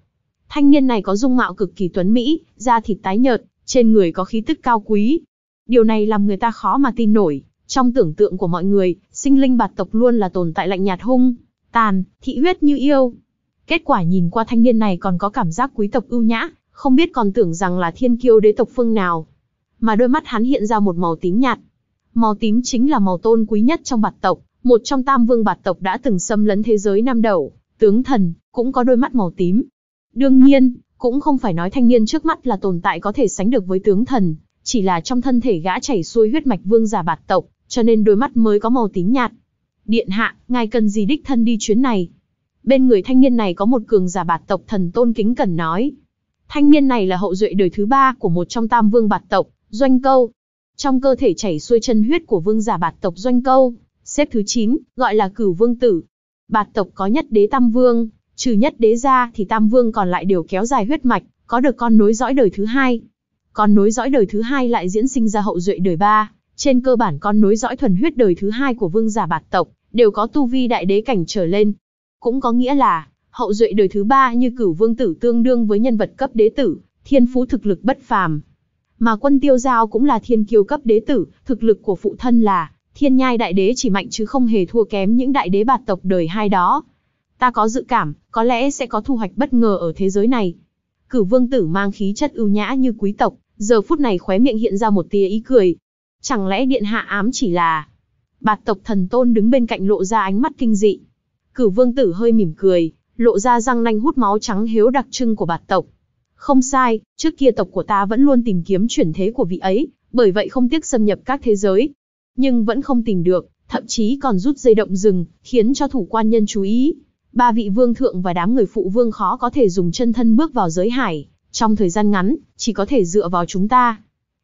Thanh niên này có dung mạo cực kỳ tuấn mỹ, da thịt tái nhợt, trên người có khí tức cao quý. Điều này làm người ta khó mà tin nổi. Trong tưởng tượng của mọi người, sinh linh bạt tộc luôn là tồn tại lạnh nhạt hung, tàn, thị huyết như yêu. Kết quả nhìn qua thanh niên này còn có cảm giác quý tộc ưu nhã, không biết còn tưởng rằng là thiên kiêu đế tộc phương nào. Mà đôi mắt hắn hiện ra một màu tím nhạt. Màu tím chính là màu tôn quý nhất trong bạt tộc, một trong tam vương bạt tộc đã từng xâm lấn thế giới nam đầu, tướng thần, cũng có đôi mắt màu tím. Đương nhiên, cũng không phải nói thanh niên trước mắt là tồn tại có thể sánh được với tướng thần, chỉ là trong thân thể gã chảy xuôi huyết mạch vương giả bạt tộc, cho nên đôi mắt mới có màu tím nhạt. Điện hạ, ngài cần gì đích thân đi chuyến này? Bên người thanh niên này có một cường giả bạt tộc thần tôn kính cần nói. Thanh niên này là hậu duệ đời thứ ba của một trong tam vương bạt tộc, Doanh Câu. Trong cơ thể chảy xuôi chân huyết của vương giả bạt tộc Doanh Câu, xếp thứ 9, gọi là cửu vương tử. Bạt tộc có nhất đế tam vương, trừ nhất đế ra thì tam vương còn lại đều kéo dài huyết mạch, có được con nối dõi đời thứ hai. Con nối dõi đời thứ hai lại diễn sinh ra hậu duệ đời ba, trên cơ bản con nối dõi thuần huyết đời thứ hai của vương giả bạt tộc đều có tu vi đại đế cảnh trở lên, cũng có nghĩa là hậu duệ đời thứ ba như cửu vương tử tương đương với nhân vật cấp đế tử, thiên phú thực lực bất phàm. Mà quân tiêu giao cũng là thiên kiêu cấp đế tử, thực lực của phụ thân là thiên nhai đại đế chỉ mạnh chứ không hề thua kém những đại đế bạt tộc đời hai đó. Ta có dự cảm, có lẽ sẽ có thu hoạch bất ngờ ở thế giới này. Cửu vương tử mang khí chất ưu nhã như quý tộc, giờ phút này khóe miệng hiện ra một tia ý cười. Chẳng lẽ điện hạ ám chỉ là... Bạt tộc thần tôn đứng bên cạnh lộ ra ánh mắt kinh dị, Cửu vương tử hơi mỉm cười, lộ ra răng nanh hút máu trắng hiếu đặc trưng của bạt tộc. Không sai, trước kia tộc của ta vẫn luôn tìm kiếm chuyển thế của vị ấy, bởi vậy không tiếc xâm nhập các thế giới. Nhưng vẫn không tìm được, thậm chí còn rút dây động rừng, khiến cho thủ quan nhân chú ý. Ba vị vương thượng và đám người phụ vương khó có thể dùng chân thân bước vào giới hải, trong thời gian ngắn, chỉ có thể dựa vào chúng ta.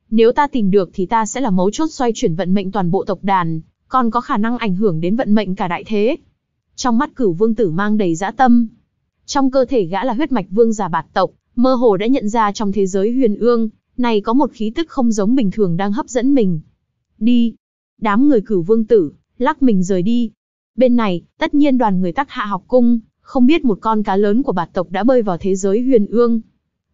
Nếu ta tìm được thì ta sẽ là mấu chốt xoay chuyển vận mệnh toàn bộ tộc đàn, còn có khả năng ảnh hưởng đến vận mệnh cả đại thế trong mắt cửu vương tử mang đầy dã tâm. Trong cơ thể gã là huyết mạch vương giả bạt tộc, mơ hồ đã nhận ra trong thế giới huyền ương, này có một khí tức không giống bình thường đang hấp dẫn mình. Đi! Đám người cửu vương tử, lắc mình rời đi. Bên này, tất nhiên đoàn người tắc hạ học cung, không biết một con cá lớn của bạt tộc đã bơi vào thế giới huyền ương.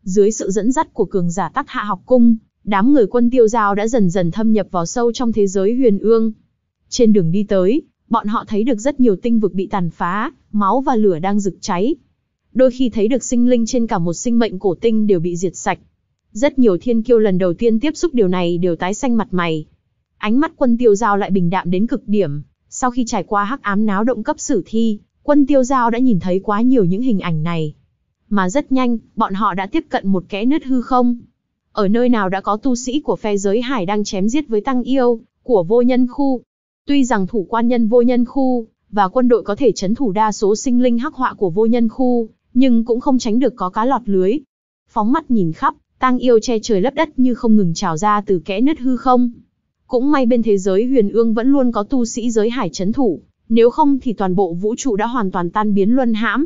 Dưới sự dẫn dắt của cường giả tắc hạ học cung, đám người quân tiêu giao đã dần dần thâm nhập vào sâu trong thế giới huyền ương. Trên đường đi tới, bọn họ thấy được rất nhiều tinh vực bị tàn phá, máu và lửa đang rực cháy. Đôi khi thấy được sinh linh trên cả một sinh mệnh cổ tinh đều bị diệt sạch. Rất nhiều thiên kiêu lần đầu tiên tiếp xúc điều này đều tái xanh mặt mày. Ánh mắt quân tiêu giao lại bình đạm đến cực điểm. Sau khi trải qua hắc ám náo động cấp sử thi, quân tiêu giao đã nhìn thấy quá nhiều những hình ảnh này. Mà rất nhanh, bọn họ đã tiếp cận một kẽ nứt hư không. Ở nơi nào đã có tu sĩ của phe giới hải đang chém giết với tăng yêu, của vô nhân khu, Tuy rằng thủ quan nhân vô nhân khu và quân đội có thể chấn thủ đa số sinh linh hắc họa của vô nhân khu, nhưng cũng không tránh được có cá lọt lưới. Phóng mắt nhìn khắp, tang yêu che trời lấp đất như không ngừng trào ra từ kẽ nứt hư không. Cũng may bên thế giới huyền ương vẫn luôn có tu sĩ giới hải chấn thủ, nếu không thì toàn bộ vũ trụ đã hoàn toàn tan biến luân hãm.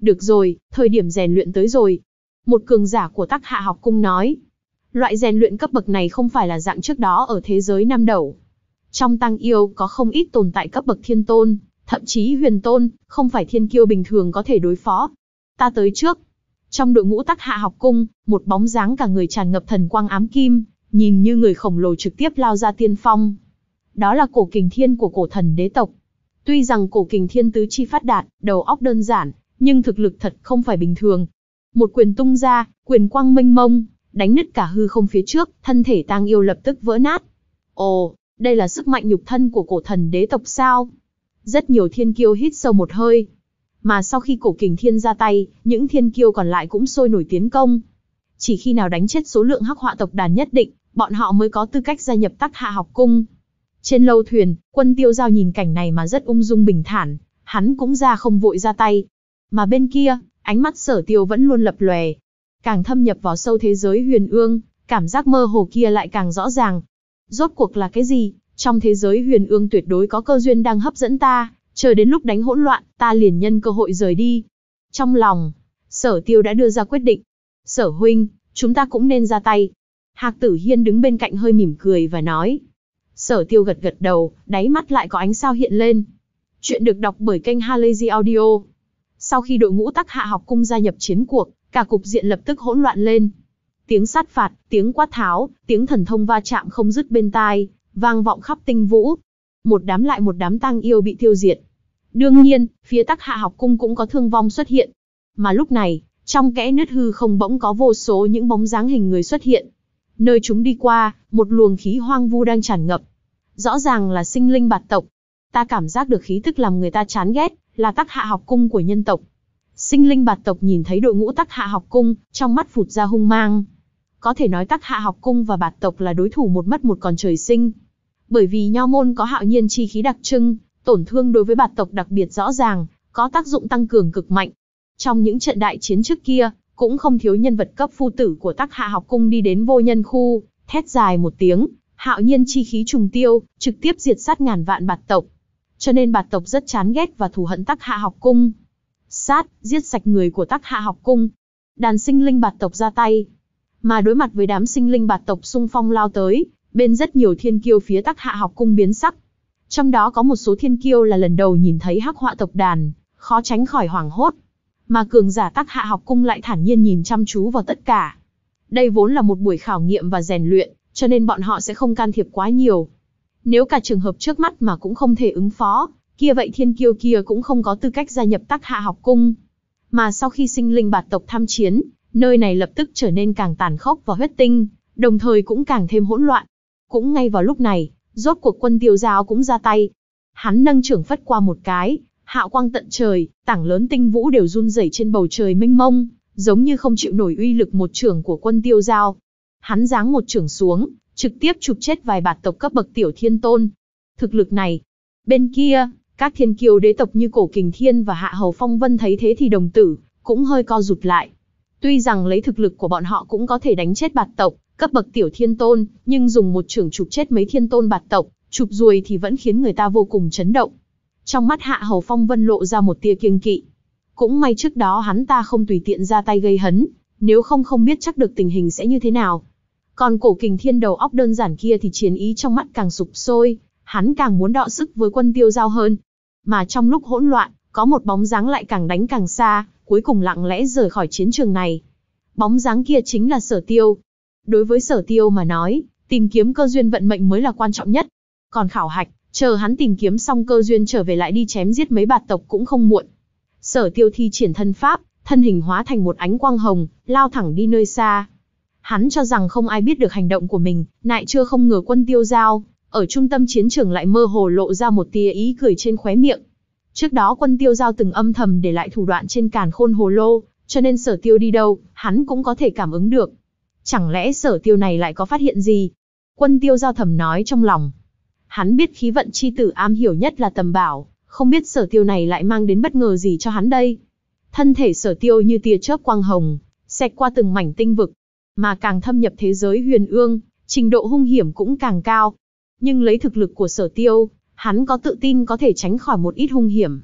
Được rồi, thời điểm rèn luyện tới rồi. Một cường giả của tắc hạ học cung nói. Loại rèn luyện cấp bậc này không phải là dạng trước đó ở thế giới Nam Đầu, trong tăng yêu có không ít tồn tại cấp bậc thiên tôn, thậm chí huyền tôn, không phải thiên kiêu bình thường có thể đối phó. Ta tới trước. Trong đội ngũ tắc hạ học cung, một bóng dáng cả người tràn ngập thần quang ám kim, nhìn như người khổng lồ trực tiếp lao ra tiên phong. Đó là cổ kình thiên của cổ thần đế tộc. Tuy rằng cổ kình thiên tứ chi phát đạt, đầu óc đơn giản, nhưng thực lực thật không phải bình thường. Một quyền tung ra, quyền quang mênh mông, đánh nứt cả hư không phía trước, thân thể tang yêu lập tức vỡ nát. Ồ, đây là sức mạnh nhục thân của cổ thần đế tộc sao? Rất nhiều thiên kiêu hít sâu một hơi. Mà sau khi cổ kình thiên ra tay, những thiên kiêu còn lại cũng sôi nổi tiến công. Chỉ khi nào đánh chết số lượng hắc họa tộc đàn nhất định, bọn họ mới có tư cách gia nhập tắc hạ học cung. Trên lâu thuyền, quân tiêu giao nhìn cảnh này mà rất ung dung bình thản, hắn cũng ra không vội ra tay. Mà bên kia, ánh mắt sở tiêu vẫn luôn lập lòe. Càng thâm nhập vào sâu thế giới huyền ương, cảm giác mơ hồ kia lại càng rõ ràng, rốt cuộc là cái gì, trong thế giới huyền ương tuyệt đối có cơ duyên đang hấp dẫn ta, chờ đến lúc đánh hỗn loạn, ta liền nhân cơ hội rời đi. Trong lòng, sở tiêu đã đưa ra quyết định. Sở huynh, chúng ta cũng nên ra tay. Hạc tử hiên đứng bên cạnh hơi mỉm cười và nói. Sở tiêu gật gật đầu, đáy mắt lại có ánh sao hiện lên. Chuyện được đọc bởi kênh Halazy Audio. Sau khi đội ngũ tắc hạ học cung gia nhập chiến cuộc, cả cục diện lập tức hỗn loạn lên tiếng sát phạt, tiếng quát tháo, tiếng thần thông va chạm không dứt bên tai, vang vọng khắp tinh vũ. Một đám lại một đám tăng yêu bị tiêu diệt. Đương nhiên, phía tắc hạ học cung cũng có thương vong xuất hiện. Mà lúc này, trong kẽ nứt hư không bỗng có vô số những bóng dáng hình người xuất hiện. Nơi chúng đi qua, một luồng khí hoang vu đang tràn ngập. Rõ ràng là sinh linh bạt tộc. Ta cảm giác được khí tức làm người ta chán ghét, là tắc hạ học cung của nhân tộc. Sinh linh bạt tộc nhìn thấy đội ngũ tắc hạ học cung, trong mắt phụt ra hung mang, có thể nói tắc hạ học cung và bạt tộc là đối thủ một mất một còn trời sinh. Bởi vì nho môn có hạo nhiên chi khí đặc trưng, tổn thương đối với bạt tộc đặc biệt rõ ràng, có tác dụng tăng cường cực mạnh. Trong những trận đại chiến trước kia, cũng không thiếu nhân vật cấp phu tử của tắc hạ học cung đi đến vô nhân khu, thét dài một tiếng, hạo nhiên chi khí trùng tiêu, trực tiếp diệt sát ngàn vạn bạt tộc. Cho nên bạt tộc rất chán ghét và thù hận tắc hạ học cung. Sát, giết sạch người của tắc hạ học cung. Đàn sinh linh bạt tộc ra tay, mà đối mặt với đám sinh linh bạt tộc xung phong lao tới, bên rất nhiều thiên kiêu phía tắc hạ học cung biến sắc. Trong đó có một số thiên kiêu là lần đầu nhìn thấy hắc họa tộc đàn, khó tránh khỏi hoảng hốt. Mà cường giả tắc hạ học cung lại thản nhiên nhìn chăm chú vào tất cả. Đây vốn là một buổi khảo nghiệm và rèn luyện, cho nên bọn họ sẽ không can thiệp quá nhiều. Nếu cả trường hợp trước mắt mà cũng không thể ứng phó, kia vậy thiên kiêu kia cũng không có tư cách gia nhập tắc hạ học cung. Mà sau khi sinh linh bạt tộc tham chiến, Nơi này lập tức trở nên càng tàn khốc và huyết tinh, đồng thời cũng càng thêm hỗn loạn. Cũng ngay vào lúc này, rốt cuộc quân tiêu giao cũng ra tay. Hắn nâng trưởng phất qua một cái, hạ quang tận trời, tảng lớn tinh vũ đều run rẩy trên bầu trời mênh mông, giống như không chịu nổi uy lực một trưởng của quân tiêu giao. Hắn giáng một trưởng xuống, trực tiếp chụp chết vài bạt tộc cấp bậc tiểu thiên tôn. Thực lực này, bên kia, các thiên kiều đế tộc như cổ kình thiên và hạ hầu phong vân thấy thế thì đồng tử, cũng hơi co rụt lại. Tuy rằng lấy thực lực của bọn họ cũng có thể đánh chết bạt tộc, cấp bậc tiểu thiên tôn, nhưng dùng một trưởng chụp chết mấy thiên tôn bạt tộc, chụp ruồi thì vẫn khiến người ta vô cùng chấn động. Trong mắt Hạ Hầu Phong Vân lộ ra một tia kiêng kỵ. Cũng may trước đó hắn ta không tùy tiện ra tay gây hấn, nếu không không biết chắc được tình hình sẽ như thế nào. Còn cổ kình thiên đầu óc đơn giản kia thì chiến ý trong mắt càng sụp sôi, hắn càng muốn đọ sức với quân tiêu giao hơn. Mà trong lúc hỗn loạn, có một bóng dáng lại càng đánh càng xa, cuối cùng lặng lẽ rời khỏi chiến trường này. Bóng dáng kia chính là sở tiêu. Đối với sở tiêu mà nói, tìm kiếm cơ duyên vận mệnh mới là quan trọng nhất. Còn khảo hạch, chờ hắn tìm kiếm xong cơ duyên trở về lại đi chém giết mấy bạt tộc cũng không muộn. Sở tiêu thi triển thân pháp, thân hình hóa thành một ánh quang hồng, lao thẳng đi nơi xa. Hắn cho rằng không ai biết được hành động của mình, nại chưa không ngờ quân tiêu giao, ở trung tâm chiến trường lại mơ hồ lộ ra một tia ý cười trên khóe miệng. Trước đó quân tiêu giao từng âm thầm để lại thủ đoạn trên càn khôn hồ lô, cho nên sở tiêu đi đâu, hắn cũng có thể cảm ứng được. Chẳng lẽ sở tiêu này lại có phát hiện gì? Quân tiêu giao thầm nói trong lòng. Hắn biết khí vận chi tử am hiểu nhất là tầm bảo, không biết sở tiêu này lại mang đến bất ngờ gì cho hắn đây. Thân thể sở tiêu như tia chớp quang hồng, xẹt qua từng mảnh tinh vực, mà càng thâm nhập thế giới huyền ương, trình độ hung hiểm cũng càng cao. Nhưng lấy thực lực của sở tiêu, hắn có tự tin có thể tránh khỏi một ít hung hiểm.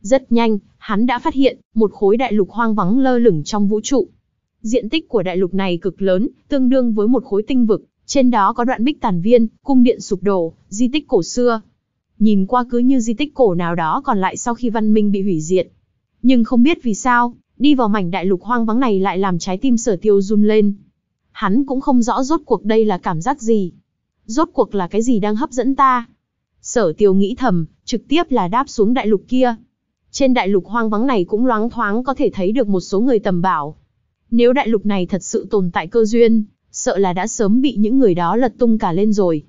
Rất nhanh, hắn đã phát hiện một khối đại lục hoang vắng lơ lửng trong vũ trụ. Diện tích của đại lục này cực lớn, tương đương với một khối tinh vực, trên đó có đoạn bích tàn viên, cung điện sụp đổ, di tích cổ xưa. Nhìn qua cứ như di tích cổ nào đó còn lại sau khi văn minh bị hủy diệt. Nhưng không biết vì sao, đi vào mảnh đại lục hoang vắng này lại làm trái tim sở tiêu run lên. Hắn cũng không rõ rốt cuộc đây là cảm giác gì. Rốt cuộc là cái gì đang hấp dẫn ta, Sở Tiêu nghĩ thầm, trực tiếp là đáp xuống đại lục kia. Trên đại lục hoang vắng này cũng loáng thoáng có thể thấy được một số người tầm bảo. Nếu đại lục này thật sự tồn tại cơ duyên, sợ là đã sớm bị những người đó lật tung cả lên rồi.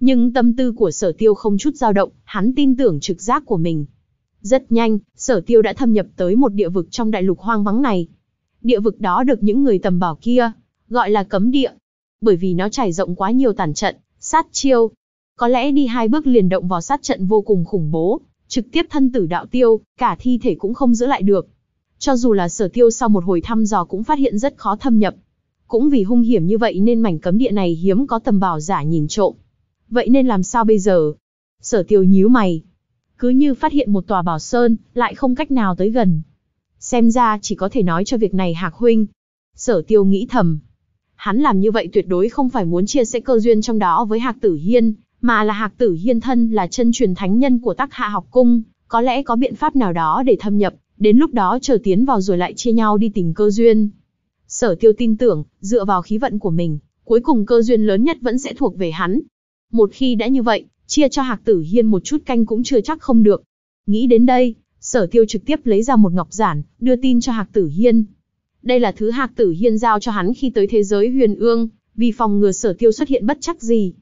Nhưng tâm tư của sở tiêu không chút dao động, hắn tin tưởng trực giác của mình. Rất nhanh, sở tiêu đã thâm nhập tới một địa vực trong đại lục hoang vắng này. Địa vực đó được những người tầm bảo kia, gọi là cấm địa. Bởi vì nó trải rộng quá nhiều tàn trận, sát chiêu, có lẽ đi hai bước liền động vào sát trận vô cùng khủng bố, trực tiếp thân tử đạo tiêu, cả thi thể cũng không giữ lại được. Cho dù là sở tiêu sau một hồi thăm dò cũng phát hiện rất khó thâm nhập. Cũng vì hung hiểm như vậy nên mảnh cấm địa này hiếm có tầm bảo giả nhìn trộm. Vậy nên làm sao bây giờ? Sở tiêu nhíu mày. Cứ như phát hiện một tòa bảo sơn, lại không cách nào tới gần. Xem ra chỉ có thể nói cho việc này hạc huynh. Sở tiêu nghĩ thầm. Hắn làm như vậy tuyệt đối không phải muốn chia sẻ cơ duyên trong đó với hạc tử hiên, mà là Hạc Tử Hiên thân là chân truyền thánh nhân của Tắc Hạ học cung, có lẽ có biện pháp nào đó để thâm nhập, đến lúc đó chờ tiến vào rồi lại chia nhau đi tìm cơ duyên. Sở Tiêu tin tưởng, dựa vào khí vận của mình, cuối cùng cơ duyên lớn nhất vẫn sẽ thuộc về hắn. Một khi đã như vậy, chia cho Hạc Tử Hiên một chút canh cũng chưa chắc không được. Nghĩ đến đây, Sở Tiêu trực tiếp lấy ra một ngọc giản, đưa tin cho Hạc Tử Hiên. Đây là thứ Hạc Tử Hiên giao cho hắn khi tới thế giới Huyền Ương, vì phòng ngừa Sở Tiêu xuất hiện bất chắc gì,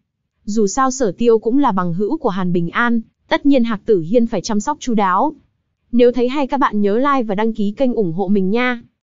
dù sao sở tiêu cũng là bằng hữu của Hàn Bình An, tất nhiên Hạc Tử Hiên phải chăm sóc chú đáo. Nếu thấy hay các bạn nhớ like và đăng ký kênh ủng hộ mình nha.